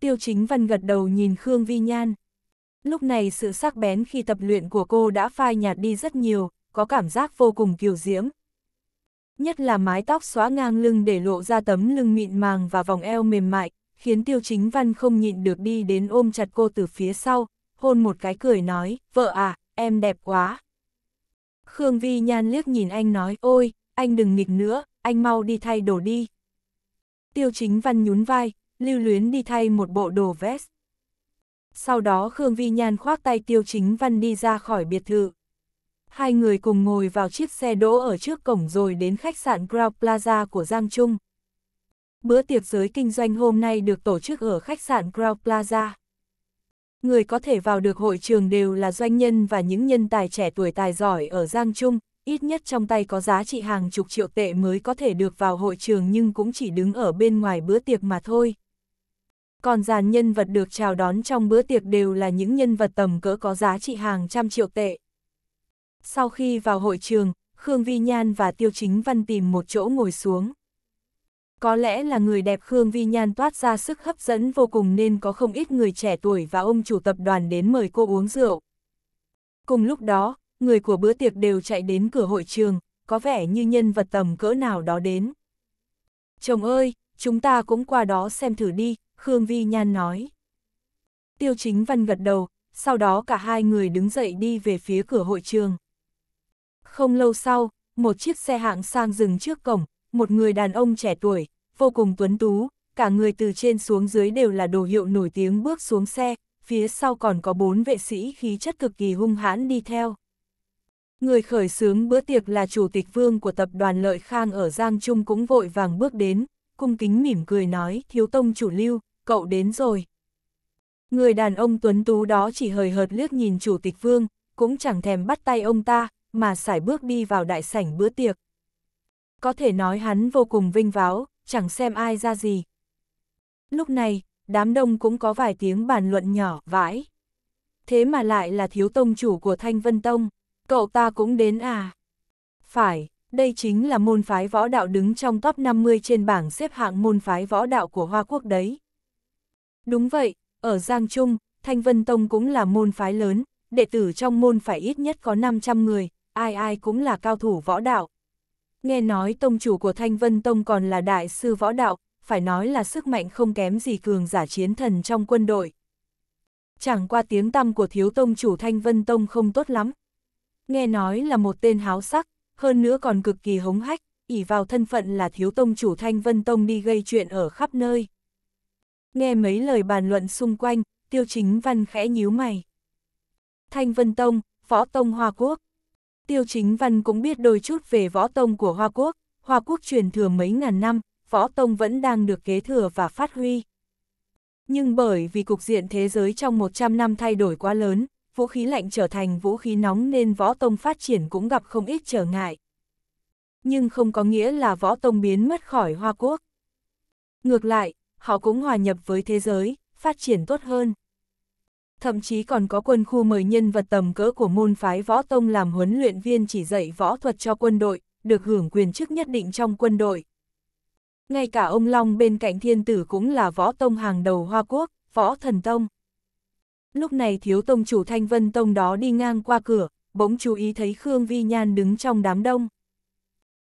Tiêu chính văn gật đầu nhìn Khương Vi Nhan. Lúc này sự sắc bén khi tập luyện của cô đã phai nhạt đi rất nhiều, có cảm giác vô cùng kiều diễm, Nhất là mái tóc xóa ngang lưng để lộ ra tấm lưng mịn màng và vòng eo mềm mại, khiến tiêu chính văn không nhịn được đi đến ôm chặt cô từ phía sau, hôn một cái cười nói, vợ à, em đẹp quá. Khương Vi Nhan liếc nhìn anh nói, ôi, anh đừng nghịch nữa, anh mau đi thay đồ đi. Tiêu chính văn nhún vai, lưu luyến đi thay một bộ đồ vest. Sau đó Khương Vi Nhan khoác tay Tiêu Chính Văn đi ra khỏi biệt thự hai người cùng ngồi vào chiếc xe đỗ ở trước cổng rồi đến khách sạn Crown Plaza của Giang Trung. Bữa tiệc giới kinh doanh hôm nay được tổ chức ở khách sạn Crown Plaza. Người có thể vào được hội trường đều là doanh nhân và những nhân tài trẻ tuổi tài giỏi ở Giang Trung, ít nhất trong tay có giá trị hàng chục triệu tệ mới có thể được vào hội trường nhưng cũng chỉ đứng ở bên ngoài bữa tiệc mà thôi. Còn dàn nhân vật được chào đón trong bữa tiệc đều là những nhân vật tầm cỡ có giá trị hàng trăm triệu tệ. Sau khi vào hội trường, Khương Vi Nhan và Tiêu Chính Văn tìm một chỗ ngồi xuống. Có lẽ là người đẹp Khương Vi Nhan toát ra sức hấp dẫn vô cùng nên có không ít người trẻ tuổi và ông chủ tập đoàn đến mời cô uống rượu. Cùng lúc đó, người của bữa tiệc đều chạy đến cửa hội trường, có vẻ như nhân vật tầm cỡ nào đó đến. Chồng ơi, chúng ta cũng qua đó xem thử đi, Khương Vi Nhan nói. Tiêu chính văn gật đầu, sau đó cả hai người đứng dậy đi về phía cửa hội trường. Không lâu sau, một chiếc xe hạng sang dừng trước cổng, một người đàn ông trẻ tuổi, vô cùng tuấn tú, cả người từ trên xuống dưới đều là đồ hiệu nổi tiếng bước xuống xe, phía sau còn có bốn vệ sĩ khí chất cực kỳ hung hãn đi theo. Người khởi xướng bữa tiệc là chủ tịch vương của tập đoàn Lợi Khang ở Giang Trung cũng vội vàng bước đến, cung kính mỉm cười nói, thiếu tông chủ lưu, cậu đến rồi. Người đàn ông tuấn tú đó chỉ hời hợt liếc nhìn chủ tịch vương, cũng chẳng thèm bắt tay ông ta, mà sải bước đi vào đại sảnh bữa tiệc. Có thể nói hắn vô cùng vinh váo, chẳng xem ai ra gì. Lúc này, đám đông cũng có vài tiếng bàn luận nhỏ, vãi. Thế mà lại là thiếu tông chủ của Thanh Vân Tông, cậu ta cũng đến à? Phải, đây chính là môn phái võ đạo đứng trong top 50 trên bảng xếp hạng môn phái võ đạo của Hoa Quốc đấy. Đúng vậy, ở Giang Trung, Thanh Vân Tông cũng là môn phái lớn, đệ tử trong môn phải ít nhất có 500 người, ai ai cũng là cao thủ võ đạo. Nghe nói tông chủ của Thanh Vân Tông còn là đại sư võ đạo, phải nói là sức mạnh không kém gì cường giả chiến thần trong quân đội. Chẳng qua tiếng tăm của thiếu tông chủ Thanh Vân Tông không tốt lắm. Nghe nói là một tên háo sắc, hơn nữa còn cực kỳ hống hách, ỉ vào thân phận là thiếu tông chủ Thanh Vân Tông đi gây chuyện ở khắp nơi. Nghe mấy lời bàn luận xung quanh, tiêu chính văn khẽ nhíu mày. Thanh Vân Tông, phó Tông Hoa Quốc Tiêu chính văn cũng biết đôi chút về võ tông của Hoa Quốc, Hoa Quốc truyền thừa mấy ngàn năm, võ tông vẫn đang được kế thừa và phát huy. Nhưng bởi vì cục diện thế giới trong 100 năm thay đổi quá lớn, vũ khí lạnh trở thành vũ khí nóng nên võ tông phát triển cũng gặp không ít trở ngại. Nhưng không có nghĩa là võ tông biến mất khỏi Hoa Quốc. Ngược lại, họ cũng hòa nhập với thế giới, phát triển tốt hơn thậm chí còn có quân khu mời nhân vật tầm cỡ của môn phái võ tông làm huấn luyện viên chỉ dạy võ thuật cho quân đội, được hưởng quyền chức nhất định trong quân đội. Ngay cả ông Long bên cạnh thiên tử cũng là võ tông hàng đầu Hoa Quốc, võ thần tông. Lúc này thiếu tông chủ Thanh Vân Tông đó đi ngang qua cửa, bỗng chú ý thấy Khương Vi Nhan đứng trong đám đông.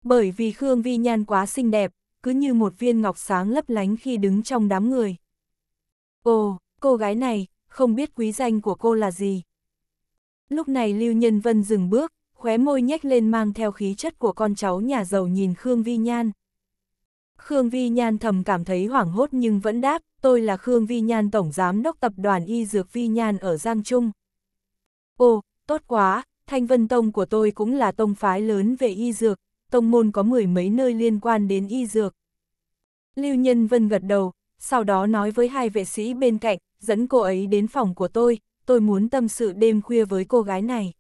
Bởi vì Khương Vi Nhan quá xinh đẹp, cứ như một viên ngọc sáng lấp lánh khi đứng trong đám người. Ồ, cô gái này, không biết quý danh của cô là gì. Lúc này Lưu Nhân Vân dừng bước, khóe môi nhếch lên mang theo khí chất của con cháu nhà giàu nhìn Khương Vi Nhan. Khương Vi Nhan thầm cảm thấy hoảng hốt nhưng vẫn đáp, tôi là Khương Vi Nhan Tổng Giám đốc Tập đoàn Y Dược Vi Nhan ở Giang Trung. Ồ, tốt quá, Thanh Vân Tông của tôi cũng là tông phái lớn về Y Dược, tông môn có mười mấy nơi liên quan đến Y Dược. Lưu Nhân Vân gật đầu, sau đó nói với hai vệ sĩ bên cạnh, dẫn cô ấy đến phòng của tôi, tôi muốn tâm sự đêm khuya với cô gái này.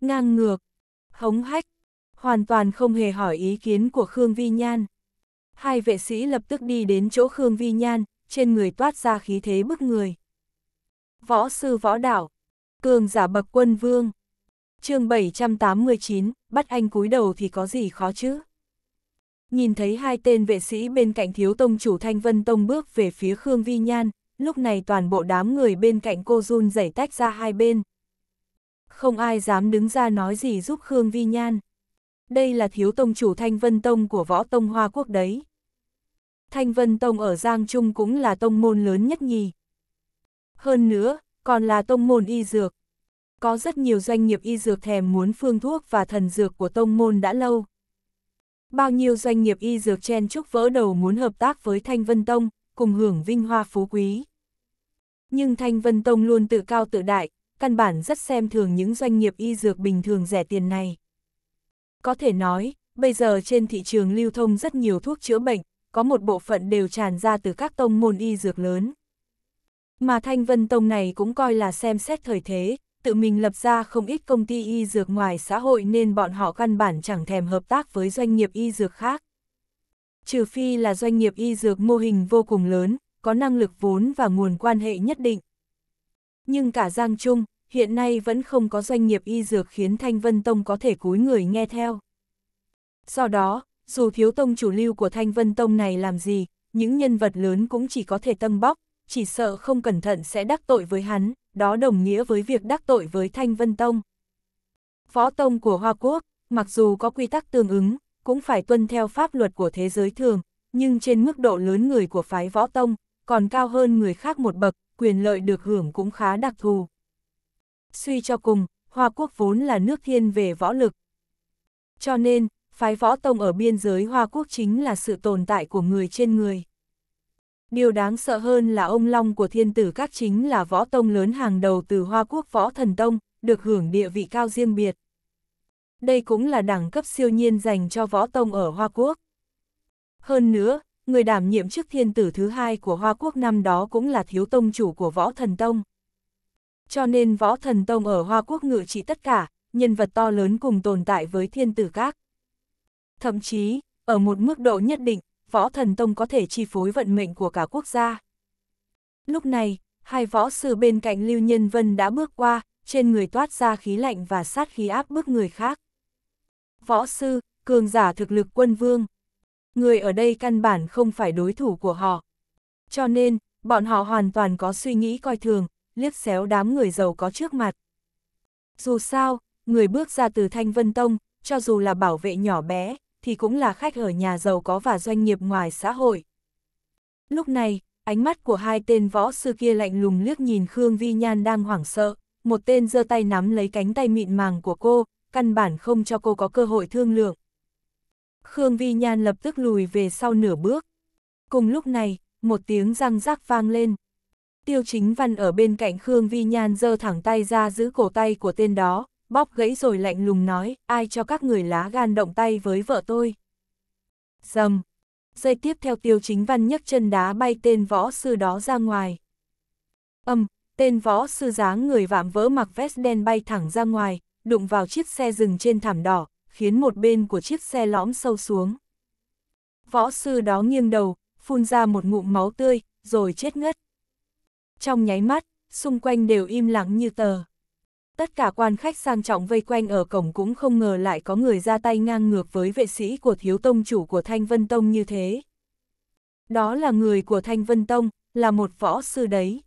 Ngang ngược, hống hách, hoàn toàn không hề hỏi ý kiến của Khương Vi Nhan. Hai vệ sĩ lập tức đi đến chỗ Khương Vi Nhan, trên người toát ra khí thế bức người. Võ sư võ đảo, cường giả bậc quân vương. chương 789, bắt anh cúi đầu thì có gì khó chứ? Nhìn thấy hai tên vệ sĩ bên cạnh thiếu tông chủ Thanh Vân Tông bước về phía Khương Vi Nhan, lúc này toàn bộ đám người bên cạnh cô run rẩy tách ra hai bên. Không ai dám đứng ra nói gì giúp Khương Vi Nhan. Đây là thiếu tông chủ Thanh Vân Tông của võ tông Hoa Quốc đấy. Thanh Vân Tông ở Giang Trung cũng là tông môn lớn nhất nhì. Hơn nữa, còn là tông môn y dược. Có rất nhiều doanh nghiệp y dược thèm muốn phương thuốc và thần dược của tông môn đã lâu. Bao nhiêu doanh nghiệp y dược chen chúc vỡ đầu muốn hợp tác với Thanh Vân Tông, cùng hưởng vinh hoa phú quý. Nhưng Thanh Vân Tông luôn tự cao tự đại, căn bản rất xem thường những doanh nghiệp y dược bình thường rẻ tiền này. Có thể nói, bây giờ trên thị trường lưu thông rất nhiều thuốc chữa bệnh, có một bộ phận đều tràn ra từ các tông môn y dược lớn. Mà Thanh Vân Tông này cũng coi là xem xét thời thế, tự mình lập ra không ít công ty y dược ngoài xã hội nên bọn họ căn bản chẳng thèm hợp tác với doanh nghiệp y dược khác trừ phi là doanh nghiệp y dược mô hình vô cùng lớn, có năng lực vốn và nguồn quan hệ nhất định. Nhưng cả Giang Trung, hiện nay vẫn không có doanh nghiệp y dược khiến Thanh Vân Tông có thể cúi người nghe theo. Do đó, dù thiếu tông chủ lưu của Thanh Vân Tông này làm gì, những nhân vật lớn cũng chỉ có thể tâm bóc, chỉ sợ không cẩn thận sẽ đắc tội với hắn, đó đồng nghĩa với việc đắc tội với Thanh Vân Tông. Phó Tông của Hoa Quốc, mặc dù có quy tắc tương ứng, cũng phải tuân theo pháp luật của thế giới thường, nhưng trên mức độ lớn người của phái võ tông, còn cao hơn người khác một bậc, quyền lợi được hưởng cũng khá đặc thù. Suy cho cùng, Hoa Quốc vốn là nước thiên về võ lực. Cho nên, phái võ tông ở biên giới Hoa Quốc chính là sự tồn tại của người trên người. Điều đáng sợ hơn là ông Long của thiên tử các chính là võ tông lớn hàng đầu từ Hoa Quốc võ thần tông, được hưởng địa vị cao riêng biệt đây cũng là đẳng cấp siêu nhiên dành cho võ tông ở Hoa Quốc. Hơn nữa, người đảm nhiệm chức thiên tử thứ hai của Hoa Quốc năm đó cũng là thiếu tông chủ của võ thần tông. Cho nên võ thần tông ở Hoa Quốc ngự trị tất cả, nhân vật to lớn cùng tồn tại với thiên tử các. Thậm chí, ở một mức độ nhất định, võ thần tông có thể chi phối vận mệnh của cả quốc gia. Lúc này, hai võ sư bên cạnh Lưu Nhân Vân đã bước qua, trên người toát ra khí lạnh và sát khí áp bức người khác võ sư, cường giả thực lực quân vương. Người ở đây căn bản không phải đối thủ của họ. Cho nên, bọn họ hoàn toàn có suy nghĩ coi thường, liếc xéo đám người giàu có trước mặt. Dù sao, người bước ra từ Thanh Vân Tông, cho dù là bảo vệ nhỏ bé, thì cũng là khách ở nhà giàu có và doanh nghiệp ngoài xã hội. Lúc này, ánh mắt của hai tên võ sư kia lạnh lùng liếc nhìn Khương Vi Nhan đang hoảng sợ, một tên giơ tay nắm lấy cánh tay mịn màng của cô, căn bản không cho cô có cơ hội thương lượng. Khương Vi Nhan lập tức lùi về sau nửa bước. Cùng lúc này, một tiếng răng rác vang lên. Tiêu chính văn ở bên cạnh Khương Vi Nhan giơ thẳng tay ra giữ cổ tay của tên đó, bóp gãy rồi lạnh lùng nói, ai cho các người lá gan động tay với vợ tôi. Dầm! Giây tiếp theo tiêu chính văn nhấc chân đá bay tên võ sư đó ra ngoài. Âm! Tên võ sư dáng người vạm vỡ mặc vest đen bay thẳng ra ngoài, đụng vào chiếc xe dừng trên thảm đỏ, khiến một bên của chiếc xe lõm sâu xuống. Võ sư đó nghiêng đầu, phun ra một ngụm máu tươi, rồi chết ngất. Trong nháy mắt, xung quanh đều im lặng như tờ. Tất cả quan khách sang trọng vây quanh ở cổng cũng không ngờ lại có người ra tay ngang ngược với vệ sĩ của thiếu tông chủ của Thanh Vân Tông như thế. Đó là người của Thanh Vân Tông, là một võ sư đấy.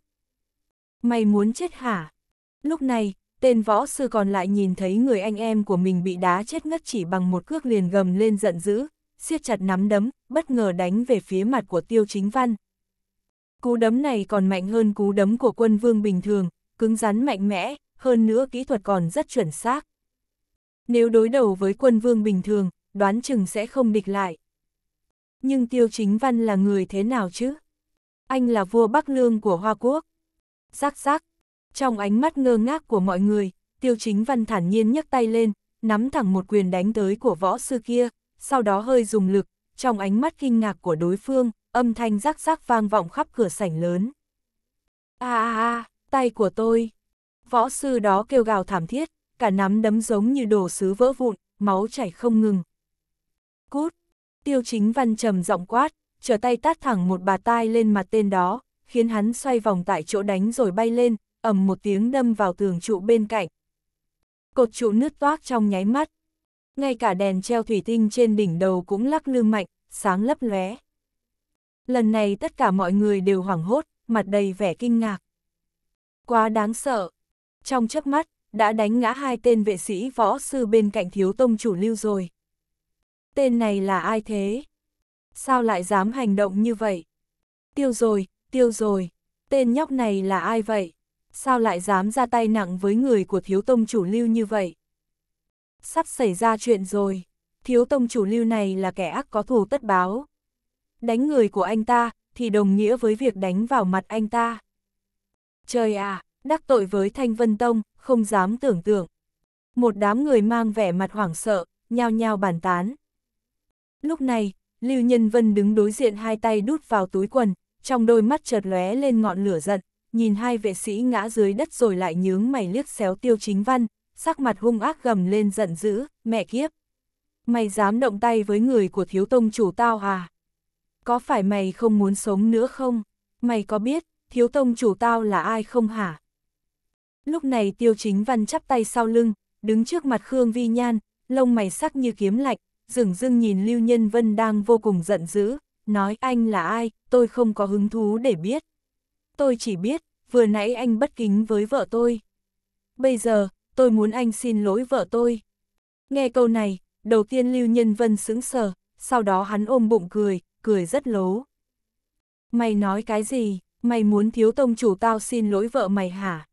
Mày muốn chết hả? Lúc này, Tên võ sư còn lại nhìn thấy người anh em của mình bị đá chết ngất chỉ bằng một cước liền gầm lên giận dữ, siết chặt nắm đấm, bất ngờ đánh về phía mặt của tiêu chính văn. Cú đấm này còn mạnh hơn cú đấm của quân vương bình thường, cứng rắn mạnh mẽ, hơn nữa kỹ thuật còn rất chuẩn xác. Nếu đối đầu với quân vương bình thường, đoán chừng sẽ không địch lại. Nhưng tiêu chính văn là người thế nào chứ? Anh là vua Bắc Lương của Hoa Quốc. rắc rắc. Trong ánh mắt ngơ ngác của mọi người, tiêu chính văn thản nhiên nhấc tay lên, nắm thẳng một quyền đánh tới của võ sư kia, sau đó hơi dùng lực, trong ánh mắt kinh ngạc của đối phương, âm thanh rắc rắc vang vọng khắp cửa sảnh lớn. a a a, tay của tôi! Võ sư đó kêu gào thảm thiết, cả nắm đấm giống như đồ sứ vỡ vụn, máu chảy không ngừng. Cút! Tiêu chính văn trầm giọng quát, trở tay tát thẳng một bà tai lên mặt tên đó, khiến hắn xoay vòng tại chỗ đánh rồi bay lên, ầm một tiếng đâm vào tường trụ bên cạnh. Cột trụ nứt toác trong nháy mắt. Ngay cả đèn treo thủy tinh trên đỉnh đầu cũng lắc lư mạnh, sáng lấp lóe. Lần này tất cả mọi người đều hoảng hốt, mặt đầy vẻ kinh ngạc. Quá đáng sợ. Trong chớp mắt, đã đánh ngã hai tên vệ sĩ võ sư bên cạnh thiếu tông chủ lưu rồi. Tên này là ai thế? Sao lại dám hành động như vậy? Tiêu rồi, tiêu rồi, tên nhóc này là ai vậy? sao lại dám ra tay nặng với người của thiếu tông chủ lưu như vậy? Sắp xảy ra chuyện rồi, thiếu tông chủ lưu này là kẻ ác có thù tất báo. Đánh người của anh ta, thì đồng nghĩa với việc đánh vào mặt anh ta. Trời à, đắc tội với Thanh Vân Tông, không dám tưởng tượng. Một đám người mang vẻ mặt hoảng sợ, nhao nhao bàn tán. Lúc này, Lưu Nhân Vân đứng đối diện hai tay đút vào túi quần, trong đôi mắt chợt lóe lên ngọn lửa giận, nhìn hai vệ sĩ ngã dưới đất rồi lại nhướng mày liếc xéo tiêu chính văn, sắc mặt hung ác gầm lên giận dữ, mẹ kiếp. Mày dám động tay với người của thiếu tông chủ tao à? Có phải mày không muốn sống nữa không? Mày có biết, thiếu tông chủ tao là ai không hả? Lúc này tiêu chính văn chắp tay sau lưng, đứng trước mặt Khương Vi Nhan, lông mày sắc như kiếm lạch, dừng dưng nhìn Lưu Nhân Vân đang vô cùng giận dữ, nói anh là ai, tôi không có hứng thú để biết tôi chỉ biết, vừa nãy anh bất kính với vợ tôi. Bây giờ, tôi muốn anh xin lỗi vợ tôi. Nghe câu này, đầu tiên Lưu Nhân Vân sững sờ, sau đó hắn ôm bụng cười, cười rất lố. Mày nói cái gì, mày muốn thiếu tông chủ tao xin lỗi vợ mày hả?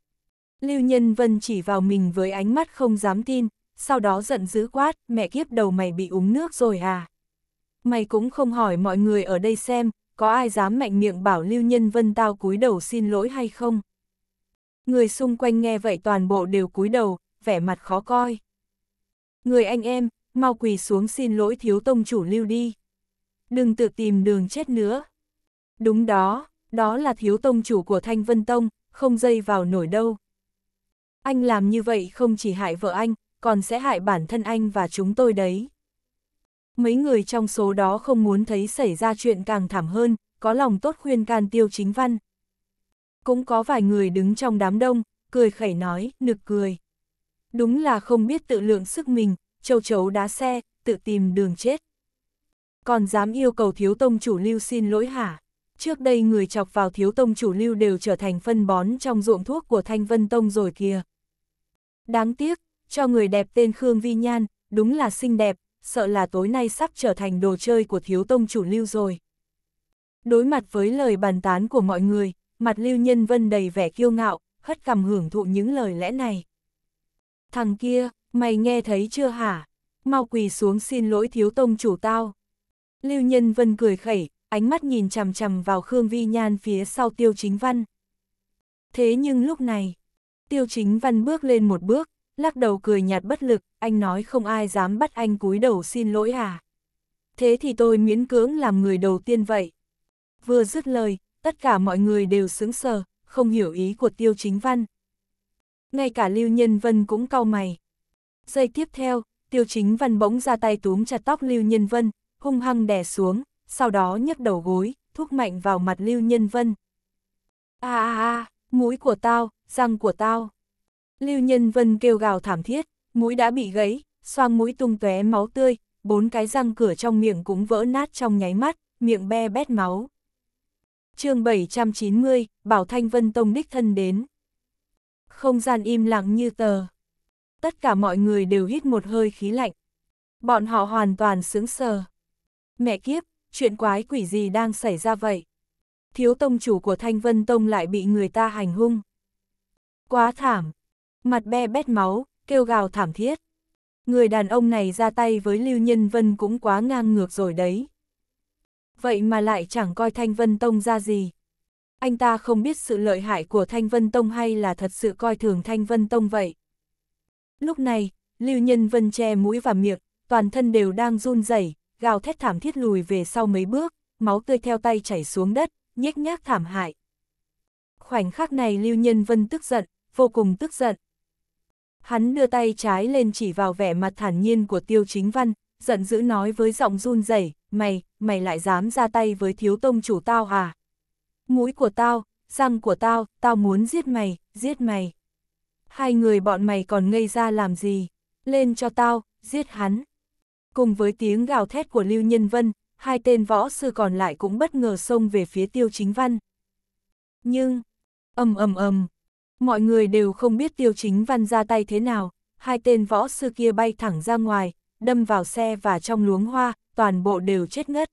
Lưu Nhân Vân chỉ vào mình với ánh mắt không dám tin, sau đó giận dữ quát, mẹ kiếp đầu mày bị uống nước rồi à? Mày cũng không hỏi mọi người ở đây xem, có ai dám mạnh miệng bảo Lưu Nhân Vân tao cúi đầu xin lỗi hay không? Người xung quanh nghe vậy toàn bộ đều cúi đầu, vẻ mặt khó coi. Người anh em, mau quỳ xuống xin lỗi thiếu tông chủ Lưu đi. Đừng tự tìm đường chết nữa. Đúng đó, đó là thiếu tông chủ của Thanh Vân Tông, không dây vào nổi đâu. Anh làm như vậy không chỉ hại vợ anh, còn sẽ hại bản thân anh và chúng tôi đấy mấy người trong số đó không muốn thấy xảy ra chuyện càng thảm hơn, có lòng tốt khuyên can tiêu chính văn. Cũng có vài người đứng trong đám đông, cười khẩy nói, nực cười. Đúng là không biết tự lượng sức mình, châu chấu đá xe, tự tìm đường chết. Còn dám yêu cầu thiếu tông chủ lưu xin lỗi hả? Trước đây người chọc vào thiếu tông chủ lưu đều trở thành phân bón trong ruộng thuốc của Thanh Vân Tông rồi kìa. Đáng tiếc, cho người đẹp tên Khương Vi Nhan, đúng là xinh đẹp, sợ là tối nay sắp trở thành đồ chơi của thiếu tông chủ lưu rồi. Đối mặt với lời bàn tán của mọi người, mặt lưu nhân vân đầy vẻ kiêu ngạo, hất cằm hưởng thụ những lời lẽ này. Thằng kia, mày nghe thấy chưa hả? Mau quỳ xuống xin lỗi thiếu tông chủ tao. Lưu nhân vân cười khẩy, ánh mắt nhìn chằm chằm vào Khương Vi Nhan phía sau tiêu chính văn. Thế nhưng lúc này, tiêu chính văn bước lên một bước, lắc đầu cười nhạt bất lực, anh nói không ai dám bắt anh cúi đầu xin lỗi à. Thế thì tôi miễn cưỡng làm người đầu tiên vậy. Vừa dứt lời, tất cả mọi người đều sững sờ, không hiểu ý của tiêu chính văn. Ngay cả Lưu Nhân Vân cũng cau mày. Giây tiếp theo, tiêu chính văn bỗng ra tay túm chặt tóc Lưu Nhân Vân, hung hăng đè xuống, sau đó nhấc đầu gối, thúc mạnh vào mặt Lưu Nhân Vân. a a a, mũi của tao, răng của tao. Lưu Nhân Vân kêu gào thảm thiết, mũi đã bị gãy, xoang mũi tung tóe máu tươi, bốn cái răng cửa trong miệng cũng vỡ nát trong nháy mắt, miệng be bét máu. chương 790, Bảo Thanh Vân Tông đích thân đến. Không gian im lặng như tờ. Tất cả mọi người đều hít một hơi khí lạnh. Bọn họ hoàn toàn sướng sờ. Mẹ kiếp, chuyện quái quỷ gì đang xảy ra vậy? Thiếu tông chủ của Thanh Vân Tông lại bị người ta hành hung. Quá thảm, mặt be bét máu, kêu gào thảm thiết. Người đàn ông này ra tay với Lưu Nhân Vân cũng quá ngang ngược rồi đấy. Vậy mà lại chẳng coi Thanh Vân Tông ra gì. Anh ta không biết sự lợi hại của Thanh Vân Tông hay là thật sự coi thường Thanh Vân Tông vậy. Lúc này, Lưu Nhân Vân che mũi và miệng, toàn thân đều đang run rẩy, gào thét thảm thiết lùi về sau mấy bước, máu tươi theo tay chảy xuống đất, nhếch nhác thảm hại. Khoảnh khắc này Lưu Nhân Vân tức giận, vô cùng tức giận. Hắn đưa tay trái lên chỉ vào vẻ mặt thản nhiên của tiêu chính văn, giận dữ nói với giọng run rẩy mày, mày lại dám ra tay với thiếu tông chủ tao à? Mũi của tao, răng của tao, tao muốn giết mày, giết mày. Hai người bọn mày còn ngây ra làm gì? Lên cho tao, giết hắn. Cùng với tiếng gào thét của Lưu Nhân Vân, hai tên võ sư còn lại cũng bất ngờ xông về phía tiêu chính văn. Nhưng, ầm ầm ầm, Mọi người đều không biết tiêu chính văn ra tay thế nào, hai tên võ sư kia bay thẳng ra ngoài, đâm vào xe và trong luống hoa, toàn bộ đều chết ngất.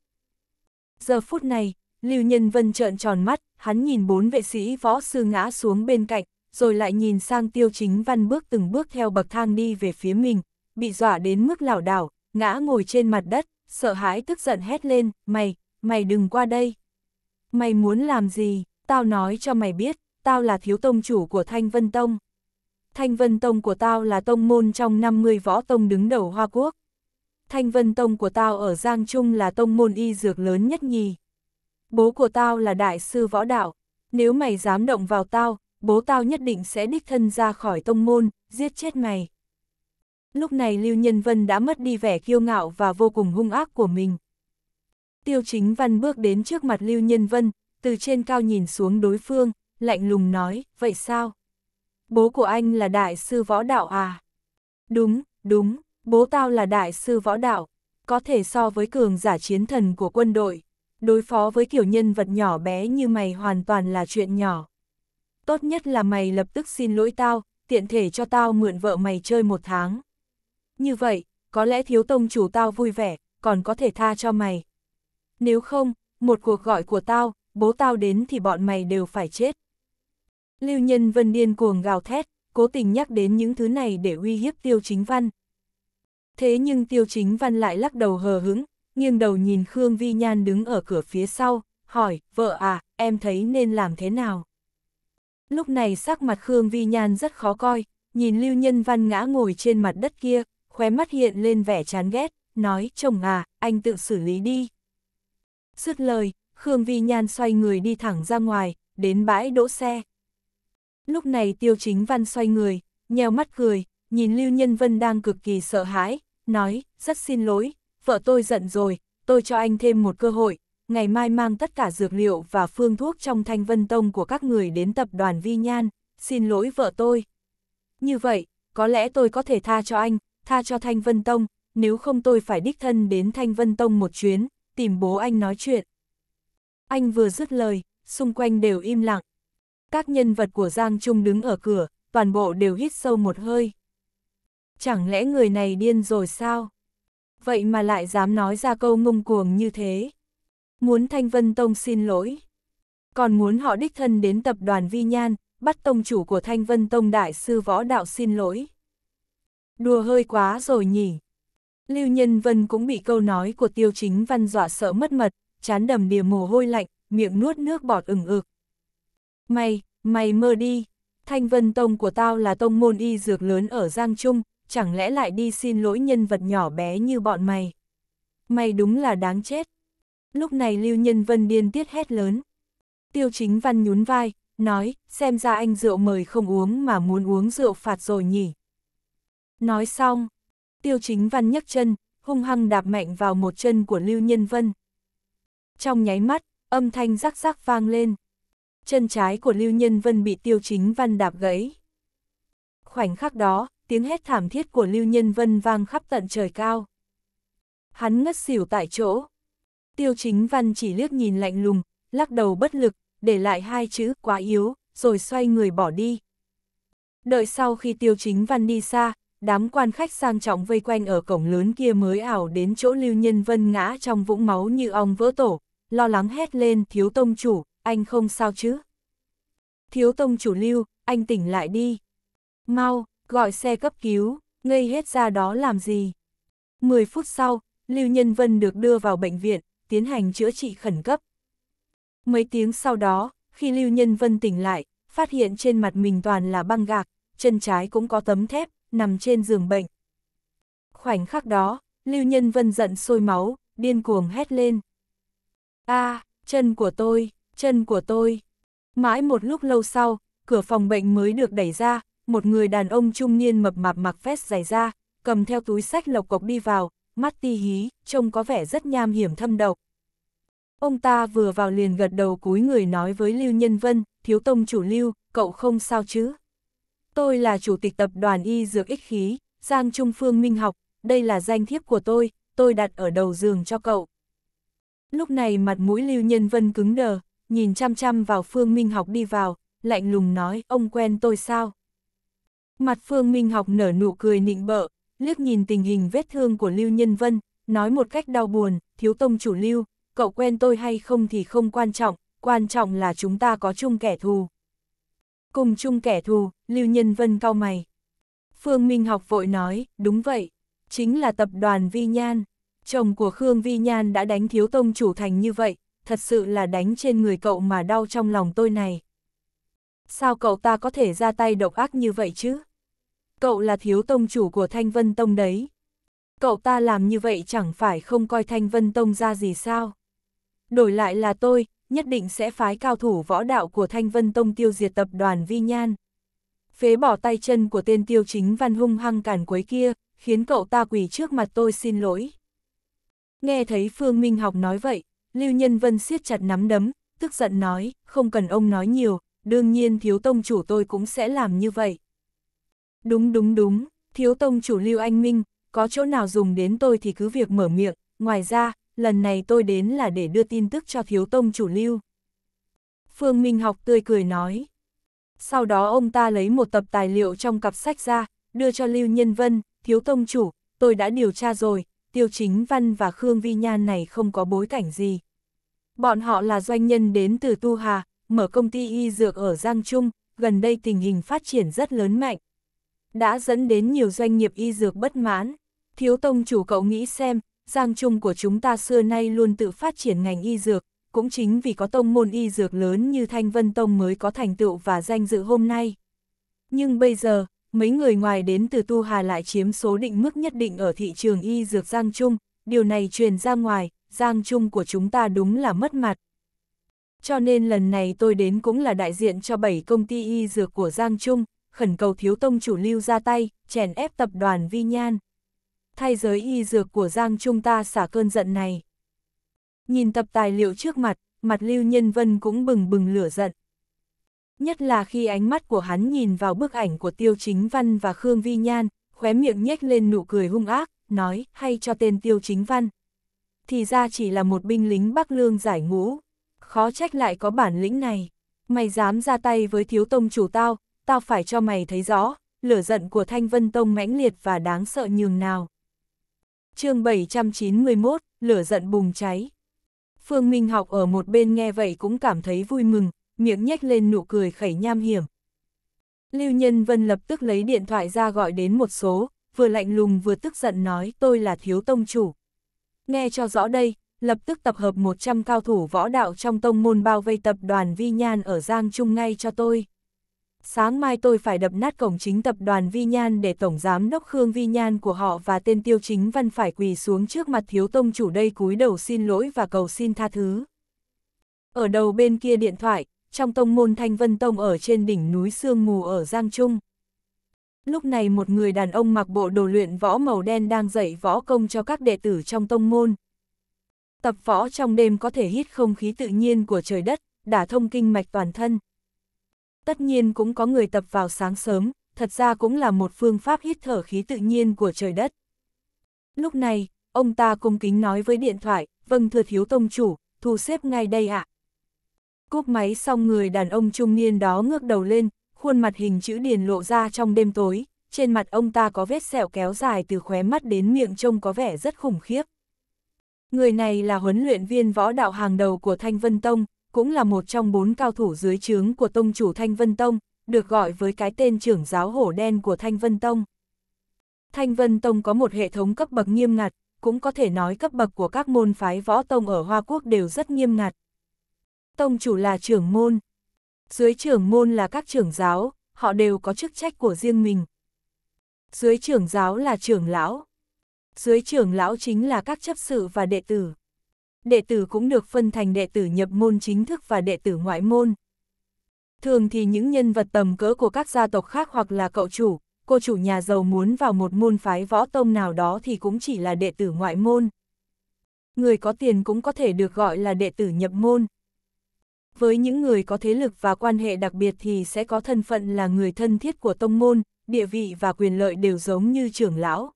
Giờ phút này, Lưu Nhân Vân trợn tròn mắt, hắn nhìn bốn vệ sĩ võ sư ngã xuống bên cạnh, rồi lại nhìn sang tiêu chính văn bước từng bước theo bậc thang đi về phía mình, bị dọa đến mức lảo đảo, ngã ngồi trên mặt đất, sợ hãi tức giận hét lên, mày, mày đừng qua đây. Mày muốn làm gì, tao nói cho mày biết, tao là thiếu tông chủ của Thanh Vân Tông. Thanh Vân Tông của tao là tông môn trong 50 võ tông đứng đầu Hoa Quốc. Thanh Vân Tông của tao ở Giang Trung là tông môn y dược lớn nhất nhì. Bố của tao là đại sư võ đạo. Nếu mày dám động vào tao, bố tao nhất định sẽ đích thân ra khỏi tông môn, giết chết mày. Lúc này Lưu Nhân Vân đã mất đi vẻ kiêu ngạo và vô cùng hung ác của mình. Tiêu Chính Văn bước đến trước mặt Lưu Nhân Vân, từ trên cao nhìn xuống đối phương, lạnh lùng nói, vậy sao? Bố của anh là đại sư võ đạo à? Đúng, đúng, bố tao là đại sư võ đạo, có thể so với cường giả chiến thần của quân đội. Đối phó với kiểu nhân vật nhỏ bé như mày hoàn toàn là chuyện nhỏ. Tốt nhất là mày lập tức xin lỗi tao, tiện thể cho tao mượn vợ mày chơi một tháng. Như vậy, có lẽ thiếu tông chủ tao vui vẻ, còn có thể tha cho mày. Nếu không, một cuộc gọi của tao, bố tao đến thì bọn mày đều phải chết. Lưu Nhân Vân điên cuồng gào thét, cố tình nhắc đến những thứ này để uy hiếp Tiêu Chính Văn. Thế nhưng Tiêu Chính Văn lại lắc đầu hờ hững, nghiêng đầu nhìn Khương Vi Nhan đứng ở cửa phía sau, hỏi, vợ à, em thấy nên làm thế nào? Lúc này sắc mặt Khương Vi Nhan rất khó coi, nhìn Lưu Nhân Văn ngã ngồi trên mặt đất kia, khóe mắt hiện lên vẻ chán ghét, nói, chồng à, anh tự xử lý đi. Dứt lời, Khương Vi Nhan xoay người đi thẳng ra ngoài, đến bãi đỗ xe. Lúc này tiêu chính văn xoay người, nheo mắt cười, nhìn Lưu Nhân Vân đang cực kỳ sợ hãi, nói, rất xin lỗi, vợ tôi giận rồi, tôi cho anh thêm một cơ hội, ngày mai mang tất cả dược liệu và phương thuốc trong thanh vân tông của các người đến tập đoàn Vi Nhan, xin lỗi vợ tôi. Như vậy, có lẽ tôi có thể tha cho anh, tha cho thanh vân tông, nếu không tôi phải đích thân đến thanh vân tông một chuyến, tìm bố anh nói chuyện. Anh vừa dứt lời, xung quanh đều im lặng các nhân vật của Giang Trung đứng ở cửa, toàn bộ đều hít sâu một hơi. Chẳng lẽ người này điên rồi sao? Vậy mà lại dám nói ra câu ngông cuồng như thế. Muốn Thanh Vân Tông xin lỗi. Còn muốn họ đích thân đến tập đoàn Vi Nhan, bắt tông chủ của Thanh Vân Tông Đại sư Võ Đạo xin lỗi. Đùa hơi quá rồi nhỉ. Lưu Nhân Vân cũng bị câu nói của tiêu chính văn dọa sợ mất mật, chán đầm đìa mồ hôi lạnh, miệng nuốt nước bọt ửng ực. Mày, mày mơ đi, Thanh Vân Tông của tao là tông môn y dược lớn ở Giang Trung, chẳng lẽ lại đi xin lỗi nhân vật nhỏ bé như bọn mày. Mày đúng là đáng chết. Lúc này Lưu Nhân Vân điên tiết hét lớn. Tiêu chính văn nhún vai, nói, xem ra anh rượu mời không uống mà muốn uống rượu phạt rồi nhỉ. Nói xong, tiêu chính văn nhấc chân, hung hăng đạp mạnh vào một chân của Lưu Nhân Vân. Trong nháy mắt, âm thanh rắc rắc vang lên chân trái của Lưu Nhân Vân bị Tiêu Chính Văn đạp gãy. Khoảnh khắc đó, tiếng hét thảm thiết của Lưu Nhân Vân vang khắp tận trời cao. Hắn ngất xỉu tại chỗ. Tiêu Chính Văn chỉ liếc nhìn lạnh lùng, lắc đầu bất lực, để lại hai chữ quá yếu, rồi xoay người bỏ đi. Đợi sau khi Tiêu Chính Văn đi xa, đám quan khách sang trọng vây quanh ở cổng lớn kia mới ảo đến chỗ Lưu Nhân Vân ngã trong vũng máu như ong vỡ tổ, lo lắng hét lên thiếu tông chủ, anh không sao chứ? Thiếu tông chủ lưu, anh tỉnh lại đi. Mau, gọi xe cấp cứu, ngây hết ra đó làm gì? mười phút sau, Lưu Nhân Vân được đưa vào bệnh viện, tiến hành chữa trị khẩn cấp. Mấy tiếng sau đó, khi Lưu Nhân Vân tỉnh lại, phát hiện trên mặt mình toàn là băng gạc, chân trái cũng có tấm thép, nằm trên giường bệnh. Khoảnh khắc đó, Lưu Nhân Vân giận sôi máu, điên cuồng hét lên. a à, chân của tôi! chân của tôi. Mãi một lúc lâu sau, cửa phòng bệnh mới được đẩy ra, một người đàn ông trung niên mập mạp mặc vest dày da, cầm theo túi sách lộc cộc đi vào, mắt ti hí, trông có vẻ rất nham hiểm thâm độc. Ông ta vừa vào liền gật đầu cúi người nói với Lưu Nhân Vân, thiếu tông chủ Lưu, cậu không sao chứ? Tôi là chủ tịch tập đoàn Y Dược Ích Khí, Giang Trung Phương Minh Học, đây là danh thiếp của tôi, tôi đặt ở đầu giường cho cậu. Lúc này mặt mũi Lưu Nhân Vân cứng đờ, nhìn chăm chăm vào Phương Minh Học đi vào, lạnh lùng nói, ông quen tôi sao? Mặt Phương Minh Học nở nụ cười nịnh bợ, liếc nhìn tình hình vết thương của Lưu Nhân Vân, nói một cách đau buồn, thiếu tông chủ Lưu, cậu quen tôi hay không thì không quan trọng, quan trọng là chúng ta có chung kẻ thù. Cùng chung kẻ thù, Lưu Nhân Vân cau mày. Phương Minh Học vội nói, đúng vậy, chính là tập đoàn Vi Nhan. Chồng của Khương Vi Nhan đã đánh thiếu tông chủ thành như vậy, thật sự là đánh trên người cậu mà đau trong lòng tôi này. Sao cậu ta có thể ra tay độc ác như vậy chứ? Cậu là thiếu tông chủ của Thanh Vân Tông đấy. Cậu ta làm như vậy chẳng phải không coi Thanh Vân Tông ra gì sao? Đổi lại là tôi, nhất định sẽ phái cao thủ võ đạo của Thanh Vân Tông tiêu diệt tập đoàn Vi Nhan. Phế bỏ tay chân của tên tiêu chính văn hung hăng cản quấy kia, khiến cậu ta quỳ trước mặt tôi xin lỗi. Nghe thấy Phương Minh Học nói vậy, Lưu Nhân Vân siết chặt nắm đấm, tức giận nói, không cần ông nói nhiều, đương nhiên thiếu tông chủ tôi cũng sẽ làm như vậy. Đúng đúng đúng, thiếu tông chủ Lưu Anh Minh, có chỗ nào dùng đến tôi thì cứ việc mở miệng, ngoài ra, lần này tôi đến là để đưa tin tức cho thiếu tông chủ Lưu. Phương Minh học tươi cười nói. Sau đó ông ta lấy một tập tài liệu trong cặp sách ra, đưa cho Lưu Nhân Vân, thiếu tông chủ, tôi đã điều tra rồi, Tiêu Chính Văn và Khương Vi Nhan này không có bối cảnh gì. Bọn họ là doanh nhân đến từ Tu Hà, mở công ty y dược ở Giang Trung, gần đây tình hình phát triển rất lớn mạnh. Đã dẫn đến nhiều doanh nghiệp y dược bất mãn. Thiếu tông chủ cậu nghĩ xem, Giang Trung của chúng ta xưa nay luôn tự phát triển ngành y dược, cũng chính vì có tông môn y dược lớn như Thanh Vân Tông mới có thành tựu và danh dự hôm nay. Nhưng bây giờ, mấy người ngoài đến từ Tu Hà lại chiếm số định mức nhất định ở thị trường y dược Giang Trung, điều này truyền ra ngoài, Giang Trung của chúng ta đúng là mất mặt. Cho nên lần này tôi đến cũng là đại diện cho 7 công ty y dược của Giang Trung, khẩn cầu thiếu tông chủ lưu ra tay, chèn ép tập đoàn Vi Nhan. Thay giới y dược của Giang Trung ta xả cơn giận này. Nhìn tập tài liệu trước mặt, mặt Lưu Nhân Vân cũng bừng bừng lửa giận nhất là khi ánh mắt của hắn nhìn vào bức ảnh của Tiêu Chính Văn và Khương Vi Nhan, khóe miệng nhếch lên nụ cười hung ác, nói, hay cho tên Tiêu Chính Văn. Thì ra chỉ là một binh lính Bắc Lương giải ngũ, khó trách lại có bản lĩnh này. Mày dám ra tay với thiếu tông chủ tao, tao phải cho mày thấy rõ, lửa giận của Thanh Vân Tông mãnh liệt và đáng sợ nhường nào. chương 791, lửa giận bùng cháy. Phương Minh học ở một bên nghe vậy cũng cảm thấy vui mừng, miệng nhếch lên nụ cười khẩy nham hiểm. Lưu Nhân Vân lập tức lấy điện thoại ra gọi đến một số, vừa lạnh lùng vừa tức giận nói tôi là thiếu tông chủ. Nghe cho rõ đây, lập tức tập hợp 100 cao thủ võ đạo trong tông môn bao vây tập đoàn Vi Nhan ở Giang Trung ngay cho tôi. Sáng mai tôi phải đập nát cổng chính tập đoàn Vi Nhan để Tổng Giám Đốc Khương Vi Nhan của họ và tên Tiêu Chính Văn phải quỳ xuống trước mặt thiếu tông chủ đây cúi đầu xin lỗi và cầu xin tha thứ. Ở đầu bên kia điện thoại, trong tông môn Thanh Vân Tông ở trên đỉnh núi Sương Mù ở Giang Trung. Lúc này một người đàn ông mặc bộ đồ luyện võ màu đen đang dạy võ công cho các đệ tử trong tông môn. Tập võ trong đêm có thể hít không khí tự nhiên của trời đất, đả thông kinh mạch toàn thân. Tất nhiên cũng có người tập vào sáng sớm, thật ra cũng là một phương pháp hít thở khí tự nhiên của trời đất. Lúc này, ông ta cung kính nói với điện thoại, vâng thưa thiếu tông chủ, thu xếp ngay đây ạ. À. Cúp máy xong người đàn ông trung niên đó ngước đầu lên, khuôn mặt hình chữ điền lộ ra trong đêm tối, trên mặt ông ta có vết sẹo kéo dài từ khóe mắt đến miệng trông có vẻ rất khủng khiếp. Người này là huấn luyện viên võ đạo hàng đầu của Thanh Vân Tông, cũng là một trong bốn cao thủ dưới trướng của tông chủ Thanh Vân Tông, được gọi với cái tên trưởng giáo hổ đen của Thanh Vân Tông. Thanh Vân Tông có một hệ thống cấp bậc nghiêm ngặt, cũng có thể nói cấp bậc của các môn phái võ tông ở Hoa Quốc đều rất nghiêm ngặt. Tông chủ là trưởng môn. Dưới trưởng môn là các trưởng giáo, họ đều có chức trách của riêng mình. Dưới trưởng giáo là trưởng lão. Dưới trưởng lão chính là các chấp sự và đệ tử. Đệ tử cũng được phân thành đệ tử nhập môn chính thức và đệ tử ngoại môn. Thường thì những nhân vật tầm cỡ của các gia tộc khác hoặc là cậu chủ, cô chủ nhà giàu muốn vào một môn phái võ tông nào đó thì cũng chỉ là đệ tử ngoại môn. Người có tiền cũng có thể được gọi là đệ tử nhập môn. Với những người có thế lực và quan hệ đặc biệt thì sẽ có thân phận là người thân thiết của tông môn, địa vị và quyền lợi đều giống như trưởng lão.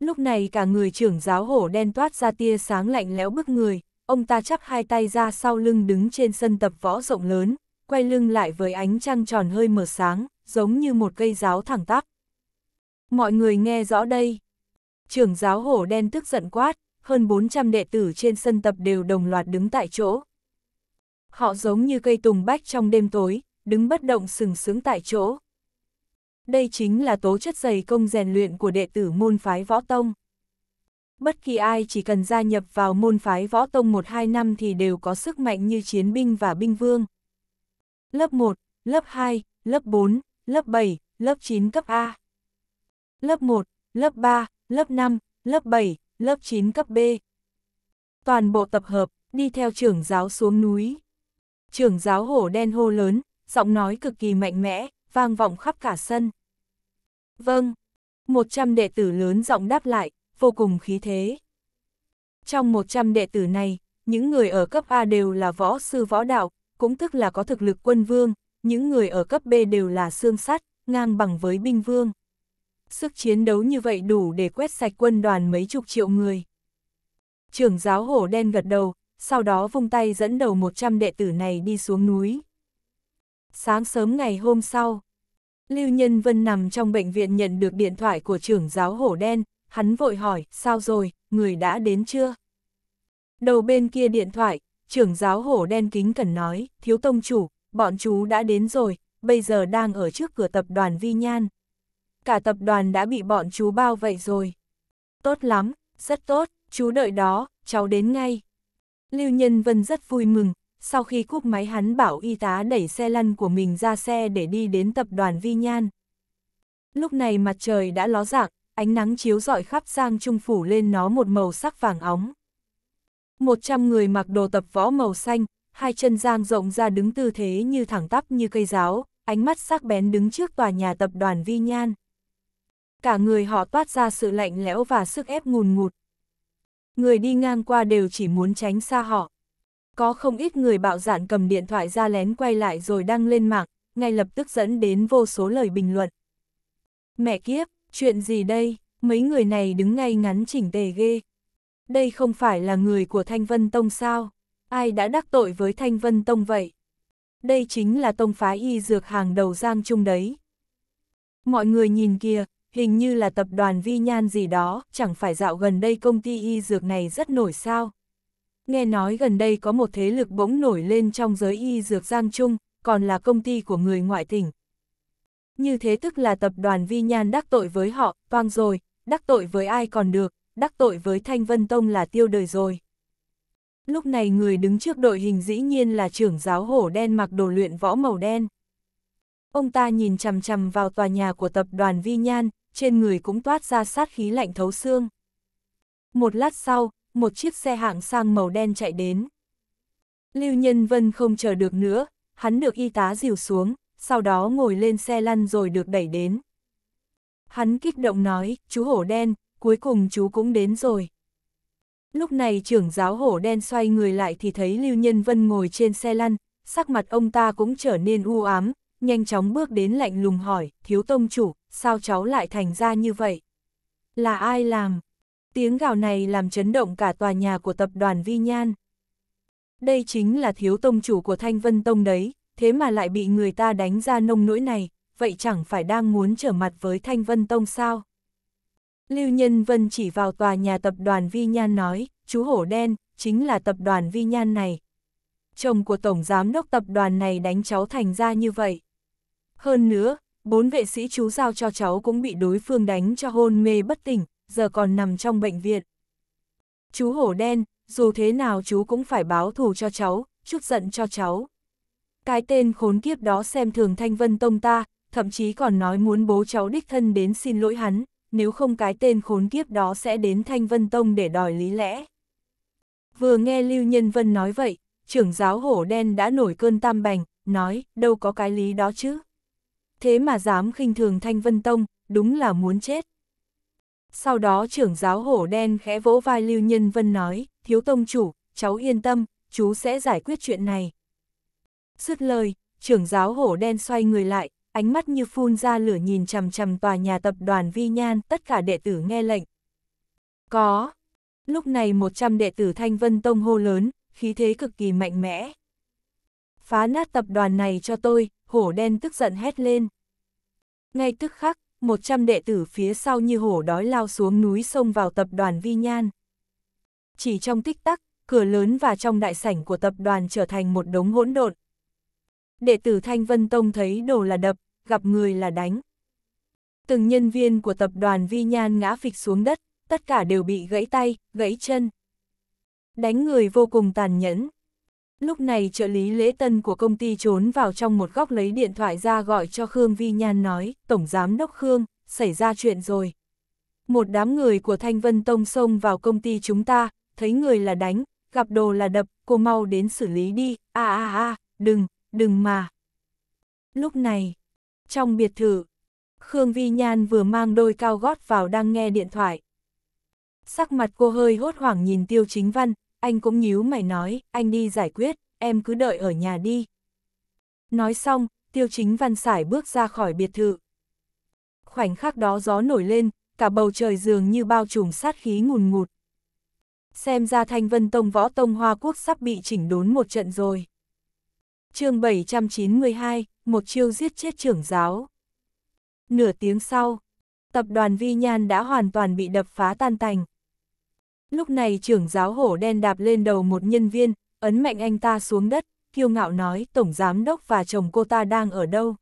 Lúc này cả người trưởng giáo hổ đen toát ra tia sáng lạnh lẽo bức người, ông ta chắp hai tay ra sau lưng đứng trên sân tập võ rộng lớn, quay lưng lại với ánh trăng tròn hơi mở sáng, giống như một cây giáo thẳng tắp. Mọi người nghe rõ đây. Trưởng giáo hổ đen tức giận quát, hơn 400 đệ tử trên sân tập đều đồng loạt đứng tại chỗ, Họ giống như cây tùng bách trong đêm tối, đứng bất động sừng sững tại chỗ. Đây chính là tố chất dày công rèn luyện của đệ tử môn phái võ tông. Bất kỳ ai chỉ cần gia nhập vào môn phái võ tông 1-2 năm thì đều có sức mạnh như chiến binh và binh vương. Lớp 1, lớp 2, lớp 4, lớp 7, lớp 9 cấp A. Lớp 1, lớp 3, lớp 5, lớp 7, lớp 9 cấp B. Toàn bộ tập hợp, đi theo trưởng giáo xuống núi trưởng giáo hổ đen hô lớn, giọng nói cực kỳ mạnh mẽ, vang vọng khắp cả sân. Vâng, 100 đệ tử lớn giọng đáp lại, vô cùng khí thế. Trong 100 đệ tử này, những người ở cấp A đều là võ sư võ đạo, cũng tức là có thực lực quân vương, những người ở cấp B đều là xương sắt, ngang bằng với binh vương. Sức chiến đấu như vậy đủ để quét sạch quân đoàn mấy chục triệu người. Trưởng giáo hổ đen gật đầu, sau đó vung tay dẫn đầu 100 đệ tử này đi xuống núi. Sáng sớm ngày hôm sau, Lưu Nhân Vân nằm trong bệnh viện nhận được điện thoại của trưởng giáo hổ đen, hắn vội hỏi, sao rồi, người đã đến chưa? Đầu bên kia điện thoại, trưởng giáo hổ đen kính cần nói, thiếu tông chủ, bọn chú đã đến rồi, bây giờ đang ở trước cửa tập đoàn Vi Nhan. Cả tập đoàn đã bị bọn chú bao vậy rồi. Tốt lắm, rất tốt, chú đợi đó, cháu đến ngay. Lưu Nhân Vân rất vui mừng, sau khi cúp máy hắn bảo y tá đẩy xe lăn của mình ra xe để đi đến tập đoàn Vi Nhan. Lúc này mặt trời đã ló dạng, ánh nắng chiếu rọi khắp sang trung phủ lên nó một màu sắc vàng óng. 100 người mặc đồ tập võ màu xanh, hai chân giang rộng ra đứng tư thế như thẳng tắp như cây giáo, ánh mắt sắc bén đứng trước tòa nhà tập đoàn Vi Nhan. Cả người họ toát ra sự lạnh lẽo và sức ép ngùn ngụt, người đi ngang qua đều chỉ muốn tránh xa họ. Có không ít người bạo dạn cầm điện thoại ra lén quay lại rồi đăng lên mạng, ngay lập tức dẫn đến vô số lời bình luận. Mẹ kiếp, chuyện gì đây, mấy người này đứng ngay ngắn chỉnh tề ghê. Đây không phải là người của Thanh Vân Tông sao, ai đã đắc tội với Thanh Vân Tông vậy? Đây chính là tông phái y dược hàng đầu Giang Trung đấy. Mọi người nhìn kìa, hình như là tập đoàn vi nhan gì đó, chẳng phải dạo gần đây công ty y dược này rất nổi sao. Nghe nói gần đây có một thế lực bỗng nổi lên trong giới y dược Giang Trung, còn là công ty của người ngoại tỉnh. Như thế tức là tập đoàn vi nhan đắc tội với họ, toang rồi, đắc tội với ai còn được, đắc tội với Thanh Vân Tông là tiêu đời rồi. Lúc này người đứng trước đội hình dĩ nhiên là trưởng giáo hổ đen mặc đồ luyện võ màu đen. Ông ta nhìn chằm chằm vào tòa nhà của tập đoàn Vi Nhan, trên người cũng toát ra sát khí lạnh thấu xương. Một lát sau, một chiếc xe hạng sang màu đen chạy đến. Lưu Nhân Vân không chờ được nữa, hắn được y tá dìu xuống, sau đó ngồi lên xe lăn rồi được đẩy đến. Hắn kích động nói, chú hổ đen, cuối cùng chú cũng đến rồi. Lúc này trưởng giáo hổ đen xoay người lại thì thấy Lưu Nhân Vân ngồi trên xe lăn, sắc mặt ông ta cũng trở nên u ám, nhanh chóng bước đến lạnh lùng hỏi, thiếu tông chủ, sao cháu lại thành ra như vậy? Là ai làm? Tiếng gào này làm chấn động cả tòa nhà của tập đoàn Vi Nhan. Đây chính là thiếu tông chủ của Thanh Vân Tông đấy, thế mà lại bị người ta đánh ra nông nỗi này, vậy chẳng phải đang muốn trở mặt với Thanh Vân Tông sao? Lưu Nhân Vân chỉ vào tòa nhà tập đoàn Vi Nhan nói, chú hổ đen, chính là tập đoàn Vi Nhan này. Chồng của Tổng Giám đốc tập đoàn này đánh cháu thành ra như vậy. Hơn nữa, bốn vệ sĩ chú giao cho cháu cũng bị đối phương đánh cho hôn mê bất tỉnh, giờ còn nằm trong bệnh viện. Chú hổ đen, dù thế nào chú cũng phải báo thù cho cháu, chút giận cho cháu. Cái tên khốn kiếp đó xem thường Thanh Vân Tông ta, thậm chí còn nói muốn bố cháu đích thân đến xin lỗi hắn, nếu không cái tên khốn kiếp đó sẽ đến Thanh Vân Tông để đòi lý lẽ. Vừa nghe Lưu Nhân Vân nói vậy, trưởng giáo hổ đen đã nổi cơn tam bành, nói, đâu có cái lý đó chứ thế mà dám khinh thường Thanh Vân Tông, đúng là muốn chết. Sau đó trưởng giáo hổ đen khẽ vỗ vai Lưu Nhân Vân nói, thiếu tông chủ, cháu yên tâm, chú sẽ giải quyết chuyện này. Dứt lời, trưởng giáo hổ đen xoay người lại, ánh mắt như phun ra lửa nhìn chằm chằm tòa nhà tập đoàn Vi Nhan, tất cả đệ tử nghe lệnh. Có. Lúc này 100 đệ tử Thanh Vân Tông hô lớn, khí thế cực kỳ mạnh mẽ. Phá nát tập đoàn này cho tôi, hổ đen tức giận hét lên. Ngay tức khắc, 100 đệ tử phía sau như hổ đói lao xuống núi sông vào tập đoàn Vi Nhan. Chỉ trong tích tắc, cửa lớn và trong đại sảnh của tập đoàn trở thành một đống hỗn độn. Đệ tử Thanh Vân Tông thấy đồ là đập, gặp người là đánh. Từng nhân viên của tập đoàn Vi Nhan ngã phịch xuống đất, tất cả đều bị gãy tay, gãy chân. Đánh người vô cùng tàn nhẫn, Lúc này trợ lý lễ tân của công ty trốn vào trong một góc lấy điện thoại ra gọi cho Khương Vi Nhan nói, Tổng Giám Đốc Khương, xảy ra chuyện rồi. Một đám người của Thanh Vân Tông xông vào công ty chúng ta, thấy người là đánh, gặp đồ là đập, cô mau đến xử lý đi, a a a, đừng, đừng mà. Lúc này, trong biệt thự, Khương Vi Nhan vừa mang đôi cao gót vào đang nghe điện thoại. Sắc mặt cô hơi hốt hoảng nhìn Tiêu Chính Văn, anh cũng nhíu mày nói, anh đi giải quyết, em cứ đợi ở nhà đi. Nói xong, tiêu chính văn xải bước ra khỏi biệt thự. Khoảnh khắc đó gió nổi lên, cả bầu trời dường như bao trùm sát khí ngùn ngụt. Xem ra thanh vân tông võ tông Hoa Quốc sắp bị chỉnh đốn một trận rồi. chương 792, một chiêu giết chết trưởng giáo. Nửa tiếng sau, tập đoàn Vi Nhan đã hoàn toàn bị đập phá tan tành. Lúc này trưởng giáo hổ đen đạp lên đầu một nhân viên, ấn mạnh anh ta xuống đất, kiêu ngạo nói tổng giám đốc và chồng cô ta đang ở đâu.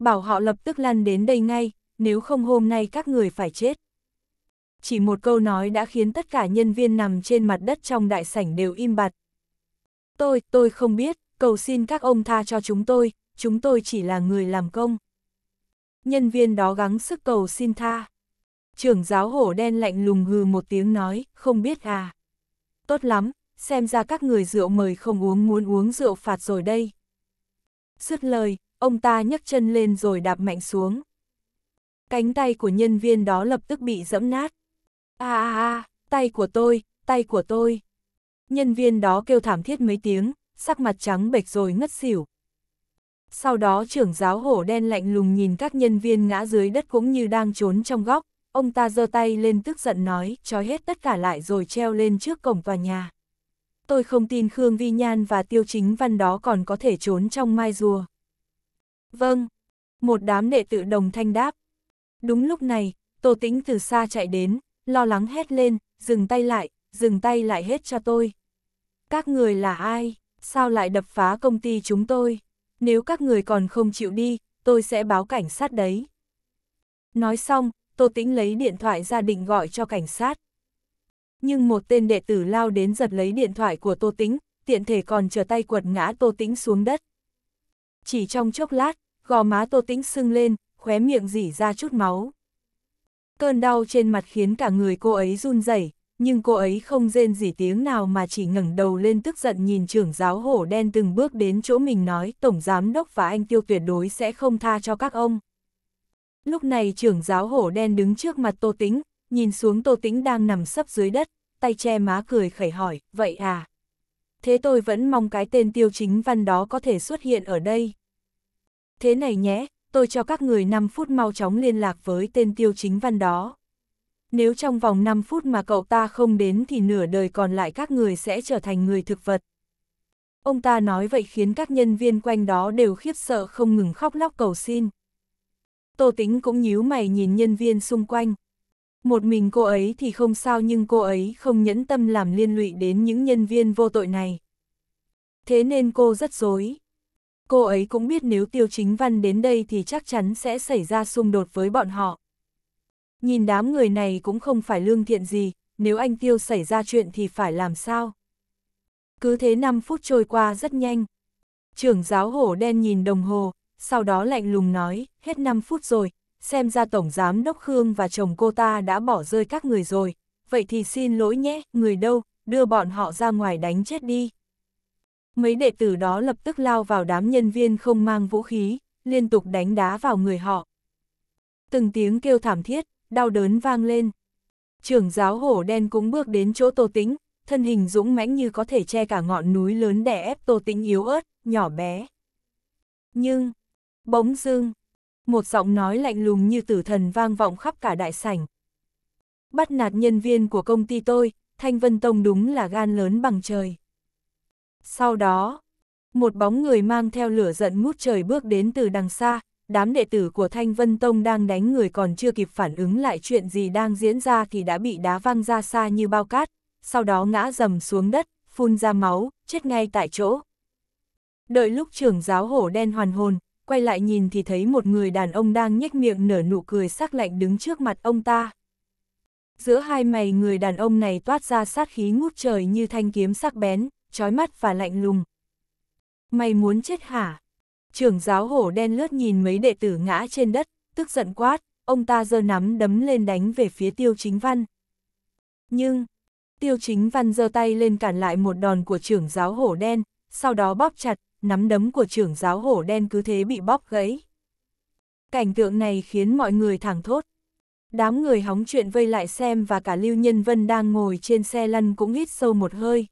Bảo họ lập tức lăn đến đây ngay, nếu không hôm nay các người phải chết. Chỉ một câu nói đã khiến tất cả nhân viên nằm trên mặt đất trong đại sảnh đều im bặt. Tôi, tôi không biết, cầu xin các ông tha cho chúng tôi, chúng tôi chỉ là người làm công. Nhân viên đó gắng sức cầu xin tha. Trưởng giáo hổ đen lạnh lùng hừ một tiếng nói, không biết à. Tốt lắm, xem ra các người rượu mời không uống muốn uống rượu phạt rồi đây. Dứt lời, ông ta nhấc chân lên rồi đạp mạnh xuống. Cánh tay của nhân viên đó lập tức bị dẫm nát. a a a, tay của tôi, tay của tôi. Nhân viên đó kêu thảm thiết mấy tiếng, sắc mặt trắng bệch rồi ngất xỉu. Sau đó trưởng giáo hổ đen lạnh lùng nhìn các nhân viên ngã dưới đất cũng như đang trốn trong góc, Ông ta giơ tay lên tức giận nói, trói hết tất cả lại rồi treo lên trước cổng tòa nhà. Tôi không tin Khương Vi Nhan và Tiêu Chính Văn đó còn có thể trốn trong mai rùa. Vâng, một đám đệ tử đồng thanh đáp. Đúng lúc này, Tô Tĩnh từ xa chạy đến, lo lắng hét lên, dừng tay lại, dừng tay lại hết cho tôi. Các người là ai? Sao lại đập phá công ty chúng tôi? Nếu các người còn không chịu đi, tôi sẽ báo cảnh sát đấy. Nói xong, Tô Tĩnh lấy điện thoại ra định gọi cho cảnh sát. Nhưng một tên đệ tử lao đến giật lấy điện thoại của Tô Tĩnh, tiện thể còn trở tay quật ngã Tô Tĩnh xuống đất. Chỉ trong chốc lát, gò má Tô Tĩnh sưng lên, khóe miệng dỉ ra chút máu. Cơn đau trên mặt khiến cả người cô ấy run rẩy, nhưng cô ấy không rên gì tiếng nào mà chỉ ngẩng đầu lên tức giận nhìn trưởng giáo hổ đen từng bước đến chỗ mình nói Tổng Giám Đốc và anh Tiêu tuyệt đối sẽ không tha cho các ông. Lúc này trưởng giáo hổ đen đứng trước mặt Tô Tĩnh, nhìn xuống Tô Tĩnh đang nằm sấp dưới đất, tay che má cười khẩy hỏi, vậy à? Thế tôi vẫn mong cái tên tiêu chính văn đó có thể xuất hiện ở đây. Thế này nhé, tôi cho các người 5 phút mau chóng liên lạc với tên tiêu chính văn đó. Nếu trong vòng 5 phút mà cậu ta không đến thì nửa đời còn lại các người sẽ trở thành người thực vật. Ông ta nói vậy khiến các nhân viên quanh đó đều khiếp sợ không ngừng khóc lóc cầu xin. Tô Tĩnh cũng nhíu mày nhìn nhân viên xung quanh. Một mình cô ấy thì không sao nhưng cô ấy không nhẫn tâm làm liên lụy đến những nhân viên vô tội này. Thế nên cô rất dối. Cô ấy cũng biết nếu Tiêu Chính Văn đến đây thì chắc chắn sẽ xảy ra xung đột với bọn họ. Nhìn đám người này cũng không phải lương thiện gì, nếu anh Tiêu xảy ra chuyện thì phải làm sao? Cứ thế 5 phút trôi qua rất nhanh. Trưởng giáo hổ đen nhìn đồng hồ, sau đó lạnh lùng nói, hết 5 phút rồi, xem ra Tổng Giám Đốc Khương và chồng cô ta đã bỏ rơi các người rồi, vậy thì xin lỗi nhé, người đâu, đưa bọn họ ra ngoài đánh chết đi. Mấy đệ tử đó lập tức lao vào đám nhân viên không mang vũ khí, liên tục đánh đá vào người họ. Từng tiếng kêu thảm thiết, đau đớn vang lên. Trưởng giáo hổ đen cũng bước đến chỗ Tô Tĩnh, thân hình dũng mãnh như có thể che cả ngọn núi lớn đè ép Tô Tĩnh yếu ớt, nhỏ bé. Nhưng, Bỗng dưng, một giọng nói lạnh lùng như tử thần vang vọng khắp cả đại sảnh. Bắt nạt nhân viên của công ty tôi, Thanh Vân Tông đúng là gan lớn bằng trời. Sau đó, một bóng người mang theo lửa giận ngút trời bước đến từ đằng xa, đám đệ tử của Thanh Vân Tông đang đánh người còn chưa kịp phản ứng lại chuyện gì đang diễn ra thì đã bị đá văng ra xa như bao cát, sau đó ngã dầm xuống đất, phun ra máu, chết ngay tại chỗ. Đợi lúc trưởng giáo hổ đen hoàn hồn, quay lại nhìn thì thấy một người đàn ông đang nhếch miệng nở nụ cười sắc lạnh đứng trước mặt ông ta. Giữa hai mày người đàn ông này toát ra sát khí ngút trời như thanh kiếm sắc bén, trói mắt và lạnh lùng. Mày muốn chết hả? Trưởng giáo hổ đen lướt nhìn mấy đệ tử ngã trên đất, tức giận quát, ông ta giơ nắm đấm lên đánh về phía tiêu chính văn. Nhưng, tiêu chính văn giơ tay lên cản lại một đòn của trưởng giáo hổ đen, sau đó bóp chặt, nắm đấm của trưởng giáo hổ đen cứ thế bị bóp gãy. Cảnh tượng này khiến mọi người thẳng thốt. Đám người hóng chuyện vây lại xem và cả Lưu Nhân Vân đang ngồi trên xe lăn cũng hít sâu một hơi.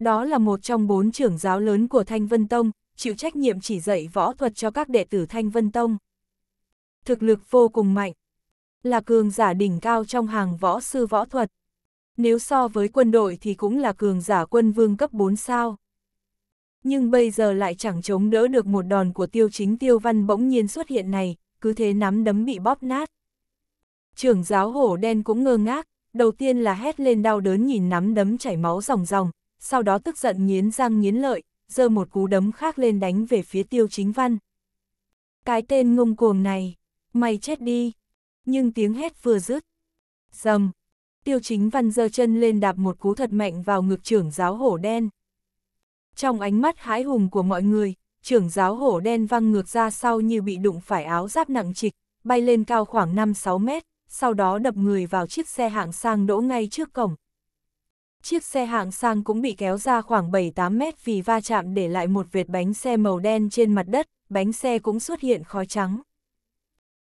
Đó là một trong bốn trưởng giáo lớn của Thanh Vân Tông, chịu trách nhiệm chỉ dạy võ thuật cho các đệ tử Thanh Vân Tông. Thực lực vô cùng mạnh, là cường giả đỉnh cao trong hàng võ sư võ thuật. Nếu so với quân đội thì cũng là cường giả quân vương cấp 4 sao nhưng bây giờ lại chẳng chống đỡ được một đòn của tiêu chính tiêu văn bỗng nhiên xuất hiện này, cứ thế nắm đấm bị bóp nát. Trưởng giáo hổ đen cũng ngơ ngác, đầu tiên là hét lên đau đớn nhìn nắm đấm chảy máu ròng ròng, sau đó tức giận nghiến răng nghiến lợi, giơ một cú đấm khác lên đánh về phía tiêu chính văn. Cái tên ngông cuồng này, mày chết đi. Nhưng tiếng hét vừa dứt. Dầm, tiêu chính văn giơ chân lên đạp một cú thật mạnh vào ngực trưởng giáo hổ đen trong ánh mắt hái hùng của mọi người, trưởng giáo hổ đen văng ngược ra sau như bị đụng phải áo giáp nặng trịch, bay lên cao khoảng 5-6 mét, sau đó đập người vào chiếc xe hạng sang đỗ ngay trước cổng. Chiếc xe hạng sang cũng bị kéo ra khoảng 7-8 mét vì va chạm để lại một vệt bánh xe màu đen trên mặt đất, bánh xe cũng xuất hiện khói trắng.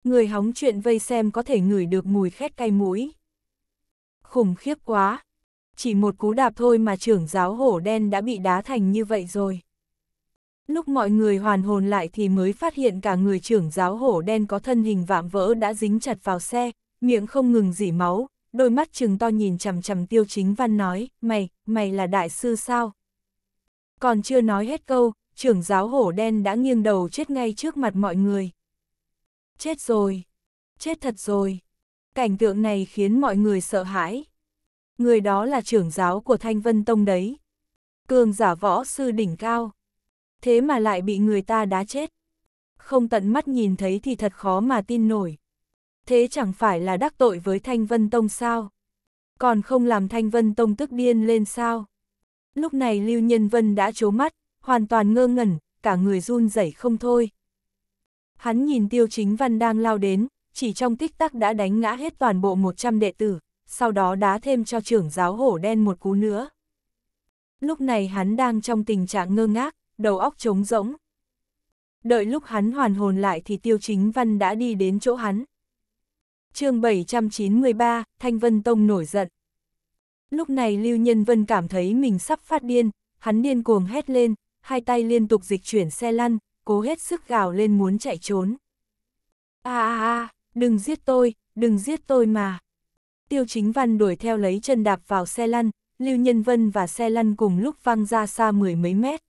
Người hóng chuyện vây xem có thể ngửi được mùi khét cay mũi. Khủng khiếp quá, chỉ một cú đạp thôi mà trưởng giáo hổ đen đã bị đá thành như vậy rồi. Lúc mọi người hoàn hồn lại thì mới phát hiện cả người trưởng giáo hổ đen có thân hình vạm vỡ đã dính chặt vào xe, miệng không ngừng dỉ máu, đôi mắt trừng to nhìn chằm chằm tiêu chính văn nói, mày, mày là đại sư sao? Còn chưa nói hết câu, trưởng giáo hổ đen đã nghiêng đầu chết ngay trước mặt mọi người. Chết rồi, chết thật rồi. Cảnh tượng này khiến mọi người sợ hãi người đó là trưởng giáo của Thanh Vân Tông đấy. Cường giả võ sư đỉnh cao. Thế mà lại bị người ta đá chết. Không tận mắt nhìn thấy thì thật khó mà tin nổi. Thế chẳng phải là đắc tội với Thanh Vân Tông sao? Còn không làm Thanh Vân Tông tức điên lên sao? Lúc này Lưu Nhân Vân đã chố mắt, hoàn toàn ngơ ngẩn, cả người run rẩy không thôi. Hắn nhìn Tiêu Chính Văn đang lao đến, chỉ trong tích tắc đã đánh ngã hết toàn bộ 100 đệ tử, sau đó đá thêm cho trưởng giáo hổ đen một cú nữa. Lúc này hắn đang trong tình trạng ngơ ngác, đầu óc trống rỗng. Đợi lúc hắn hoàn hồn lại thì tiêu chính văn đã đi đến chỗ hắn. chương 793, Thanh Vân Tông nổi giận. Lúc này Lưu Nhân Vân cảm thấy mình sắp phát điên, hắn điên cuồng hét lên, hai tay liên tục dịch chuyển xe lăn, cố hết sức gào lên muốn chạy trốn. a a a, đừng giết tôi, đừng giết tôi mà. Tiêu Chính Văn đuổi theo lấy chân đạp vào xe lăn, Lưu Nhân Vân và xe lăn cùng lúc văng ra xa mười mấy mét.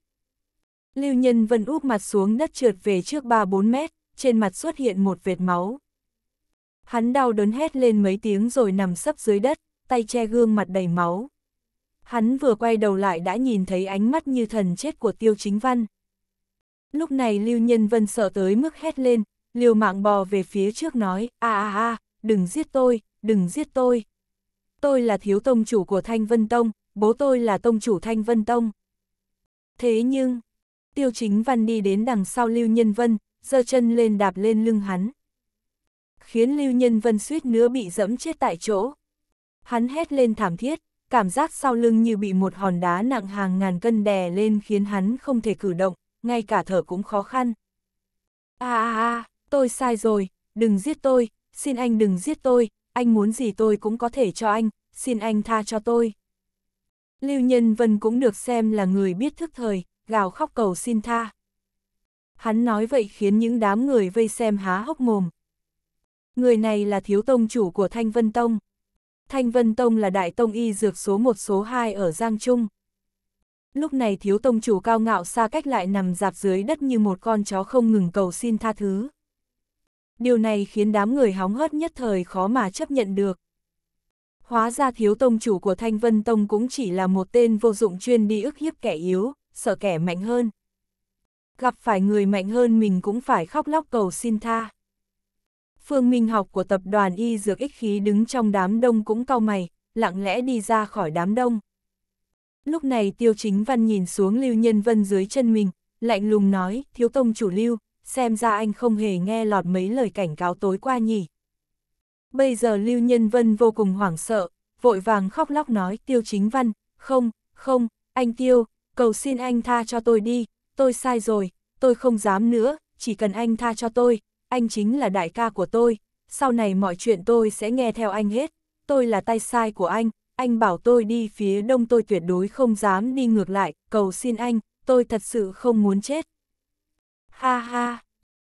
Lưu Nhân Vân úp mặt xuống đất trượt về trước ba bốn mét, trên mặt xuất hiện một vệt máu. Hắn đau đớn hét lên mấy tiếng rồi nằm sấp dưới đất, tay che gương mặt đầy máu. Hắn vừa quay đầu lại đã nhìn thấy ánh mắt như thần chết của Tiêu Chính Văn. Lúc này Lưu Nhân Vân sợ tới mức hét lên, liều mạng bò về phía trước nói, a a a, đừng giết tôi, đừng giết tôi. Tôi là thiếu tông chủ của Thanh Vân Tông, bố tôi là tông chủ Thanh Vân Tông. Thế nhưng, tiêu chính văn đi đến đằng sau Lưu Nhân Vân, giơ chân lên đạp lên lưng hắn. Khiến Lưu Nhân Vân suýt nữa bị dẫm chết tại chỗ. Hắn hét lên thảm thiết, cảm giác sau lưng như bị một hòn đá nặng hàng ngàn cân đè lên khiến hắn không thể cử động, ngay cả thở cũng khó khăn. À à à, tôi sai rồi, đừng giết tôi, xin anh đừng giết tôi, anh muốn gì tôi cũng có thể cho anh, xin anh tha cho tôi. Lưu Nhân Vân cũng được xem là người biết thức thời, gào khóc cầu xin tha. Hắn nói vậy khiến những đám người vây xem há hốc mồm. Người này là thiếu tông chủ của Thanh Vân Tông. Thanh Vân Tông là đại tông y dược số 1 số 2 ở Giang Trung. Lúc này thiếu tông chủ cao ngạo xa cách lại nằm dạp dưới đất như một con chó không ngừng cầu xin tha thứ điều này khiến đám người hóng hớt nhất thời khó mà chấp nhận được. Hóa ra thiếu tông chủ của Thanh Vân Tông cũng chỉ là một tên vô dụng chuyên đi ức hiếp kẻ yếu, sợ kẻ mạnh hơn. Gặp phải người mạnh hơn mình cũng phải khóc lóc cầu xin tha. Phương Minh học của tập đoàn Y Dược Ích Khí đứng trong đám đông cũng cau mày, lặng lẽ đi ra khỏi đám đông. Lúc này Tiêu Chính Văn nhìn xuống Lưu Nhân Vân dưới chân mình, lạnh lùng nói, thiếu tông chủ Lưu, xem ra anh không hề nghe lọt mấy lời cảnh cáo tối qua nhỉ. Bây giờ Lưu Nhân Vân vô cùng hoảng sợ, vội vàng khóc lóc nói Tiêu Chính Văn, không, không, anh Tiêu, cầu xin anh tha cho tôi đi, tôi sai rồi, tôi không dám nữa, chỉ cần anh tha cho tôi, anh chính là đại ca của tôi, sau này mọi chuyện tôi sẽ nghe theo anh hết, tôi là tay sai của anh, anh bảo tôi đi phía đông tôi tuyệt đối không dám đi ngược lại, cầu xin anh, tôi thật sự không muốn chết, ha ha.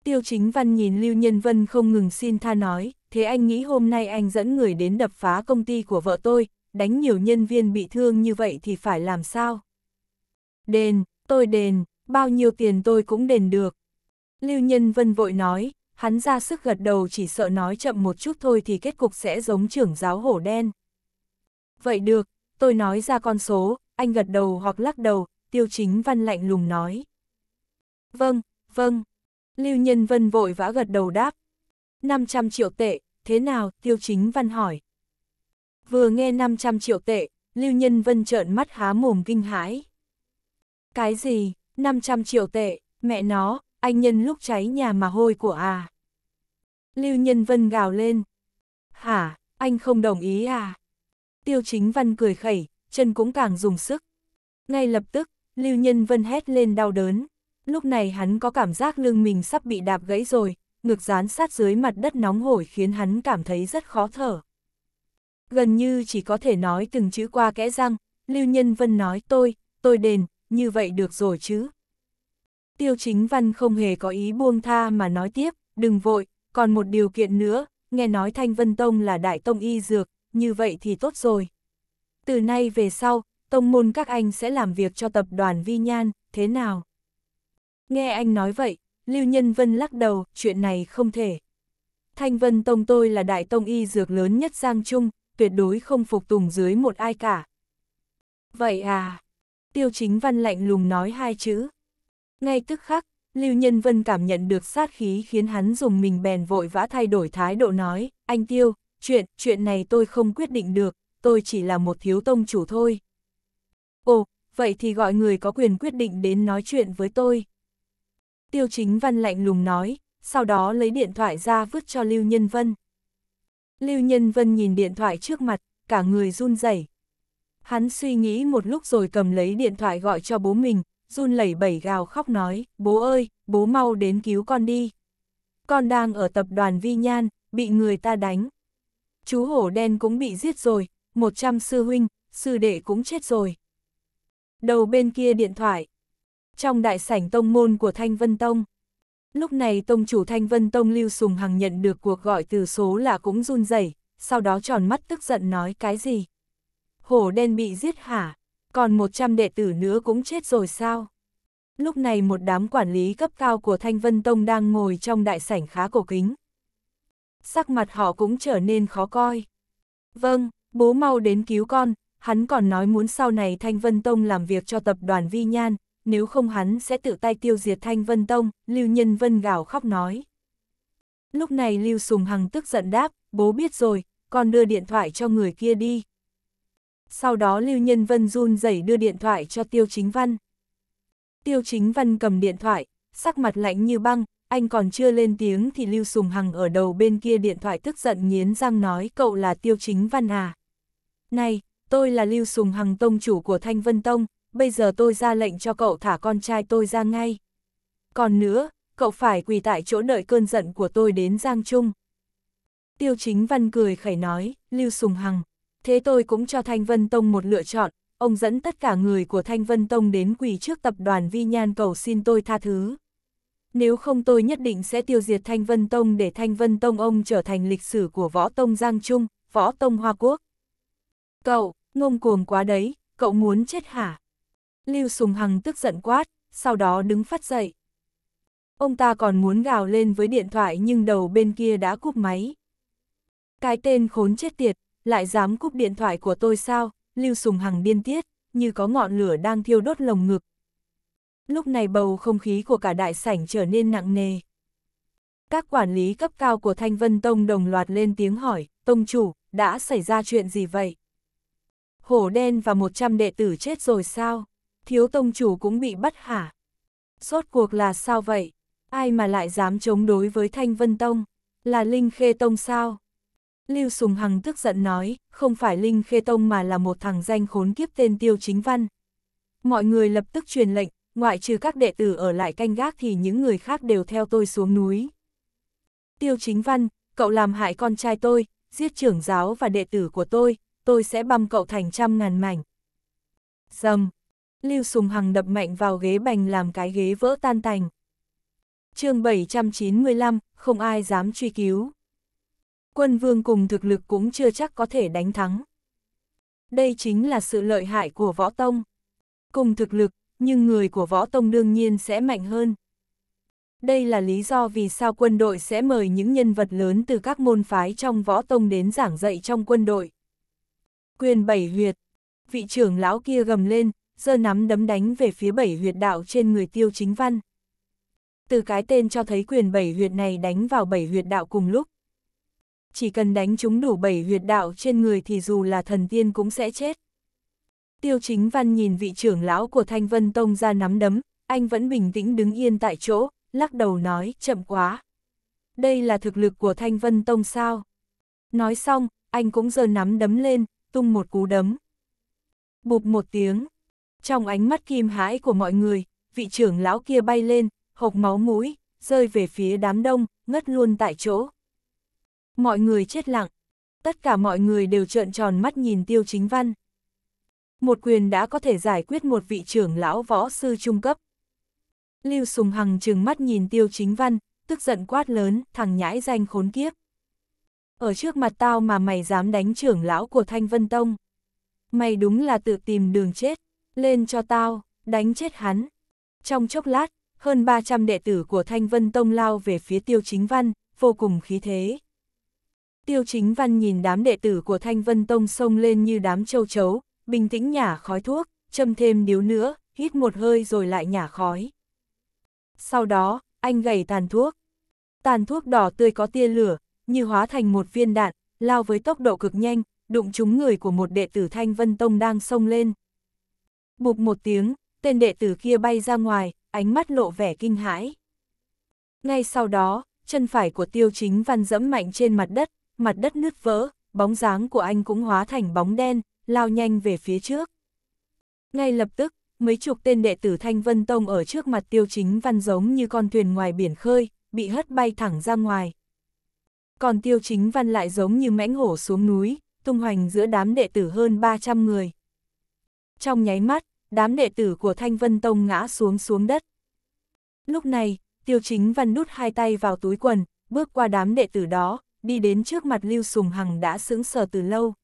Tiêu chính văn nhìn Lưu Nhân Vân không ngừng xin tha nói, thế anh nghĩ hôm nay anh dẫn người đến đập phá công ty của vợ tôi, đánh nhiều nhân viên bị thương như vậy thì phải làm sao? Đền, tôi đền, bao nhiêu tiền tôi cũng đền được. Lưu Nhân Vân vội nói, hắn ra sức gật đầu chỉ sợ nói chậm một chút thôi thì kết cục sẽ giống trưởng giáo hổ đen. Vậy được, tôi nói ra con số, anh gật đầu hoặc lắc đầu, tiêu chính văn lạnh lùng nói. Vâng, Vâng. Lưu Nhân Vân vội vã gật đầu đáp. 500 triệu tệ, thế nào, Tiêu Chính Văn hỏi. Vừa nghe 500 triệu tệ, Lưu Nhân Vân trợn mắt há mồm kinh hãi. Cái gì, 500 triệu tệ, mẹ nó, anh nhân lúc cháy nhà mà hôi của à. Lưu Nhân Vân gào lên. Hả, anh không đồng ý à? Tiêu Chính Văn cười khẩy, chân cũng càng dùng sức. Ngay lập tức, Lưu Nhân Vân hét lên đau đớn lúc này hắn có cảm giác lưng mình sắp bị đạp gãy rồi, ngực dán sát dưới mặt đất nóng hổi khiến hắn cảm thấy rất khó thở. Gần như chỉ có thể nói từng chữ qua kẽ răng, Lưu Nhân Vân nói tôi, tôi đền, như vậy được rồi chứ. Tiêu chính văn không hề có ý buông tha mà nói tiếp, đừng vội, còn một điều kiện nữa, nghe nói Thanh Vân Tông là đại tông y dược, như vậy thì tốt rồi. Từ nay về sau, tông môn các anh sẽ làm việc cho tập đoàn Vi Nhan, thế nào? Nghe anh nói vậy, Lưu Nhân Vân lắc đầu, chuyện này không thể. Thanh Vân Tông tôi là đại tông y dược lớn nhất Giang Trung, tuyệt đối không phục tùng dưới một ai cả. Vậy à, Tiêu Chính Văn lạnh lùng nói hai chữ. Ngay tức khắc, Lưu Nhân Vân cảm nhận được sát khí khiến hắn dùng mình bèn vội vã thay đổi thái độ nói, anh Tiêu, chuyện, chuyện này tôi không quyết định được, tôi chỉ là một thiếu tông chủ thôi. Ồ, vậy thì gọi người có quyền quyết định đến nói chuyện với tôi. Tiêu Chính Văn lạnh lùng nói, sau đó lấy điện thoại ra vứt cho Lưu Nhân Vân. Lưu Nhân Vân nhìn điện thoại trước mặt, cả người run rẩy. Hắn suy nghĩ một lúc rồi cầm lấy điện thoại gọi cho bố mình, run lẩy bẩy gào khóc nói, bố ơi, bố mau đến cứu con đi. Con đang ở tập đoàn Vi Nhan, bị người ta đánh. Chú hổ đen cũng bị giết rồi, 100 sư huynh, sư đệ cũng chết rồi. Đầu bên kia điện thoại, trong đại sảnh tông môn của Thanh Vân Tông. Lúc này tông chủ Thanh Vân Tông Lưu Sùng Hằng nhận được cuộc gọi từ số là cũng run rẩy, sau đó tròn mắt tức giận nói cái gì. Hổ đen bị giết hả, còn 100 đệ tử nữa cũng chết rồi sao? Lúc này một đám quản lý cấp cao của Thanh Vân Tông đang ngồi trong đại sảnh khá cổ kính. Sắc mặt họ cũng trở nên khó coi. Vâng, bố mau đến cứu con, hắn còn nói muốn sau này Thanh Vân Tông làm việc cho tập đoàn Vi Nhan, nếu không hắn sẽ tự tay tiêu diệt Thanh Vân Tông, Lưu Nhân Vân gào khóc nói. Lúc này Lưu Sùng Hằng tức giận đáp, bố biết rồi, con đưa điện thoại cho người kia đi. Sau đó Lưu Nhân Vân run rẩy đưa điện thoại cho Tiêu Chính Văn. Tiêu Chính Văn cầm điện thoại, sắc mặt lạnh như băng, anh còn chưa lên tiếng thì Lưu Sùng Hằng ở đầu bên kia điện thoại tức giận nghiến răng nói cậu là Tiêu Chính Văn à. Này, tôi là Lưu Sùng Hằng tông chủ của Thanh Vân Tông, bây giờ tôi ra lệnh cho cậu thả con trai tôi ra ngay. Còn nữa, cậu phải quỳ tại chỗ đợi cơn giận của tôi đến Giang Trung. Tiêu chính văn cười khẩy nói, Lưu Sùng Hằng, thế tôi cũng cho Thanh Vân Tông một lựa chọn, ông dẫn tất cả người của Thanh Vân Tông đến quỳ trước tập đoàn Vi Nhan cầu xin tôi tha thứ. Nếu không tôi nhất định sẽ tiêu diệt Thanh Vân Tông để Thanh Vân Tông ông trở thành lịch sử của Võ Tông Giang Trung, Võ Tông Hoa Quốc. Cậu, ngông cuồng quá đấy, cậu muốn chết hả? Lưu Sùng Hằng tức giận quát, sau đó đứng phát dậy. Ông ta còn muốn gào lên với điện thoại nhưng đầu bên kia đã cúp máy. Cái tên khốn chết tiệt, lại dám cúp điện thoại của tôi sao, Lưu Sùng Hằng điên tiết, như có ngọn lửa đang thiêu đốt lồng ngực. Lúc này bầu không khí của cả đại sảnh trở nên nặng nề. Các quản lý cấp cao của Thanh Vân Tông đồng loạt lên tiếng hỏi, Tông chủ, đã xảy ra chuyện gì vậy? Hổ đen và 100 đệ tử chết rồi sao? thiếu tông chủ cũng bị bắt hả? sốt cuộc là sao vậy? Ai mà lại dám chống đối với Thanh Vân Tông? Là Linh Khê Tông sao? Lưu Sùng Hằng tức giận nói, không phải Linh Khê Tông mà là một thằng danh khốn kiếp tên Tiêu Chính Văn. Mọi người lập tức truyền lệnh, ngoại trừ các đệ tử ở lại canh gác thì những người khác đều theo tôi xuống núi. Tiêu Chính Văn, cậu làm hại con trai tôi, giết trưởng giáo và đệ tử của tôi, tôi sẽ băm cậu thành trăm ngàn mảnh. Dầm, Lưu Sùng Hằng đập mạnh vào ghế bành làm cái ghế vỡ tan tành. chương 795, không ai dám truy cứu. Quân vương cùng thực lực cũng chưa chắc có thể đánh thắng. Đây chính là sự lợi hại của võ tông. Cùng thực lực, nhưng người của võ tông đương nhiên sẽ mạnh hơn. Đây là lý do vì sao quân đội sẽ mời những nhân vật lớn từ các môn phái trong võ tông đến giảng dạy trong quân đội. Quyền bảy huyệt. Vị trưởng lão kia gầm lên, giơ nắm đấm đánh về phía bảy huyệt đạo trên người tiêu chính văn. Từ cái tên cho thấy quyền bảy huyệt này đánh vào bảy huyệt đạo cùng lúc. Chỉ cần đánh chúng đủ bảy huyệt đạo trên người thì dù là thần tiên cũng sẽ chết. Tiêu chính văn nhìn vị trưởng lão của Thanh Vân Tông ra nắm đấm, anh vẫn bình tĩnh đứng yên tại chỗ, lắc đầu nói, chậm quá. Đây là thực lực của Thanh Vân Tông sao? Nói xong, anh cũng giơ nắm đấm lên, tung một cú đấm. Bụp một tiếng, trong ánh mắt kim hãi của mọi người, vị trưởng lão kia bay lên, hộc máu mũi, rơi về phía đám đông, ngất luôn tại chỗ. Mọi người chết lặng. Tất cả mọi người đều trợn tròn mắt nhìn tiêu chính văn. Một quyền đã có thể giải quyết một vị trưởng lão võ sư trung cấp. Lưu Sùng Hằng trừng mắt nhìn tiêu chính văn, tức giận quát lớn, thằng nhãi danh khốn kiếp. Ở trước mặt tao mà mày dám đánh trưởng lão của Thanh Vân Tông. Mày đúng là tự tìm đường chết. Lên cho tao, đánh chết hắn. Trong chốc lát, hơn 300 đệ tử của Thanh Vân Tông lao về phía Tiêu Chính Văn, vô cùng khí thế. Tiêu Chính Văn nhìn đám đệ tử của Thanh Vân Tông xông lên như đám châu chấu, bình tĩnh nhả khói thuốc, châm thêm điếu nữa, hít một hơi rồi lại nhả khói. Sau đó, anh gầy tàn thuốc. Tàn thuốc đỏ tươi có tia lửa, như hóa thành một viên đạn, lao với tốc độ cực nhanh, đụng trúng người của một đệ tử Thanh Vân Tông đang xông lên bụp một tiếng, tên đệ tử kia bay ra ngoài, ánh mắt lộ vẻ kinh hãi. Ngay sau đó, chân phải của tiêu chính văn dẫm mạnh trên mặt đất, mặt đất nứt vỡ, bóng dáng của anh cũng hóa thành bóng đen, lao nhanh về phía trước. Ngay lập tức, mấy chục tên đệ tử Thanh Vân Tông ở trước mặt tiêu chính văn giống như con thuyền ngoài biển khơi, bị hất bay thẳng ra ngoài. Còn tiêu chính văn lại giống như mãnh hổ xuống núi, tung hoành giữa đám đệ tử hơn 300 người. Trong nháy mắt, đám đệ tử của Thanh Vân Tông ngã xuống xuống đất. Lúc này, Tiêu Chính Văn nút hai tay vào túi quần, bước qua đám đệ tử đó, đi đến trước mặt Lưu Sùng Hằng đã sững sờ từ lâu.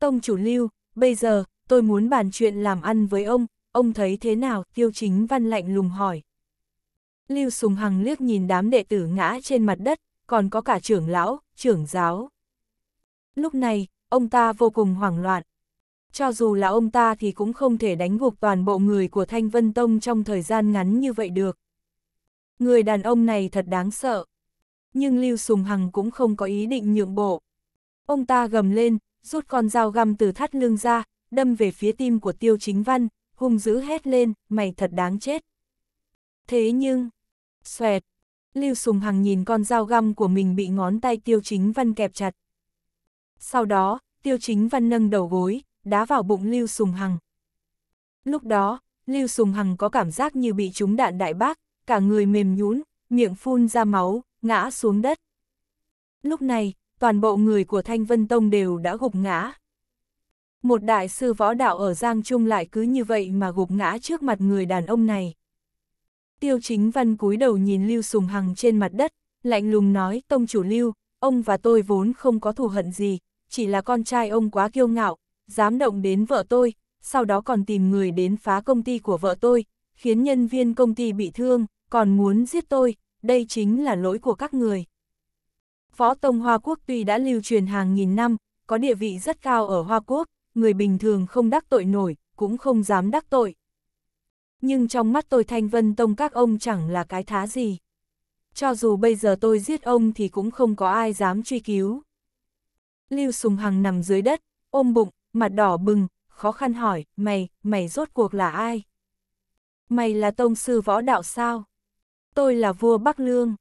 Tông chủ Lưu, bây giờ, tôi muốn bàn chuyện làm ăn với ông, ông thấy thế nào? Tiêu Chính Văn lạnh lùng hỏi. Lưu Sùng Hằng liếc nhìn đám đệ tử ngã trên mặt đất, còn có cả trưởng lão, trưởng giáo. Lúc này, ông ta vô cùng hoảng loạn, cho dù là ông ta thì cũng không thể đánh gục toàn bộ người của Thanh Vân Tông trong thời gian ngắn như vậy được. Người đàn ông này thật đáng sợ. Nhưng Lưu Sùng Hằng cũng không có ý định nhượng bộ. Ông ta gầm lên, rút con dao găm từ thắt lưng ra, đâm về phía tim của Tiêu Chính Văn, hung dữ hét lên, mày thật đáng chết. Thế nhưng, xoẹt, Lưu Sùng Hằng nhìn con dao găm của mình bị ngón tay Tiêu Chính Văn kẹp chặt. Sau đó, Tiêu Chính Văn nâng đầu gối, đá vào bụng Lưu Sùng Hằng. Lúc đó, Lưu Sùng Hằng có cảm giác như bị trúng đạn đại bác, cả người mềm nhũn, miệng phun ra máu, ngã xuống đất. Lúc này, toàn bộ người của Thanh Vân Tông đều đã gục ngã. Một đại sư võ đạo ở Giang Trung lại cứ như vậy mà gục ngã trước mặt người đàn ông này. Tiêu chính văn cúi đầu nhìn Lưu Sùng Hằng trên mặt đất, lạnh lùng nói, tông chủ Lưu, ông và tôi vốn không có thù hận gì, chỉ là con trai ông quá kiêu ngạo, dám động đến vợ tôi, sau đó còn tìm người đến phá công ty của vợ tôi, khiến nhân viên công ty bị thương, còn muốn giết tôi, đây chính là lỗi của các người. phó Tông Hoa Quốc tuy đã lưu truyền hàng nghìn năm, có địa vị rất cao ở Hoa Quốc, người bình thường không đắc tội nổi, cũng không dám đắc tội. Nhưng trong mắt tôi Thanh Vân Tông các ông chẳng là cái thá gì. Cho dù bây giờ tôi giết ông thì cũng không có ai dám truy cứu. Lưu Sùng Hằng nằm dưới đất, ôm bụng, mặt đỏ bừng, khó khăn hỏi, mày, mày rốt cuộc là ai? Mày là tông sư võ đạo sao? Tôi là vua Bắc Lương.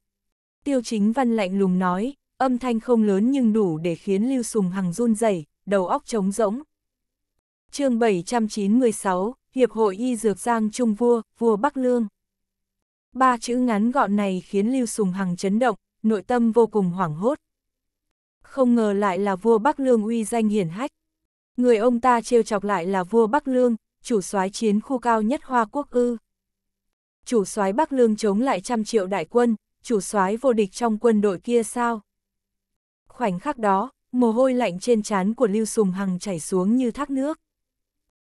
Tiêu chính văn lạnh lùng nói, âm thanh không lớn nhưng đủ để khiến Lưu Sùng Hằng run rẩy đầu óc trống rỗng. chương 796, Hiệp hội Y Dược Giang Trung Vua, Vua Bắc Lương. Ba chữ ngắn gọn này khiến Lưu Sùng Hằng chấn động, nội tâm vô cùng hoảng hốt. Không ngờ lại là vua Bắc Lương uy danh hiển hách. Người ông ta trêu chọc lại là vua Bắc Lương, chủ soái chiến khu cao nhất Hoa Quốc ư. Chủ soái Bắc Lương chống lại trăm triệu đại quân, chủ soái vô địch trong quân đội kia sao? Khoảnh khắc đó, mồ hôi lạnh trên trán của Lưu Sùng Hằng chảy xuống như thác nước.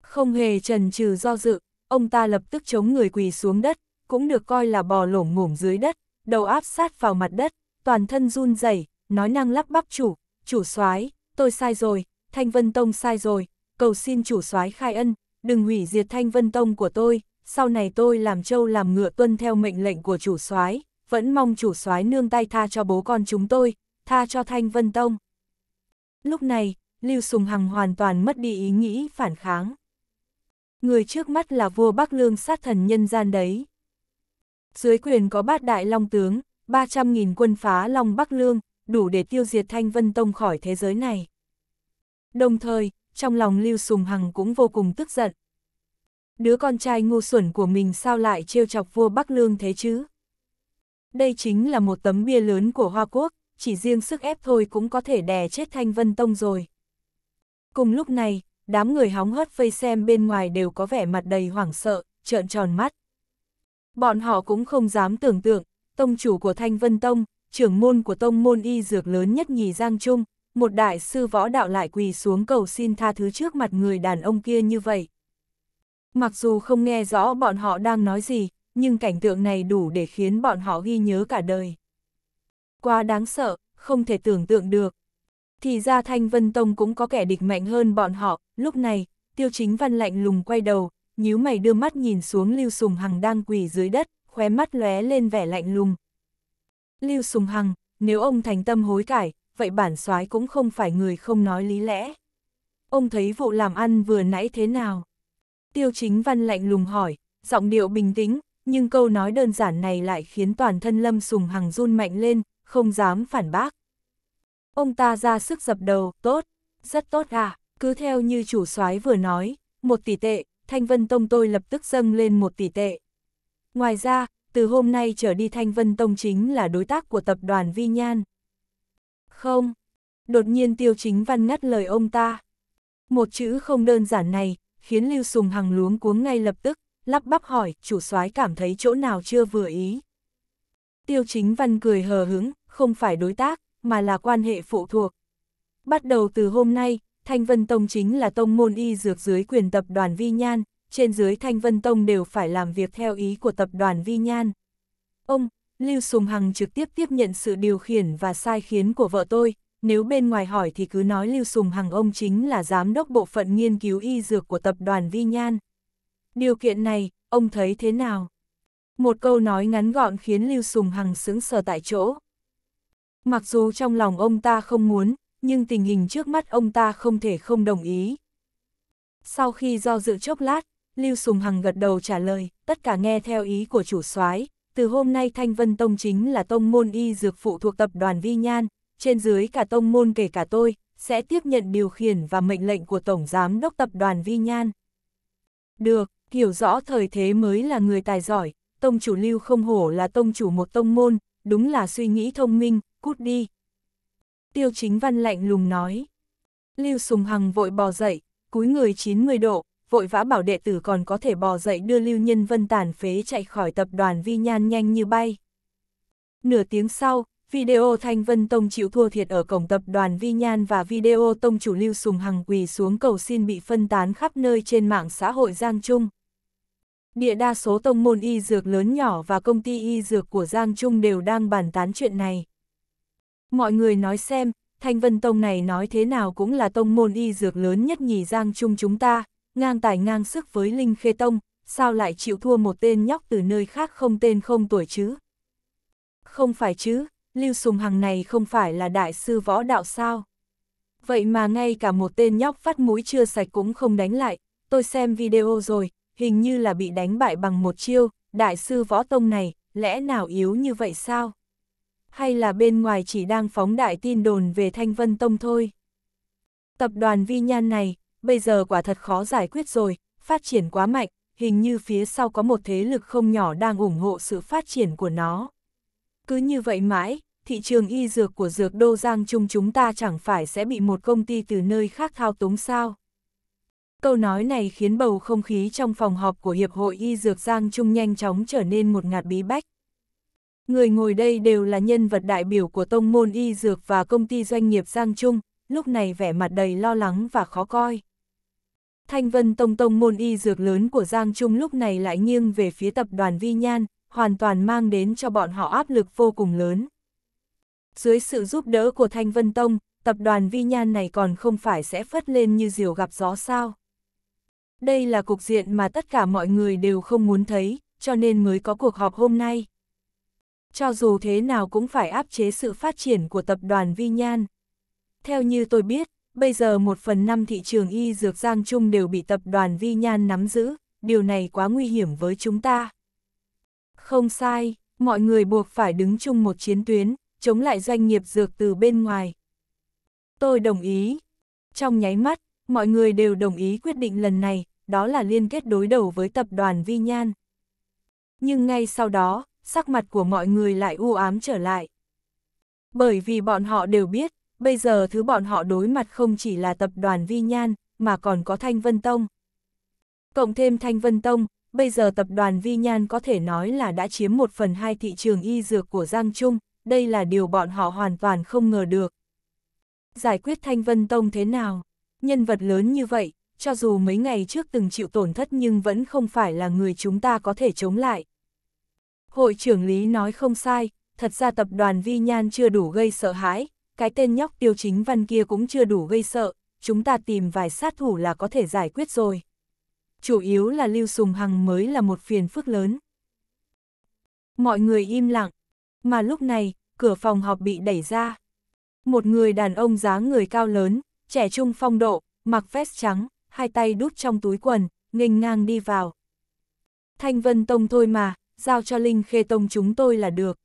Không hề trần trừ do dự, ông ta lập tức chống người quỳ xuống đất, cũng được coi là bò lổm ngổm dưới đất, đầu áp sát vào mặt đất, toàn thân run rẩy, nói năng lắp bắp chủ, chủ soái, tôi sai rồi, Thanh Vân Tông sai rồi, cầu xin chủ soái khai ân, đừng hủy diệt Thanh Vân Tông của tôi, sau này tôi làm trâu làm ngựa tuân theo mệnh lệnh của chủ soái, vẫn mong chủ soái nương tay tha cho bố con chúng tôi, tha cho Thanh Vân Tông. Lúc này, Lưu Sùng Hằng hoàn toàn mất đi ý nghĩ phản kháng. Người trước mắt là vua Bắc Lương sát thần nhân gian đấy. Dưới quyền có bát đại long tướng, 300.000 quân phá long Bắc Lương, đủ để tiêu diệt Thanh Vân Tông khỏi thế giới này. Đồng thời, trong lòng Lưu Sùng Hằng cũng vô cùng tức giận. Đứa con trai ngu xuẩn của mình sao lại trêu chọc vua Bắc Lương thế chứ? Đây chính là một tấm bia lớn của Hoa Quốc, chỉ riêng sức ép thôi cũng có thể đè chết Thanh Vân Tông rồi. Cùng lúc này, đám người hóng hớt phây xem bên ngoài đều có vẻ mặt đầy hoảng sợ, trợn tròn mắt. Bọn họ cũng không dám tưởng tượng, tông chủ của Thanh Vân Tông, trưởng môn của tông môn y dược lớn nhất nhì Giang Trung, một đại sư võ đạo lại quỳ xuống cầu xin tha thứ trước mặt người đàn ông kia như vậy. Mặc dù không nghe rõ bọn họ đang nói gì, nhưng cảnh tượng này đủ để khiến bọn họ ghi nhớ cả đời. Quá đáng sợ, không thể tưởng tượng được. Thì ra Thanh Vân Tông cũng có kẻ địch mạnh hơn bọn họ, lúc này, tiêu chính văn lạnh lùng quay đầu, nhíu mày đưa mắt nhìn xuống Lưu Sùng Hằng đang quỳ dưới đất, khóe mắt lóe lên vẻ lạnh lùng. Lưu Sùng Hằng, nếu ông thành tâm hối cải, vậy bản soái cũng không phải người không nói lý lẽ. Ông thấy vụ làm ăn vừa nãy thế nào? Tiêu chính văn lạnh lùng hỏi, giọng điệu bình tĩnh, nhưng câu nói đơn giản này lại khiến toàn thân Lâm Sùng Hằng run mạnh lên, không dám phản bác. Ông ta ra sức dập đầu, tốt, rất tốt à, cứ theo như chủ soái vừa nói, một tỷ tệ, Thanh Vân Tông tôi lập tức dâng lên một tỷ tệ. Ngoài ra, từ hôm nay trở đi Thanh Vân Tông chính là đối tác của tập đoàn Vi Nhan. Không. Đột nhiên tiêu chính văn ngắt lời ông ta. Một chữ không đơn giản này, khiến Lưu Sùng Hằng luống cuống ngay lập tức, lắp bắp hỏi, chủ soái cảm thấy chỗ nào chưa vừa ý. Tiêu chính văn cười hờ hứng, không phải đối tác, mà là quan hệ phụ thuộc. Bắt đầu từ hôm nay, Thanh Vân Tông chính là tông môn y dược dưới quyền tập đoàn Vi Nhan, trên dưới Thanh Vân Tông đều phải làm việc theo ý của tập đoàn Vi Nhan. Ông, Lưu Sùng Hằng trực tiếp tiếp nhận sự điều khiển và sai khiến của vợ tôi, nếu bên ngoài hỏi thì cứ nói Lưu Sùng Hằng ông chính là giám đốc bộ phận nghiên cứu y dược của tập đoàn Vi Nhan. Điều kiện này, ông thấy thế nào? Một câu nói ngắn gọn khiến Lưu Sùng Hằng sững sờ tại chỗ. Mặc dù trong lòng ông ta không muốn, nhưng tình hình trước mắt ông ta không thể không đồng ý. Sau khi do dự chốc lát, Lưu Sùng Hằng gật đầu trả lời, tất cả nghe theo ý của chủ soái từ hôm nay Thanh Vân Tông chính là tông môn y dược phụ thuộc tập đoàn Vi Nhan, trên dưới cả tông môn kể cả tôi, sẽ tiếp nhận điều khiển và mệnh lệnh của Tổng Giám đốc tập đoàn Vi Nhan. Được, hiểu rõ thời thế mới là người tài giỏi, tông chủ lưu không hổ là tông chủ một tông môn, đúng là suy nghĩ thông minh, cút đi. Tiêu chính văn lạnh lùng nói. Lưu Sùng Hằng vội bò dậy, cúi người 90 độ, vội vã bảo đệ tử còn có thể bò dậy đưa Lưu Nhân Vân tàn phế chạy khỏi tập đoàn Vi Nhan nhanh như bay. Nửa tiếng sau, video Thanh Vân Tông chịu thua thiệt ở cổng tập đoàn Vi Nhan và video Tông chủ Lưu Sùng Hằng quỳ xuống cầu xin bị phân tán khắp nơi trên mạng xã hội Giang Trung. Địa đa số tông môn y dược lớn nhỏ và công ty y dược của Giang Trung đều đang bàn tán chuyện này. Mọi người nói xem, Thanh Vân Tông này nói thế nào cũng là tông môn y dược lớn nhất nhì Giang Trung chúng ta, ngang tài ngang sức với Linh Khê Tông, sao lại chịu thua một tên nhóc từ nơi khác không tên không tuổi chứ? Không phải chứ, Lưu Sùng Hằng này không phải là đại sư võ đạo sao? Vậy mà ngay cả một tên nhóc phát mũi chưa sạch cũng không đánh lại, tôi xem video rồi, hình như là bị đánh bại bằng một chiêu, đại sư võ tông này, lẽ nào yếu như vậy sao? Hay là bên ngoài chỉ đang phóng đại tin đồn về Thanh Vân Tông thôi? Tập đoàn Vi Nhan này, bây giờ quả thật khó giải quyết rồi, phát triển quá mạnh, hình như phía sau có một thế lực không nhỏ đang ủng hộ sự phát triển của nó. Cứ như vậy mãi, thị trường y dược của dược đô Giang Trung chúng ta chẳng phải sẽ bị một công ty từ nơi khác thao túng sao. Câu nói này khiến bầu không khí trong phòng họp của Hiệp hội Y Dược Giang Trung nhanh chóng trở nên một ngạt bí bách. Người ngồi đây đều là nhân vật đại biểu của tông môn Y Dược và công ty doanh nghiệp Giang Trung, lúc này vẻ mặt đầy lo lắng và khó coi. Thanh Vân Tông Tông môn y dược lớn của Giang Trung lúc này lại nghiêng về phía tập đoàn Vi Nhan, hoàn toàn mang đến cho bọn họ áp lực vô cùng lớn. Dưới sự giúp đỡ của Thanh Vân Tông, tập đoàn Vi Nhan này còn không phải sẽ phất lên như diều gặp gió sao. Đây là cục diện mà tất cả mọi người đều không muốn thấy, cho nên mới có cuộc họp hôm nay. Cho dù thế nào cũng phải áp chế sự phát triển của tập đoàn Vi Nhan. Theo như tôi biết, Bây giờ một phần năm thị trường y dược Giang Trung đều bị tập đoàn Vi Nhan nắm giữ, điều này quá nguy hiểm với chúng ta. Không sai, mọi người buộc phải đứng chung một chiến tuyến, chống lại doanh nghiệp dược từ bên ngoài. Tôi đồng ý. Trong nháy mắt, mọi người đều đồng ý quyết định lần này, đó là liên kết đối đầu với tập đoàn Vi Nhan. Nhưng ngay sau đó, sắc mặt của mọi người lại u ám trở lại. Bởi vì bọn họ đều biết, bây giờ thứ bọn họ đối mặt không chỉ là tập đoàn Vi Nhan, mà còn có Thanh Vân Tông. Cộng thêm Thanh Vân Tông, bây giờ tập đoàn Vi Nhan có thể nói là đã chiếm một phần hai thị trường y dược của Giang Trung, đây là điều bọn họ hoàn toàn không ngờ được. Giải quyết Thanh Vân Tông thế nào? Nhân vật lớn như vậy, cho dù mấy ngày trước từng chịu tổn thất nhưng vẫn không phải là người chúng ta có thể chống lại. Hội trưởng Lý nói không sai, thật ra tập đoàn Vi Nhan chưa đủ gây sợ hãi, cái tên nhóc tiêu chính văn kia cũng chưa đủ gây sợ, chúng ta tìm vài sát thủ là có thể giải quyết rồi. Chủ yếu là Lưu Sùng Hằng mới là một phiền phức lớn. Mọi người im lặng, mà lúc này, cửa phòng họp bị đẩy ra. Một người đàn ông dáng người cao lớn, trẻ trung phong độ, mặc vest trắng, hai tay đút trong túi quần, nghênh ngang đi vào. Thanh Vân Tông thôi mà, giao cho Linh Khê Tông chúng tôi là được.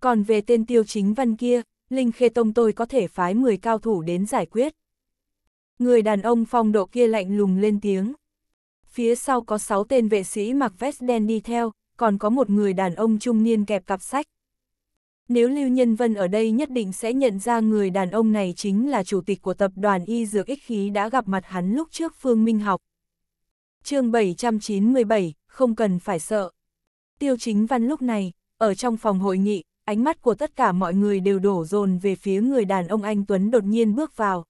Còn về tên tiêu chính văn kia, Linh Khê Tông tôi có thể phái 10 cao thủ đến giải quyết. Người đàn ông phong độ kia lạnh lùng lên tiếng. Phía sau có 6 tên vệ sĩ mặc vest đen đi theo, còn có một người đàn ông trung niên kẹp cặp sách. Nếu Lưu Nhân Vân ở đây nhất định sẽ nhận ra người đàn ông này chính là chủ tịch của tập đoàn Y Dược Ích Khí đã gặp mặt hắn lúc trước Phương Minh Học. chương 797, không cần phải sợ. Tiêu Chính Văn lúc này, ở trong phòng hội nghị, ánh mắt của tất cả mọi người đều đổ dồn về phía người đàn ông anh Tuấn đột nhiên bước vào.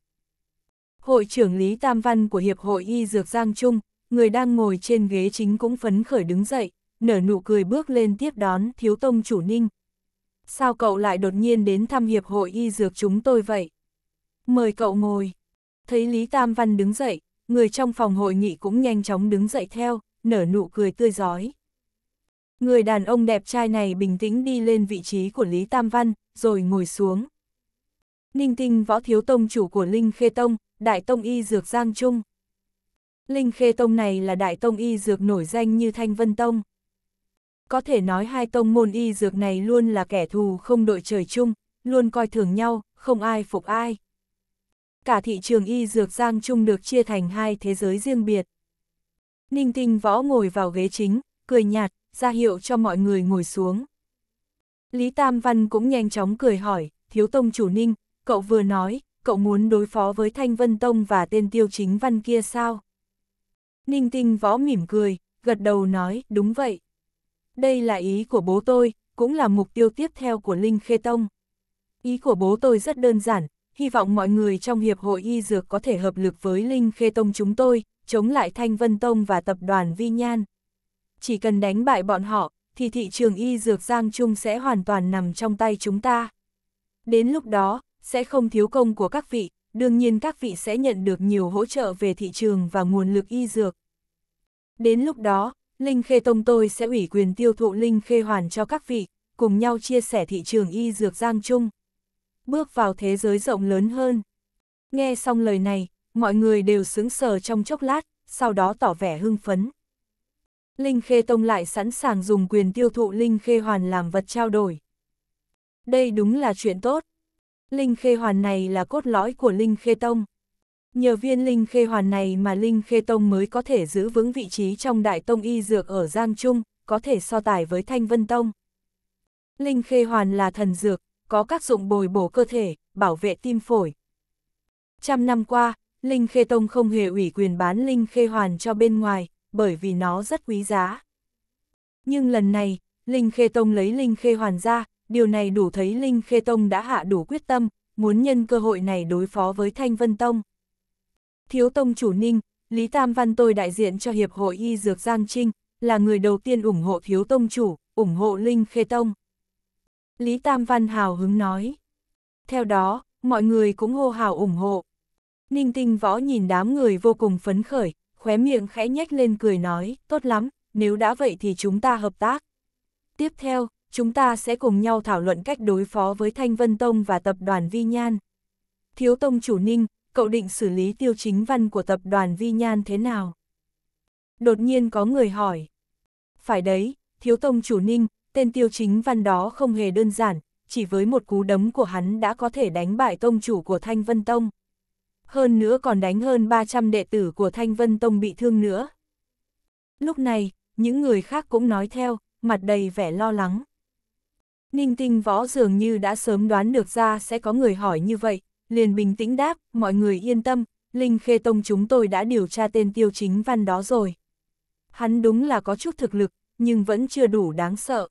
Hội trưởng Lý Tam Văn của Hiệp hội Y Dược Giang Trung, người đang ngồi trên ghế chính cũng phấn khởi đứng dậy, nở nụ cười bước lên tiếp đón thiếu tông chủ ninh. Sao cậu lại đột nhiên đến thăm Hiệp hội Y Dược chúng tôi vậy? Mời cậu ngồi. Thấy Lý Tam Văn đứng dậy, người trong phòng hội nghị cũng nhanh chóng đứng dậy theo, nở nụ cười tươi giói. Người đàn ông đẹp trai này bình tĩnh đi lên vị trí của Lý Tam Văn, rồi ngồi xuống. Ninh tinh võ thiếu tông chủ của Linh Khê Tông, Đại Tông Y Dược Giang Trung. Linh Khê Tông này là Đại Tông Y Dược nổi danh như Thanh Vân Tông. Có thể nói hai tông môn y dược này luôn là kẻ thù không đội trời chung, luôn coi thường nhau, không ai phục ai. Cả thị trường y dược Giang Trung được chia thành hai thế giới riêng biệt. Ninh tinh võ ngồi vào ghế chính, cười nhạt, ra hiệu cho mọi người ngồi xuống. Lý Tam Văn cũng nhanh chóng cười hỏi, thiếu tông chủ ninh, cậu vừa nói, cậu muốn đối phó với Thanh Vân Tông và tên tiêu chính văn kia sao? Ninh tinh võ mỉm cười, gật đầu nói, đúng vậy. Đây là ý của bố tôi, cũng là mục tiêu tiếp theo của Linh Khê Tông. Ý của bố tôi rất đơn giản, hy vọng mọi người trong Hiệp hội Y Dược có thể hợp lực với Linh Khê Tông chúng tôi, chống lại Thanh Vân Tông và tập đoàn Vi Nhan chỉ cần đánh bại bọn họ, thì thị trường y dược Giang Trung sẽ hoàn toàn nằm trong tay chúng ta. Đến lúc đó, sẽ không thiếu công của các vị, đương nhiên các vị sẽ nhận được nhiều hỗ trợ về thị trường và nguồn lực y dược. Đến lúc đó, Linh Khê Tông tôi sẽ ủy quyền tiêu thụ Linh Khê Hoàn cho các vị, cùng nhau chia sẻ thị trường y dược Giang Trung. Bước vào thế giới rộng lớn hơn. Nghe xong lời này, mọi người đều sững sờ trong chốc lát, sau đó tỏ vẻ hưng phấn. Linh Khê Tông lại sẵn sàng dùng quyền tiêu thụ Linh Khê Hoàn làm vật trao đổi. Đây đúng là chuyện tốt. Linh Khê Hoàn này là cốt lõi của Linh Khê Tông. Nhờ viên Linh Khê Hoàn này mà Linh Khê Tông mới có thể giữ vững vị trí trong Đại Tông Y Dược ở Giang Trung, có thể so tài với Thanh Vân Tông. Linh Khê Hoàn là thần dược, có các dụng bồi bổ cơ thể, bảo vệ tim phổi. Trăm năm qua, Linh Khê Tông không hề ủy quyền bán Linh Khê Hoàn cho bên ngoài, bởi vì nó rất quý giá. Nhưng lần này, Linh Khê Tông lấy Linh Khê Hoàn ra, điều này đủ thấy Linh Khê Tông đã hạ đủ quyết tâm, muốn nhân cơ hội này đối phó với Thanh Vân Tông. Thiếu Tông chủ Ninh, Lý Tam Văn tôi đại diện cho Hiệp hội Y Dược Giang Trinh, là người đầu tiên ủng hộ Thiếu Tông chủ, ủng hộ Linh Khê Tông. Lý Tam Văn hào hứng nói. Theo đó, mọi người cũng hô hào ủng hộ. Ninh Tinh Võ nhìn đám người vô cùng phấn khởi, khóe miệng khẽ nhếch lên cười nói, tốt lắm, nếu đã vậy thì chúng ta hợp tác. Tiếp theo, chúng ta sẽ cùng nhau thảo luận cách đối phó với Thanh Vân Tông và tập đoàn Vi Nhan. Thiếu Tông chủ Ninh, cậu định xử lý tiêu chính văn của tập đoàn Vi Nhan thế nào? Đột nhiên có người hỏi. Phải đấy, Thiếu Tông chủ Ninh, tên tiêu chính văn đó không hề đơn giản, chỉ với một cú đấm của hắn đã có thể đánh bại tông chủ của Thanh Vân Tông hơn nữa còn đánh hơn 300 đệ tử của Thanh Vân Tông bị thương nữa. Lúc này, những người khác cũng nói theo, mặt đầy vẻ lo lắng. Ninh tinh võ dường như đã sớm đoán được ra sẽ có người hỏi như vậy, liền bình tĩnh đáp, mọi người yên tâm, Linh Khê Tông chúng tôi đã điều tra tên tiêu chính văn đó rồi. Hắn đúng là có chút thực lực, nhưng vẫn chưa đủ đáng sợ.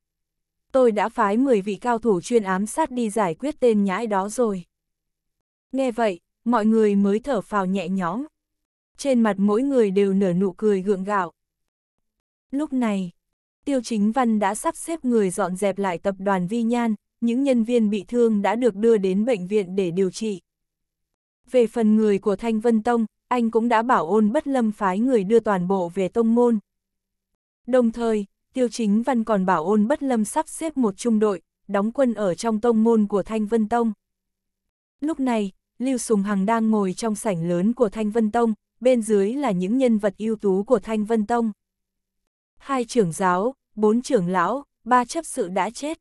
Tôi đã phái 10 vị cao thủ chuyên ám sát đi giải quyết tên nhãi đó rồi. Nghe vậy, mọi người mới thở phào nhẹ nhõm. Trên mặt mỗi người đều nở nụ cười gượng gạo. Lúc này, Tiêu Chính Văn đã sắp xếp người dọn dẹp lại tập đoàn Vi Nhan, những nhân viên bị thương đã được đưa đến bệnh viện để điều trị. Về phần người của Thanh Vân Tông, anh cũng đã bảo ôn bất lâm phái người đưa toàn bộ về tông môn. Đồng thời, Tiêu Chính Văn còn bảo ôn bất lâm sắp xếp một trung đội, đóng quân ở trong tông môn của Thanh Vân Tông. Lúc này, Lưu Sùng Hằng đang ngồi trong sảnh lớn của Thanh Vân Tông, bên dưới là những nhân vật ưu tú của Thanh Vân Tông. Hai trưởng giáo, bốn trưởng lão, ba chấp sự đã chết.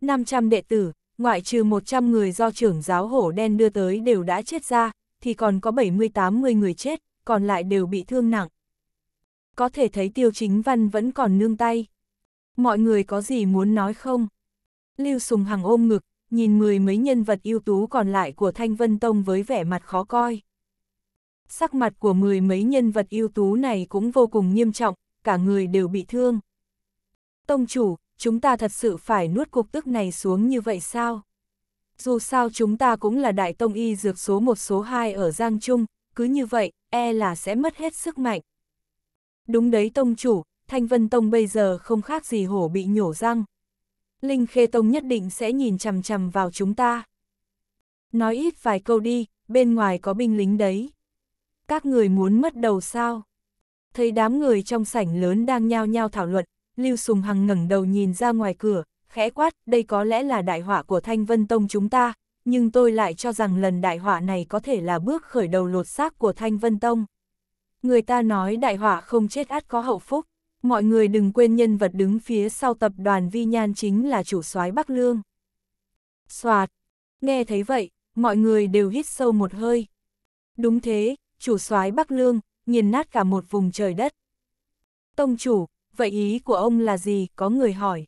500 đệ tử, ngoại trừ 100 người do trưởng giáo hổ đen đưa tới đều đã chết ra, thì còn có 70-80 người chết, còn lại đều bị thương nặng. Có thể thấy tiêu chính văn vẫn còn nương tay. Mọi người có gì muốn nói không? Lưu Sùng Hằng ôm ngực, nhìn mười mấy nhân vật ưu tú còn lại của Thanh Vân Tông với vẻ mặt khó coi. Sắc mặt của mười mấy nhân vật ưu tú này cũng vô cùng nghiêm trọng, cả người đều bị thương. Tông chủ, chúng ta thật sự phải nuốt cục tức này xuống như vậy sao? Dù sao chúng ta cũng là đại tông y dược số một số 2 ở Giang Trung, cứ như vậy, e là sẽ mất hết sức mạnh. Đúng đấy tông chủ, Thanh Vân Tông bây giờ không khác gì hổ bị nhổ răng. Linh Khê Tông nhất định sẽ nhìn chằm chằm vào chúng ta. Nói ít vài câu đi, bên ngoài có binh lính đấy. Các người muốn mất đầu sao? Thấy đám người trong sảnh lớn đang nhao nhao thảo luận, Lưu Sùng Hằng ngẩng đầu nhìn ra ngoài cửa, khẽ quát, đây có lẽ là đại họa của Thanh Vân Tông chúng ta, nhưng tôi lại cho rằng lần đại họa này có thể là bước khởi đầu lột xác của Thanh Vân Tông. Người ta nói đại họa không chết át có hậu phúc. Mọi người đừng quên nhân vật đứng phía sau tập đoàn Vi Nhan chính là chủ soái Bắc Lương. Soạt, nghe thấy vậy, mọi người đều hít sâu một hơi. Đúng thế, chủ soái Bắc Lương, nghiền nát cả một vùng trời đất. Tông chủ, vậy ý của ông là gì, có người hỏi.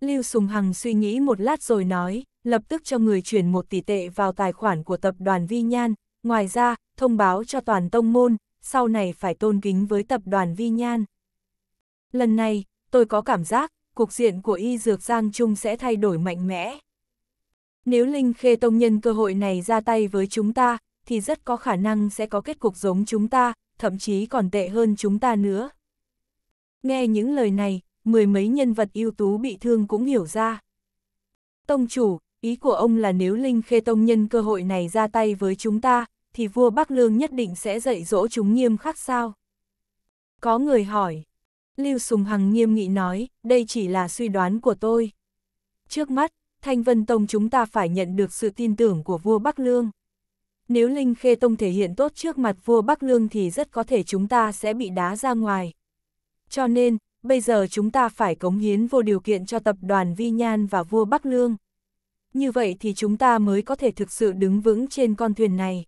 Lưu Sùng Hằng suy nghĩ một lát rồi nói, lập tức cho người chuyển một tỷ tệ vào tài khoản của tập đoàn Vi Nhan, ngoài ra, thông báo cho toàn tông môn, sau này phải tôn kính với tập đoàn Vi Nhan. Lần này, tôi có cảm giác, cục diện của y dược Giang Trung sẽ thay đổi mạnh mẽ. Nếu Linh Khê Tông nhân cơ hội này ra tay với chúng ta, thì rất có khả năng sẽ có kết cục giống chúng ta, thậm chí còn tệ hơn chúng ta nữa. Nghe những lời này, mười mấy nhân vật ưu tú bị thương cũng hiểu ra. Tông chủ, ý của ông là nếu Linh Khê Tông nhân cơ hội này ra tay với chúng ta, thì vua Bắc Lương nhất định sẽ dạy dỗ chúng nghiêm khắc sao? Có người hỏi. Lưu Sùng Hằng nghiêm nghị nói, đây chỉ là suy đoán của tôi. Trước mắt, Thanh Vân Tông chúng ta phải nhận được sự tin tưởng của vua Bắc Lương. Nếu Linh Khê Tông thể hiện tốt trước mặt vua Bắc Lương thì rất có thể chúng ta sẽ bị đá ra ngoài. Cho nên, bây giờ chúng ta phải cống hiến vô điều kiện cho tập đoàn Vi Nhan và vua Bắc Lương. Như vậy thì chúng ta mới có thể thực sự đứng vững trên con thuyền này.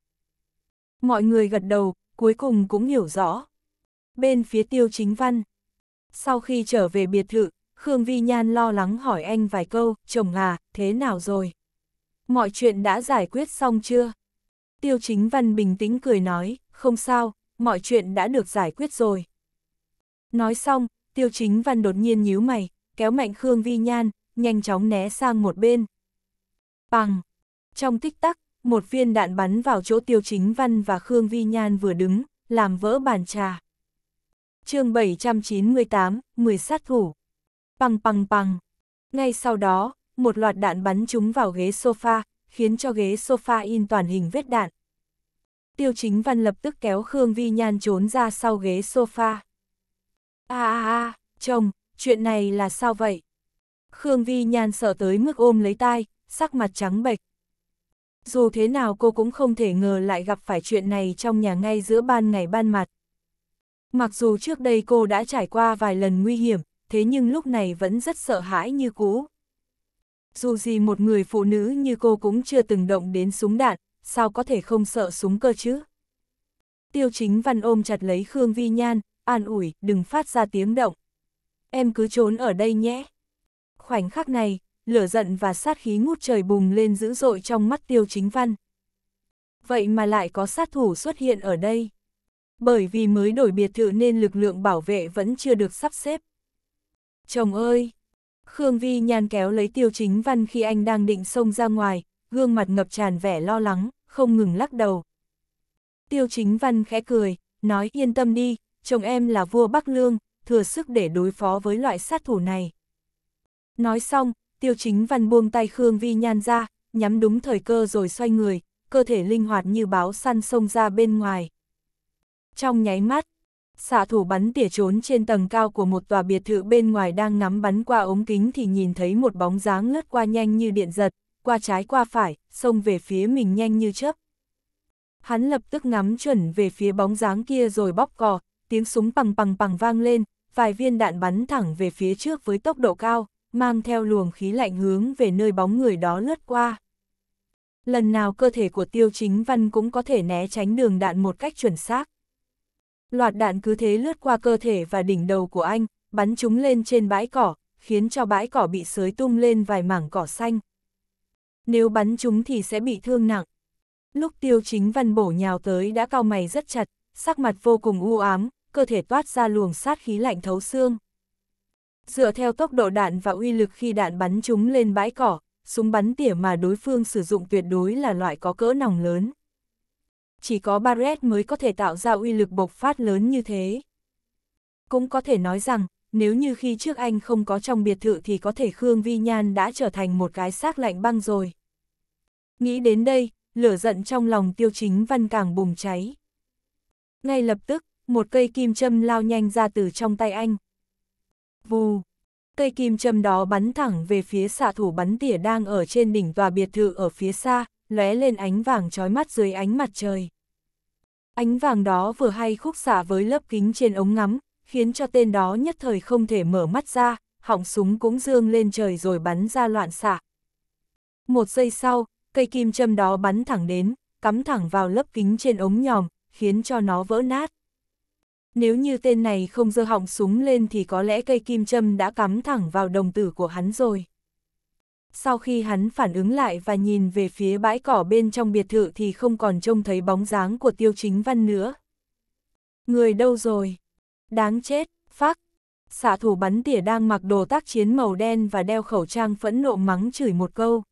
Mọi người gật đầu, cuối cùng cũng hiểu rõ. Bên phía tiêu chính văn, sau khi trở về biệt thự, Khương Vi Nhan lo lắng hỏi anh vài câu, chồng à, thế nào rồi? Mọi chuyện đã giải quyết xong chưa? Tiêu chính văn bình tĩnh cười nói, không sao, mọi chuyện đã được giải quyết rồi. Nói xong, tiêu chính văn đột nhiên nhíu mày, kéo mạnh Khương Vi Nhan, nhanh chóng né sang một bên. Bằng! Trong tích tắc, một viên đạn bắn vào chỗ tiêu chính văn và Khương Vi Nhan vừa đứng, làm vỡ bàn trà chương 798, 10 sát thủ. Păng păng păng. Ngay sau đó, một loạt đạn bắn chúng vào ghế sofa, khiến cho ghế sofa in toàn hình vết đạn. Tiêu chính văn lập tức kéo Khương Vi Nhan trốn ra sau ghế sofa. a a a, chồng, chuyện này là sao vậy? Khương Vi Nhan sợ tới mức ôm lấy tai, sắc mặt trắng bệch. Dù thế nào cô cũng không thể ngờ lại gặp phải chuyện này trong nhà ngay giữa ban ngày ban mặt. Mặc dù trước đây cô đã trải qua vài lần nguy hiểm, thế nhưng lúc này vẫn rất sợ hãi như cũ. Dù gì một người phụ nữ như cô cũng chưa từng động đến súng đạn, sao có thể không sợ súng cơ chứ? Tiêu chính văn ôm chặt lấy Khương Vi Nhan, an ủi, đừng phát ra tiếng động. Em cứ trốn ở đây nhé. Khoảnh khắc này, lửa giận và sát khí ngút trời bùng lên dữ dội trong mắt tiêu chính văn. Vậy mà lại có sát thủ xuất hiện ở đây. Bởi vì mới đổi biệt thự nên lực lượng bảo vệ vẫn chưa được sắp xếp. Chồng ơi! Khương Vi nhàn kéo lấy tiêu chính văn khi anh đang định xông ra ngoài, gương mặt ngập tràn vẻ lo lắng, không ngừng lắc đầu. Tiêu chính văn khẽ cười, nói yên tâm đi, chồng em là vua Bắc Lương, thừa sức để đối phó với loại sát thủ này. Nói xong, tiêu chính văn buông tay Khương Vi Nhan ra, nhắm đúng thời cơ rồi xoay người, cơ thể linh hoạt như báo săn xông ra bên ngoài trong nháy mắt. Xạ thủ bắn tỉa trốn trên tầng cao của một tòa biệt thự bên ngoài đang ngắm bắn qua ống kính thì nhìn thấy một bóng dáng lướt qua nhanh như điện giật, qua trái qua phải, xông về phía mình nhanh như chớp. Hắn lập tức ngắm chuẩn về phía bóng dáng kia rồi bóp cò, tiếng súng bằng bằng bằng vang lên, vài viên đạn bắn thẳng về phía trước với tốc độ cao, mang theo luồng khí lạnh hướng về nơi bóng người đó lướt qua. Lần nào cơ thể của tiêu chính văn cũng có thể né tránh đường đạn một cách chuẩn xác loạt đạn cứ thế lướt qua cơ thể và đỉnh đầu của anh, bắn chúng lên trên bãi cỏ, khiến cho bãi cỏ bị sới tung lên vài mảng cỏ xanh. Nếu bắn chúng thì sẽ bị thương nặng. Lúc tiêu chính văn bổ nhào tới đã cao mày rất chặt, sắc mặt vô cùng u ám, cơ thể toát ra luồng sát khí lạnh thấu xương. Dựa theo tốc độ đạn và uy lực khi đạn bắn chúng lên bãi cỏ, súng bắn tỉa mà đối phương sử dụng tuyệt đối là loại có cỡ nòng lớn chỉ có Barret mới có thể tạo ra uy lực bộc phát lớn như thế. Cũng có thể nói rằng, nếu như khi trước anh không có trong biệt thự thì có thể Khương Vi Nhan đã trở thành một cái xác lạnh băng rồi. Nghĩ đến đây, lửa giận trong lòng tiêu chính văn càng bùng cháy. Ngay lập tức, một cây kim châm lao nhanh ra từ trong tay anh. Vù! Cây kim châm đó bắn thẳng về phía xạ thủ bắn tỉa đang ở trên đỉnh tòa biệt thự ở phía xa, lóe lên ánh vàng trói mắt dưới ánh mặt trời. Ánh vàng đó vừa hay khúc xạ với lớp kính trên ống ngắm, khiến cho tên đó nhất thời không thể mở mắt ra, họng súng cũng dương lên trời rồi bắn ra loạn xạ. Một giây sau, cây kim châm đó bắn thẳng đến, cắm thẳng vào lớp kính trên ống nhòm, khiến cho nó vỡ nát. Nếu như tên này không dơ họng súng lên thì có lẽ cây kim châm đã cắm thẳng vào đồng tử của hắn rồi sau khi hắn phản ứng lại và nhìn về phía bãi cỏ bên trong biệt thự thì không còn trông thấy bóng dáng của tiêu chính văn nữa. Người đâu rồi? Đáng chết, phác. Xạ thủ bắn tỉa đang mặc đồ tác chiến màu đen và đeo khẩu trang phẫn nộ mắng chửi một câu.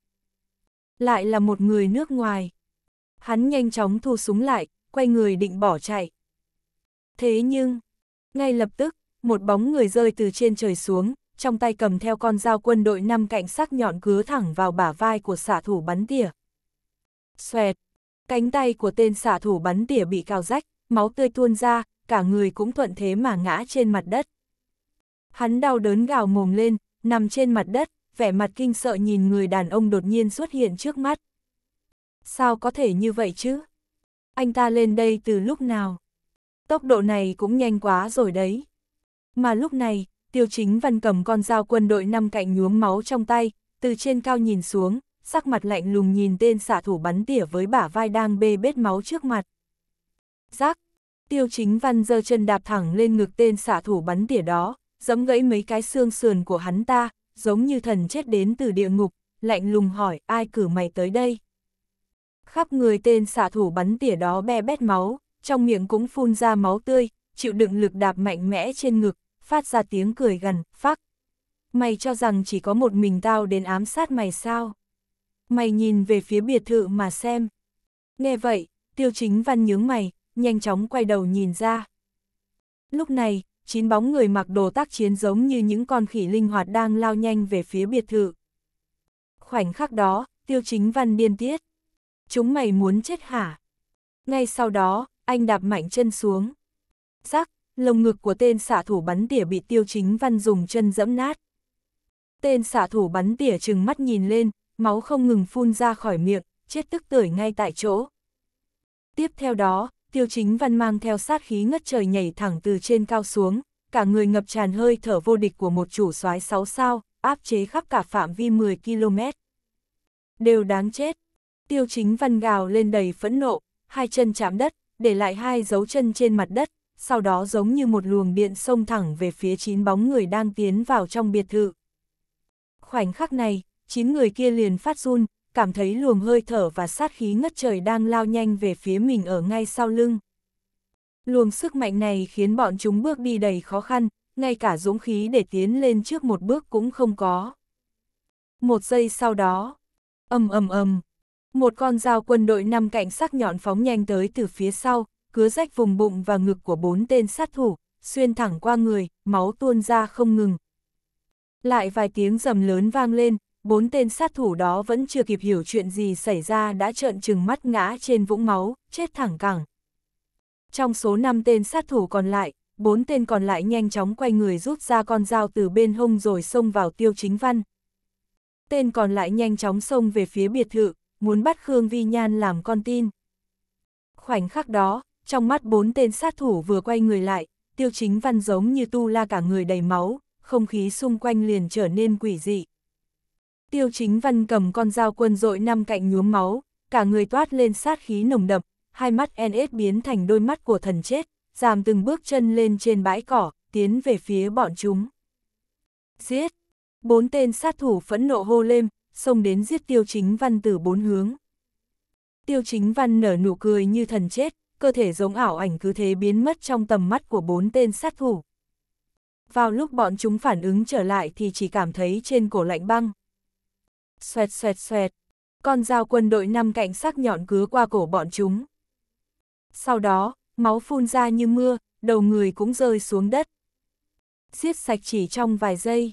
Lại là một người nước ngoài. Hắn nhanh chóng thu súng lại, quay người định bỏ chạy. Thế nhưng, ngay lập tức, một bóng người rơi từ trên trời xuống, trong tay cầm theo con dao quân đội năm cạnh sắc nhọn cứa thẳng vào bả vai của xạ thủ bắn tỉa. Xoẹt, cánh tay của tên xạ thủ bắn tỉa bị cào rách, máu tươi tuôn ra, cả người cũng thuận thế mà ngã trên mặt đất. Hắn đau đớn gào mồm lên, nằm trên mặt đất, vẻ mặt kinh sợ nhìn người đàn ông đột nhiên xuất hiện trước mắt. Sao có thể như vậy chứ? Anh ta lên đây từ lúc nào? Tốc độ này cũng nhanh quá rồi đấy. Mà lúc này, tiêu chính văn cầm con dao quân đội năm cạnh nhuốm máu trong tay, từ trên cao nhìn xuống, sắc mặt lạnh lùng nhìn tên xạ thủ bắn tỉa với bả vai đang bê bết máu trước mặt. Giác! Tiêu chính văn giơ chân đạp thẳng lên ngực tên xạ thủ bắn tỉa đó, giẫm gãy mấy cái xương sườn của hắn ta, giống như thần chết đến từ địa ngục, lạnh lùng hỏi ai cử mày tới đây. Khắp người tên xạ thủ bắn tỉa đó be bét máu, trong miệng cũng phun ra máu tươi, chịu đựng lực đạp mạnh mẽ trên ngực, phát ra tiếng cười gần, phắc. Mày cho rằng chỉ có một mình tao đến ám sát mày sao? Mày nhìn về phía biệt thự mà xem. Nghe vậy, tiêu chính văn nhướng mày, nhanh chóng quay đầu nhìn ra. Lúc này, chín bóng người mặc đồ tác chiến giống như những con khỉ linh hoạt đang lao nhanh về phía biệt thự. Khoảnh khắc đó, tiêu chính văn điên tiết. Chúng mày muốn chết hả? Ngay sau đó, anh đạp mạnh chân xuống. Rắc, lồng ngực của tên xạ thủ bắn tỉa bị tiêu chính văn dùng chân dẫm nát. Tên xạ thủ bắn tỉa trừng mắt nhìn lên, máu không ngừng phun ra khỏi miệng, chết tức tưởi ngay tại chỗ. Tiếp theo đó, tiêu chính văn mang theo sát khí ngất trời nhảy thẳng từ trên cao xuống, cả người ngập tràn hơi thở vô địch của một chủ soái 6 sao, áp chế khắp cả phạm vi 10 km. Đều đáng chết. Tiêu chính văn gào lên đầy phẫn nộ, hai chân chạm đất, để lại hai dấu chân trên mặt đất, sau đó giống như một luồng điện xông thẳng về phía chín bóng người đang tiến vào trong biệt thự. Khoảnh khắc này, chín người kia liền phát run, cảm thấy luồng hơi thở và sát khí ngất trời đang lao nhanh về phía mình ở ngay sau lưng. Luồng sức mạnh này khiến bọn chúng bước đi đầy khó khăn, ngay cả dũng khí để tiến lên trước một bước cũng không có. Một giây sau đó, ầm ầm ầm, một con dao quân đội năm cạnh sắc nhọn phóng nhanh tới từ phía sau, cứa rách vùng bụng và ngực của bốn tên sát thủ, xuyên thẳng qua người, máu tuôn ra không ngừng. Lại vài tiếng rầm lớn vang lên, bốn tên sát thủ đó vẫn chưa kịp hiểu chuyện gì xảy ra đã trợn trừng mắt ngã trên vũng máu, chết thẳng cẳng. Trong số 5 tên sát thủ còn lại, bốn tên còn lại nhanh chóng quay người rút ra con dao từ bên hông rồi xông vào tiêu chính văn. Tên còn lại nhanh chóng xông về phía biệt thự, muốn bắt Khương Vi Nhan làm con tin. Khoảnh khắc đó, trong mắt bốn tên sát thủ vừa quay người lại, tiêu chính văn giống như tu la cả người đầy máu, không khí xung quanh liền trở nên quỷ dị. Tiêu chính văn cầm con dao quân dội năm cạnh nhuốm máu, cả người toát lên sát khí nồng đậm, hai mắt NS biến thành đôi mắt của thần chết, giảm từng bước chân lên trên bãi cỏ, tiến về phía bọn chúng. Giết! Bốn tên sát thủ phẫn nộ hô lên, xông đến giết tiêu chính văn từ bốn hướng. Tiêu chính văn nở nụ cười như thần chết, cơ thể giống ảo ảnh cứ thế biến mất trong tầm mắt của bốn tên sát thủ. Vào lúc bọn chúng phản ứng trở lại thì chỉ cảm thấy trên cổ lạnh băng. Xoẹt xoẹt xoẹt, con dao quân đội năm cạnh sắc nhọn cứa qua cổ bọn chúng. Sau đó, máu phun ra như mưa, đầu người cũng rơi xuống đất. Giết sạch chỉ trong vài giây.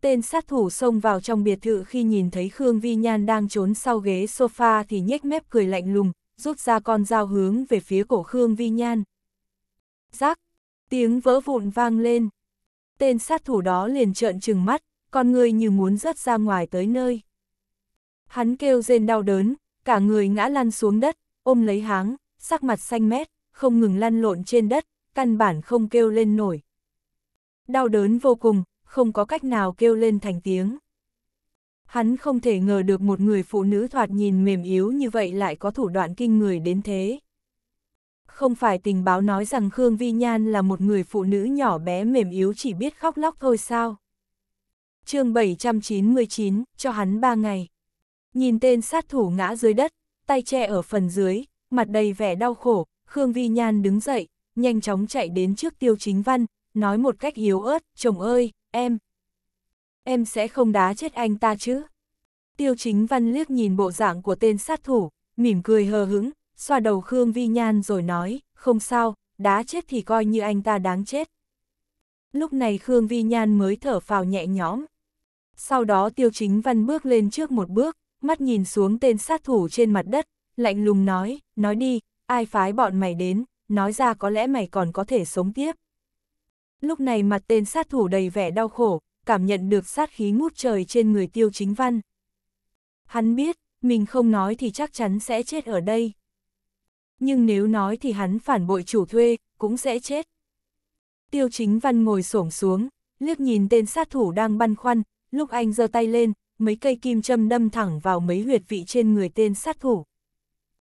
Tên sát thủ xông vào trong biệt thự khi nhìn thấy Khương Vi Nhan đang trốn sau ghế sofa thì nhếch mép cười lạnh lùng, rút ra con dao hướng về phía cổ Khương Vi Nhan. Rác, tiếng vỡ vụn vang lên. Tên sát thủ đó liền trợn trừng mắt, con người như muốn rớt ra ngoài tới nơi. Hắn kêu rên đau đớn, cả người ngã lăn xuống đất, ôm lấy háng, sắc mặt xanh mét, không ngừng lăn lộn trên đất, căn bản không kêu lên nổi. Đau đớn vô cùng, không có cách nào kêu lên thành tiếng hắn không thể ngờ được một người phụ nữ thoạt nhìn mềm yếu như vậy lại có thủ đoạn kinh người đến thế. Không phải tình báo nói rằng Khương Vi Nhan là một người phụ nữ nhỏ bé mềm yếu chỉ biết khóc lóc thôi sao. chương 799, cho hắn 3 ngày. Nhìn tên sát thủ ngã dưới đất, tay che ở phần dưới, mặt đầy vẻ đau khổ, Khương Vi Nhan đứng dậy, nhanh chóng chạy đến trước tiêu chính văn, nói một cách yếu ớt, chồng ơi, em, em sẽ không đá chết anh ta chứ. Tiêu chính văn liếc nhìn bộ dạng của tên sát thủ, mỉm cười hờ hững, xoa đầu Khương Vi Nhan rồi nói, không sao, đá chết thì coi như anh ta đáng chết. Lúc này Khương Vi Nhan mới thở phào nhẹ nhõm. Sau đó tiêu chính văn bước lên trước một bước, mắt nhìn xuống tên sát thủ trên mặt đất, lạnh lùng nói, nói đi, ai phái bọn mày đến, nói ra có lẽ mày còn có thể sống tiếp. Lúc này mặt tên sát thủ đầy vẻ đau khổ, cảm nhận được sát khí ngút trời trên người tiêu chính văn. Hắn biết, mình không nói thì chắc chắn sẽ chết ở đây. Nhưng nếu nói thì hắn phản bội chủ thuê, cũng sẽ chết. Tiêu chính văn ngồi xổm xuống, liếc nhìn tên sát thủ đang băn khoăn, lúc anh giơ tay lên, mấy cây kim châm đâm thẳng vào mấy huyệt vị trên người tên sát thủ.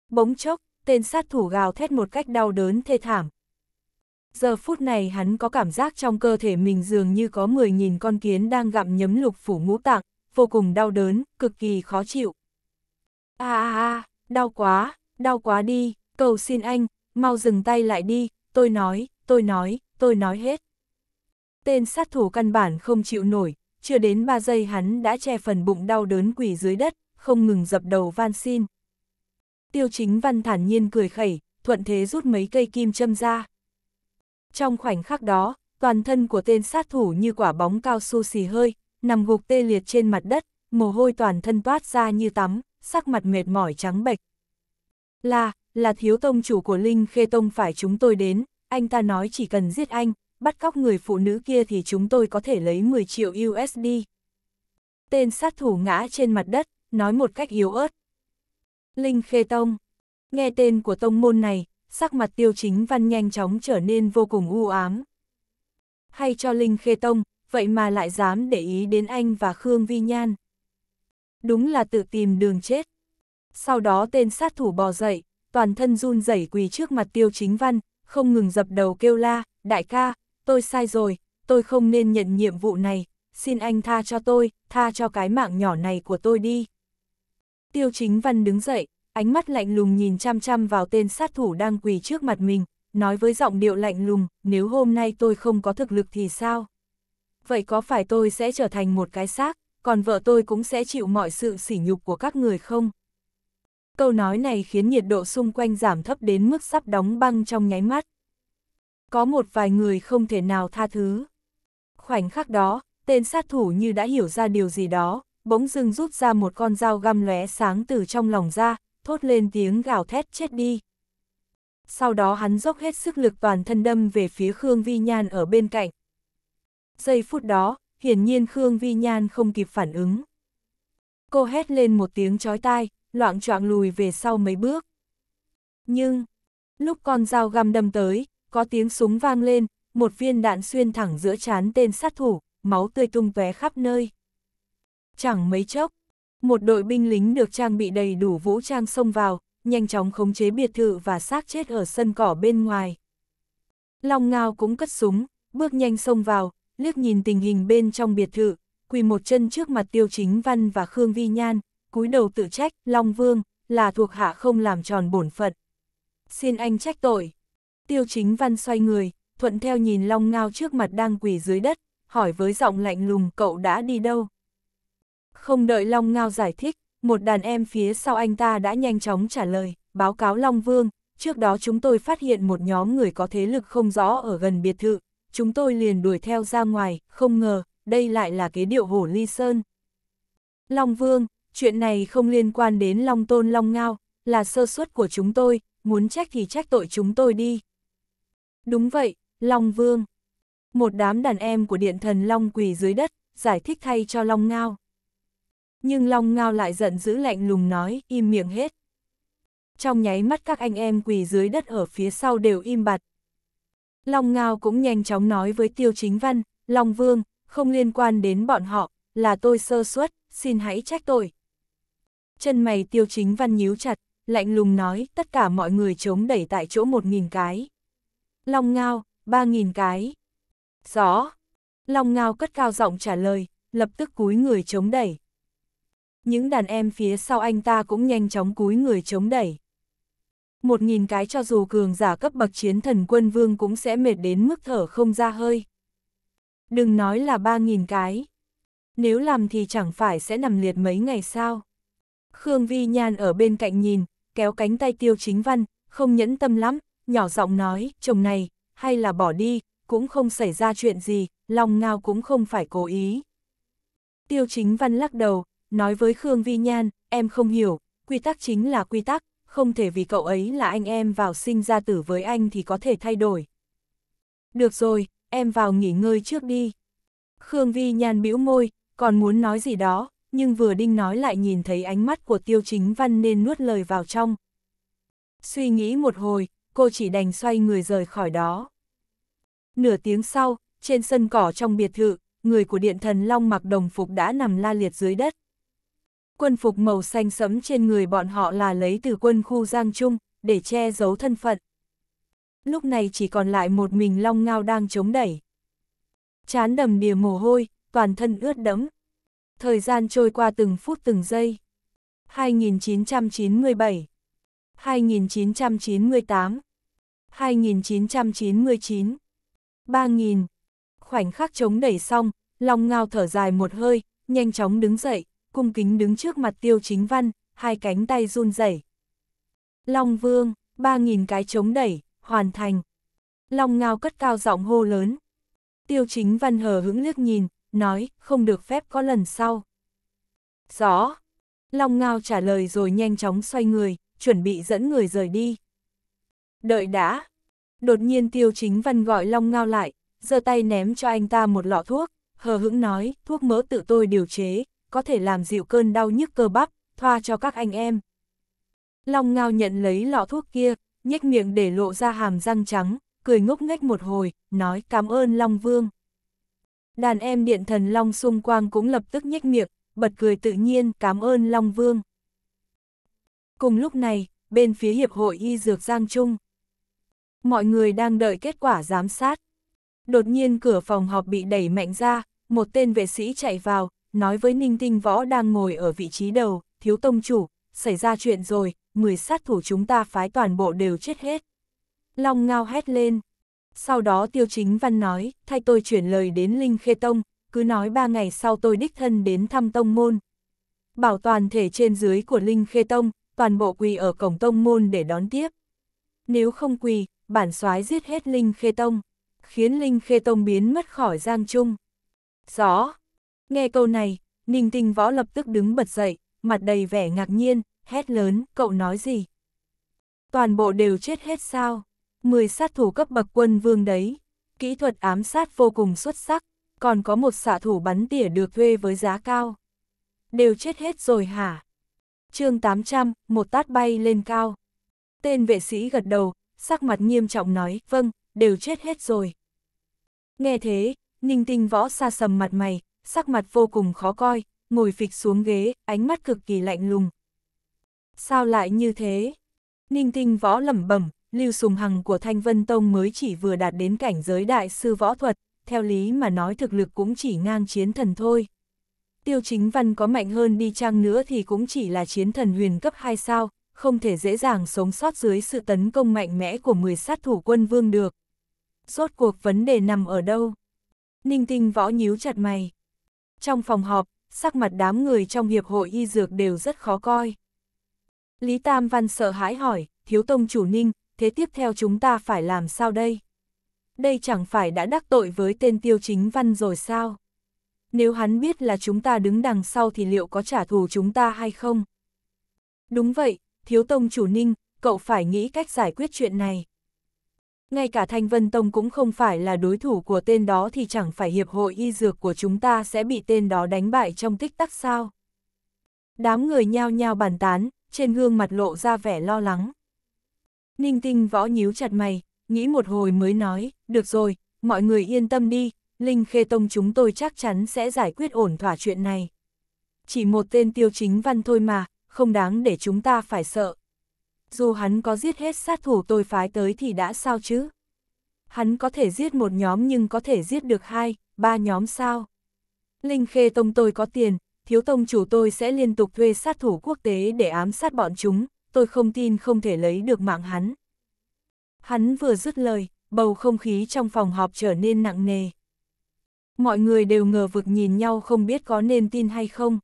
Bỗng chốc, tên sát thủ gào thét một cách đau đớn thê thảm, Giờ phút này hắn có cảm giác trong cơ thể mình dường như có 10.000 con kiến đang gặm nhấm lục phủ ngũ tạng, vô cùng đau đớn, cực kỳ khó chịu. a a a, đau quá, đau quá đi, cầu xin anh, mau dừng tay lại đi, tôi nói, tôi nói, tôi nói hết. Tên sát thủ căn bản không chịu nổi, chưa đến 3 giây hắn đã che phần bụng đau đớn quỷ dưới đất, không ngừng dập đầu van xin. Tiêu chính văn thản nhiên cười khẩy, thuận thế rút mấy cây kim châm ra. Trong khoảnh khắc đó, toàn thân của tên sát thủ như quả bóng cao su xì hơi, nằm gục tê liệt trên mặt đất, mồ hôi toàn thân toát ra như tắm, sắc mặt mệt mỏi trắng bệch. Là, là thiếu tông chủ của Linh Khê Tông phải chúng tôi đến, anh ta nói chỉ cần giết anh, bắt cóc người phụ nữ kia thì chúng tôi có thể lấy 10 triệu USD. Tên sát thủ ngã trên mặt đất, nói một cách yếu ớt. Linh Khê Tông. Nghe tên của tông môn này, sắc mặt tiêu chính văn nhanh chóng trở nên vô cùng u ám. Hay cho Linh Khê Tông, vậy mà lại dám để ý đến anh và Khương Vi Nhan. Đúng là tự tìm đường chết. Sau đó tên sát thủ bò dậy, toàn thân run rẩy quỳ trước mặt tiêu chính văn, không ngừng dập đầu kêu la, đại ca, tôi sai rồi, tôi không nên nhận nhiệm vụ này, xin anh tha cho tôi, tha cho cái mạng nhỏ này của tôi đi. Tiêu chính văn đứng dậy, ánh mắt lạnh lùng nhìn chăm chăm vào tên sát thủ đang quỳ trước mặt mình, nói với giọng điệu lạnh lùng, nếu hôm nay tôi không có thực lực thì sao? Vậy có phải tôi sẽ trở thành một cái xác, còn vợ tôi cũng sẽ chịu mọi sự sỉ nhục của các người không? Câu nói này khiến nhiệt độ xung quanh giảm thấp đến mức sắp đóng băng trong nháy mắt. Có một vài người không thể nào tha thứ. Khoảnh khắc đó, tên sát thủ như đã hiểu ra điều gì đó, bỗng dưng rút ra một con dao găm lóe sáng từ trong lòng ra, thốt lên tiếng gào thét chết đi. Sau đó hắn dốc hết sức lực toàn thân đâm về phía Khương Vi Nhan ở bên cạnh. Giây phút đó, hiển nhiên Khương Vi Nhan không kịp phản ứng. Cô hét lên một tiếng chói tai, loạn choạng lùi về sau mấy bước. Nhưng, lúc con dao găm đâm tới, có tiếng súng vang lên, một viên đạn xuyên thẳng giữa trán tên sát thủ, máu tươi tung tóe khắp nơi. Chẳng mấy chốc, một đội binh lính được trang bị đầy đủ vũ trang xông vào, nhanh chóng khống chế biệt thự và xác chết ở sân cỏ bên ngoài. Long Ngao cũng cất súng, bước nhanh xông vào, liếc nhìn tình hình bên trong biệt thự, quỳ một chân trước mặt Tiêu Chính Văn và Khương Vi Nhan, cúi đầu tự trách, Long Vương, là thuộc hạ không làm tròn bổn phận. Xin anh trách tội. Tiêu Chính Văn xoay người, thuận theo nhìn Long Ngao trước mặt đang quỳ dưới đất, hỏi với giọng lạnh lùng cậu đã đi đâu. Không đợi Long Ngao giải thích, một đàn em phía sau anh ta đã nhanh chóng trả lời, báo cáo Long Vương, trước đó chúng tôi phát hiện một nhóm người có thế lực không rõ ở gần biệt thự, chúng tôi liền đuổi theo ra ngoài, không ngờ, đây lại là cái điệu hổ ly sơn. Long Vương, chuyện này không liên quan đến Long Tôn Long Ngao, là sơ suất của chúng tôi, muốn trách thì trách tội chúng tôi đi. Đúng vậy, Long Vương. Một đám đàn em của điện thần Long quỳ dưới đất, giải thích thay cho Long Ngao nhưng Long Ngao lại giận dữ lạnh lùng nói, im miệng hết. Trong nháy mắt các anh em quỳ dưới đất ở phía sau đều im bặt. Long Ngao cũng nhanh chóng nói với Tiêu Chính Văn, Long Vương, không liên quan đến bọn họ, là tôi sơ suất, xin hãy trách tội. Chân mày Tiêu Chính Văn nhíu chặt, lạnh lùng nói, tất cả mọi người chống đẩy tại chỗ một nghìn cái. Long Ngao, ba nghìn cái. Rõ. Long Ngao cất cao giọng trả lời, lập tức cúi người chống đẩy những đàn em phía sau anh ta cũng nhanh chóng cúi người chống đẩy. Một nghìn cái cho dù cường giả cấp bậc chiến thần quân vương cũng sẽ mệt đến mức thở không ra hơi. Đừng nói là ba nghìn cái. Nếu làm thì chẳng phải sẽ nằm liệt mấy ngày sao. Khương Vi Nhan ở bên cạnh nhìn, kéo cánh tay tiêu chính văn, không nhẫn tâm lắm, nhỏ giọng nói, chồng này, hay là bỏ đi, cũng không xảy ra chuyện gì, lòng ngao cũng không phải cố ý. Tiêu chính văn lắc đầu, nói với Khương Vi Nhan, em không hiểu, quy tắc chính là quy tắc, không thể vì cậu ấy là anh em vào sinh ra tử với anh thì có thể thay đổi. Được rồi, em vào nghỉ ngơi trước đi. Khương Vi Nhan bĩu môi, còn muốn nói gì đó, nhưng vừa đinh nói lại nhìn thấy ánh mắt của tiêu chính văn nên nuốt lời vào trong. Suy nghĩ một hồi, cô chỉ đành xoay người rời khỏi đó. Nửa tiếng sau, trên sân cỏ trong biệt thự, người của điện thần Long mặc đồng phục đã nằm la liệt dưới đất quân phục màu xanh sẫm trên người bọn họ là lấy từ quân khu Giang Trung, để che giấu thân phận. Lúc này chỉ còn lại một mình Long Ngao đang chống đẩy. Chán đầm đìa mồ hôi, toàn thân ướt đẫm. Thời gian trôi qua từng phút từng giây. 2997 2998 2999 3000 Khoảnh khắc chống đẩy xong, Long Ngao thở dài một hơi, nhanh chóng đứng dậy, cung kính đứng trước mặt tiêu chính văn, hai cánh tay run rẩy. Long Vương, ba nghìn cái chống đẩy, hoàn thành. Long Ngao cất cao giọng hô lớn. Tiêu chính văn hờ hững liếc nhìn, nói, không được phép có lần sau. Rõ. Long Ngao trả lời rồi nhanh chóng xoay người, chuẩn bị dẫn người rời đi. Đợi đã. Đột nhiên tiêu chính văn gọi Long Ngao lại, giơ tay ném cho anh ta một lọ thuốc, hờ hững nói, thuốc mỡ tự tôi điều chế, có thể làm dịu cơn đau nhức cơ bắp, thoa cho các anh em. Long ngao nhận lấy lọ thuốc kia, nhếch miệng để lộ ra hàm răng trắng, cười ngốc nghếch một hồi, nói cảm ơn Long Vương. Đàn em điện thần Long xung quanh cũng lập tức nhếch miệng, bật cười tự nhiên cảm ơn Long Vương. Cùng lúc này, bên phía Hiệp hội Y Dược Giang Trung, mọi người đang đợi kết quả giám sát. Đột nhiên cửa phòng họp bị đẩy mạnh ra, một tên vệ sĩ chạy vào, nói với Ninh Tinh Võ đang ngồi ở vị trí đầu, thiếu tông chủ, xảy ra chuyện rồi, 10 sát thủ chúng ta phái toàn bộ đều chết hết. Long ngao hét lên. Sau đó Tiêu Chính Văn nói, thay tôi chuyển lời đến Linh Khê Tông, cứ nói ba ngày sau tôi đích thân đến thăm Tông Môn. Bảo toàn thể trên dưới của Linh Khê Tông, toàn bộ quỳ ở cổng Tông Môn để đón tiếp. Nếu không quỳ, bản soái giết hết Linh Khê Tông, khiến Linh Khê Tông biến mất khỏi Giang Trung. Rõ! Nghe câu này, Ninh Tinh Võ lập tức đứng bật dậy, mặt đầy vẻ ngạc nhiên, hét lớn, cậu nói gì? Toàn bộ đều chết hết sao? Mười sát thủ cấp bậc quân vương đấy, kỹ thuật ám sát vô cùng xuất sắc, còn có một xạ thủ bắn tỉa được thuê với giá cao. Đều chết hết rồi hả? chương 800, một tát bay lên cao. Tên vệ sĩ gật đầu, sắc mặt nghiêm trọng nói, vâng, đều chết hết rồi. Nghe thế, ninh tinh võ xa sầm mặt mày, sắc mặt vô cùng khó coi, ngồi phịch xuống ghế, ánh mắt cực kỳ lạnh lùng. Sao lại như thế? Ninh tinh võ lẩm bẩm, Lưu Sùng Hằng của Thanh Vân Tông mới chỉ vừa đạt đến cảnh giới đại sư võ thuật, theo lý mà nói thực lực cũng chỉ ngang chiến thần thôi. Tiêu chính văn có mạnh hơn đi chăng nữa thì cũng chỉ là chiến thần huyền cấp 2 sao, không thể dễ dàng sống sót dưới sự tấn công mạnh mẽ của 10 sát thủ quân vương được. Rốt cuộc vấn đề nằm ở đâu? Ninh tinh võ nhíu chặt mày trong phòng họp, sắc mặt đám người trong hiệp hội y dược đều rất khó coi. Lý Tam Văn sợ hãi hỏi, thiếu tông chủ ninh, thế tiếp theo chúng ta phải làm sao đây? Đây chẳng phải đã đắc tội với tên tiêu chính văn rồi sao? Nếu hắn biết là chúng ta đứng đằng sau thì liệu có trả thù chúng ta hay không? Đúng vậy, thiếu tông chủ ninh, cậu phải nghĩ cách giải quyết chuyện này ngay cả Thanh Vân Tông cũng không phải là đối thủ của tên đó thì chẳng phải hiệp hội y dược của chúng ta sẽ bị tên đó đánh bại trong tích tắc sao. Đám người nhao nhao bàn tán, trên gương mặt lộ ra vẻ lo lắng. Ninh tinh võ nhíu chặt mày, nghĩ một hồi mới nói, được rồi, mọi người yên tâm đi, Linh Khê Tông chúng tôi chắc chắn sẽ giải quyết ổn thỏa chuyện này. Chỉ một tên tiêu chính văn thôi mà, không đáng để chúng ta phải sợ, dù hắn có giết hết sát thủ tôi phái tới thì đã sao chứ? Hắn có thể giết một nhóm nhưng có thể giết được hai, ba nhóm sao? Linh Khê Tông tôi có tiền, thiếu tông chủ tôi sẽ liên tục thuê sát thủ quốc tế để ám sát bọn chúng, tôi không tin không thể lấy được mạng hắn. Hắn vừa dứt lời, bầu không khí trong phòng họp trở nên nặng nề. Mọi người đều ngờ vực nhìn nhau không biết có nên tin hay không.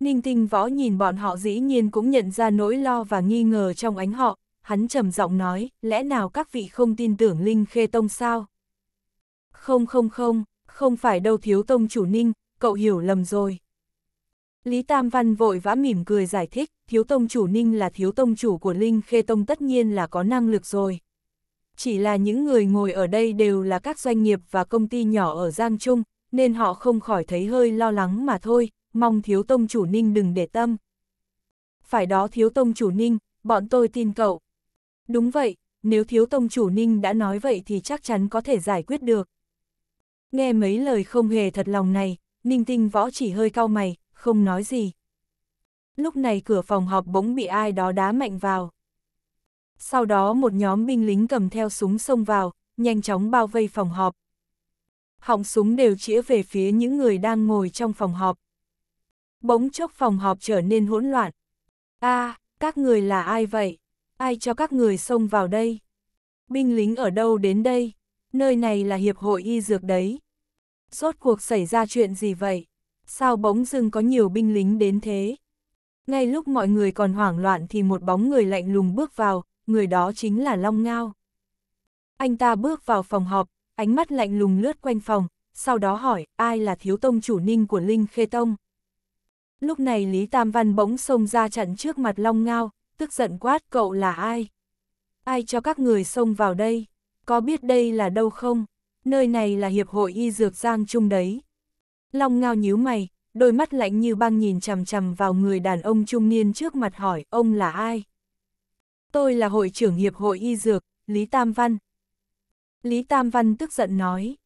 Ninh tinh võ nhìn bọn họ dĩ nhiên cũng nhận ra nỗi lo và nghi ngờ trong ánh họ, hắn trầm giọng nói, lẽ nào các vị không tin tưởng Linh Khê Tông sao? Không không không, không phải đâu thiếu tông chủ Ninh, cậu hiểu lầm rồi. Lý Tam Văn vội vã mỉm cười giải thích, thiếu tông chủ Ninh là thiếu tông chủ của Linh Khê Tông tất nhiên là có năng lực rồi. Chỉ là những người ngồi ở đây đều là các doanh nghiệp và công ty nhỏ ở Giang Trung, nên họ không khỏi thấy hơi lo lắng mà thôi, mong thiếu tông chủ ninh đừng để tâm. Phải đó thiếu tông chủ ninh, bọn tôi tin cậu. Đúng vậy, nếu thiếu tông chủ ninh đã nói vậy thì chắc chắn có thể giải quyết được. Nghe mấy lời không hề thật lòng này, ninh tinh võ chỉ hơi cau mày, không nói gì. Lúc này cửa phòng họp bỗng bị ai đó đá mạnh vào. Sau đó một nhóm binh lính cầm theo súng xông vào, nhanh chóng bao vây phòng họp. Họng súng đều chĩa về phía những người đang ngồi trong phòng họp bỗng chốc phòng họp trở nên hỗn loạn. a à, các người là ai vậy? Ai cho các người xông vào đây? Binh lính ở đâu đến đây? Nơi này là hiệp hội y dược đấy. Rốt cuộc xảy ra chuyện gì vậy? Sao bỗng dưng có nhiều binh lính đến thế? Ngay lúc mọi người còn hoảng loạn thì một bóng người lạnh lùng bước vào, người đó chính là Long Ngao. Anh ta bước vào phòng họp, ánh mắt lạnh lùng lướt quanh phòng, sau đó hỏi ai là thiếu tông chủ ninh của Linh Khê Tông. Lúc này Lý Tam Văn bỗng xông ra chặn trước mặt Long Ngao, tức giận quát cậu là ai? Ai cho các người xông vào đây? Có biết đây là đâu không? Nơi này là Hiệp hội Y Dược Giang Trung đấy. Long Ngao nhíu mày, đôi mắt lạnh như băng nhìn chằm chằm vào người đàn ông trung niên trước mặt hỏi ông là ai? Tôi là hội trưởng Hiệp hội Y Dược, Lý Tam Văn. Lý Tam Văn tức giận nói.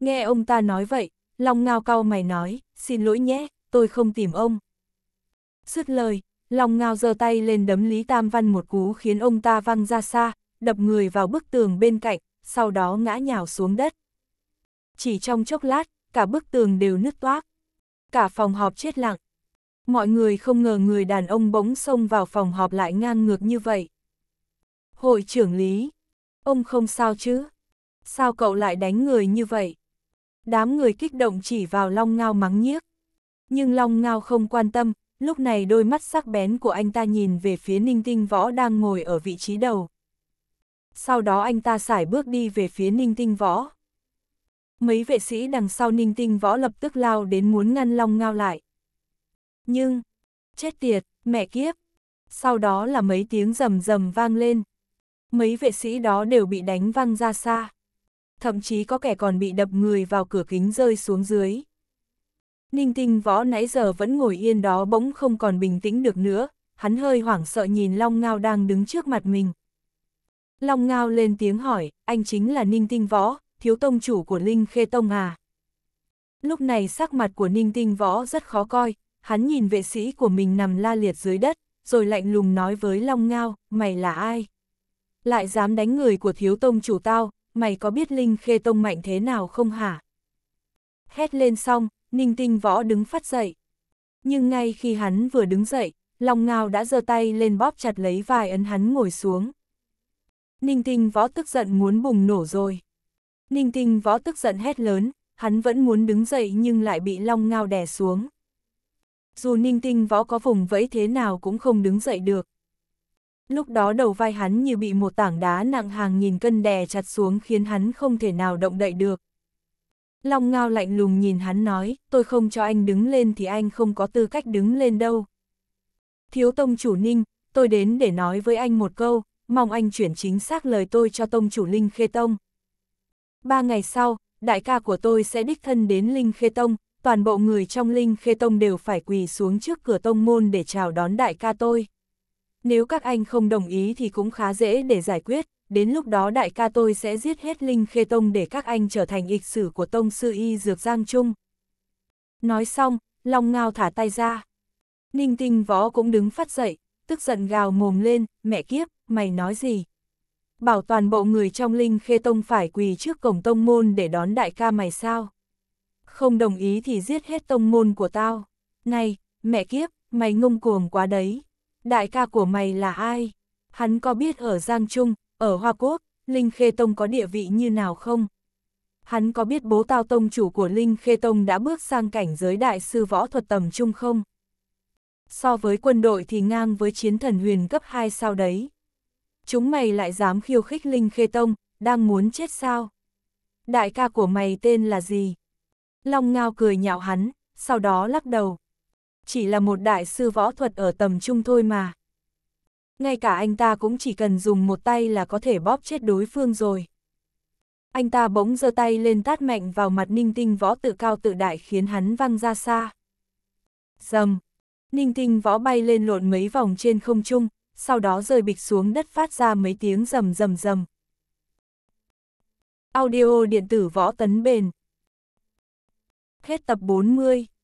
Nghe ông ta nói vậy, Long Ngao cau mày nói, xin lỗi nhé, tôi không tìm ông. Dứt lời, lòng ngao giơ tay lên đấm Lý Tam Văn một cú khiến ông ta văng ra xa, đập người vào bức tường bên cạnh, sau đó ngã nhào xuống đất. Chỉ trong chốc lát, cả bức tường đều nứt toác. Cả phòng họp chết lặng. Mọi người không ngờ người đàn ông bỗng xông vào phòng họp lại ngang ngược như vậy. Hội trưởng Lý, ông không sao chứ? Sao cậu lại đánh người như vậy? Đám người kích động chỉ vào long ngao mắng nhiếc. Nhưng Long Ngao không quan tâm, lúc này đôi mắt sắc bén của anh ta nhìn về phía Ninh Tinh Võ đang ngồi ở vị trí đầu. Sau đó anh ta xài bước đi về phía Ninh Tinh Võ. Mấy vệ sĩ đằng sau Ninh Tinh Võ lập tức lao đến muốn ngăn Long Ngao lại. Nhưng, chết tiệt, mẹ kiếp. Sau đó là mấy tiếng rầm rầm vang lên. Mấy vệ sĩ đó đều bị đánh văng ra xa. Thậm chí có kẻ còn bị đập người vào cửa kính rơi xuống dưới. Ninh tinh võ nãy giờ vẫn ngồi yên đó bỗng không còn bình tĩnh được nữa, hắn hơi hoảng sợ nhìn Long Ngao đang đứng trước mặt mình. Long Ngao lên tiếng hỏi, anh chính là Ninh tinh võ, thiếu tông chủ của Linh Khê Tông à? Lúc này sắc mặt của Ninh tinh võ rất khó coi, hắn nhìn vệ sĩ của mình nằm la liệt dưới đất, rồi lạnh lùng nói với Long Ngao, mày là ai? Lại dám đánh người của thiếu tông chủ tao, mày có biết Linh Khê Tông mạnh thế nào không hả? Hét lên xong, Ninh Tinh Võ đứng phát dậy. Nhưng ngay khi hắn vừa đứng dậy, Long Ngao đã giơ tay lên bóp chặt lấy vài ấn hắn ngồi xuống. Ninh Tinh Võ tức giận muốn bùng nổ rồi. Ninh Tinh Võ tức giận hét lớn, hắn vẫn muốn đứng dậy nhưng lại bị Long Ngao đè xuống. Dù Ninh Tinh Võ có vùng vẫy thế nào cũng không đứng dậy được. Lúc đó đầu vai hắn như bị một tảng đá nặng hàng nghìn cân đè chặt xuống khiến hắn không thể nào động đậy được. Long Ngao lạnh lùng nhìn hắn nói, tôi không cho anh đứng lên thì anh không có tư cách đứng lên đâu. Thiếu tông chủ ninh, tôi đến để nói với anh một câu, mong anh chuyển chính xác lời tôi cho tông chủ Linh Khê Tông. Ba ngày sau, đại ca của tôi sẽ đích thân đến Linh Khê Tông, toàn bộ người trong Linh Khê Tông đều phải quỳ xuống trước cửa tông môn để chào đón đại ca tôi. Nếu các anh không đồng ý thì cũng khá dễ để giải quyết, đến lúc đó đại ca tôi sẽ giết hết Linh Khê Tông để các anh trở thành ịch sử của Tông Sư Y Dược Giang Trung. Nói xong, Long Ngao thả tay ra. Ninh tinh võ cũng đứng phát dậy, tức giận gào mồm lên, mẹ kiếp, mày nói gì? Bảo toàn bộ người trong Linh Khê Tông phải quỳ trước cổng Tông Môn để đón đại ca mày sao? Không đồng ý thì giết hết Tông Môn của tao. Này, mẹ kiếp, mày ngông cuồng quá đấy. Đại ca của mày là ai? Hắn có biết ở Giang Trung, ở Hoa Quốc, Linh Khê Tông có địa vị như nào không? Hắn có biết bố tao tông chủ của Linh Khê Tông đã bước sang cảnh giới đại sư võ thuật tầm trung không? So với quân đội thì ngang với chiến thần huyền cấp 2 sao đấy. Chúng mày lại dám khiêu khích Linh Khê Tông, đang muốn chết sao? Đại ca của mày tên là gì? Long Ngao cười nhạo hắn, sau đó lắc đầu. Chỉ là một đại sư võ thuật ở tầm trung thôi mà ngay cả anh ta cũng chỉ cần dùng một tay là có thể bóp chết đối phương rồi. Anh ta bỗng giơ tay lên tát mạnh vào mặt ninh tinh võ tự cao tự đại khiến hắn văng ra xa. Dầm! Ninh tinh võ bay lên lộn mấy vòng trên không trung, sau đó rơi bịch xuống đất phát ra mấy tiếng rầm rầm rầm. Audio điện tử võ tấn bền. Hết tập 40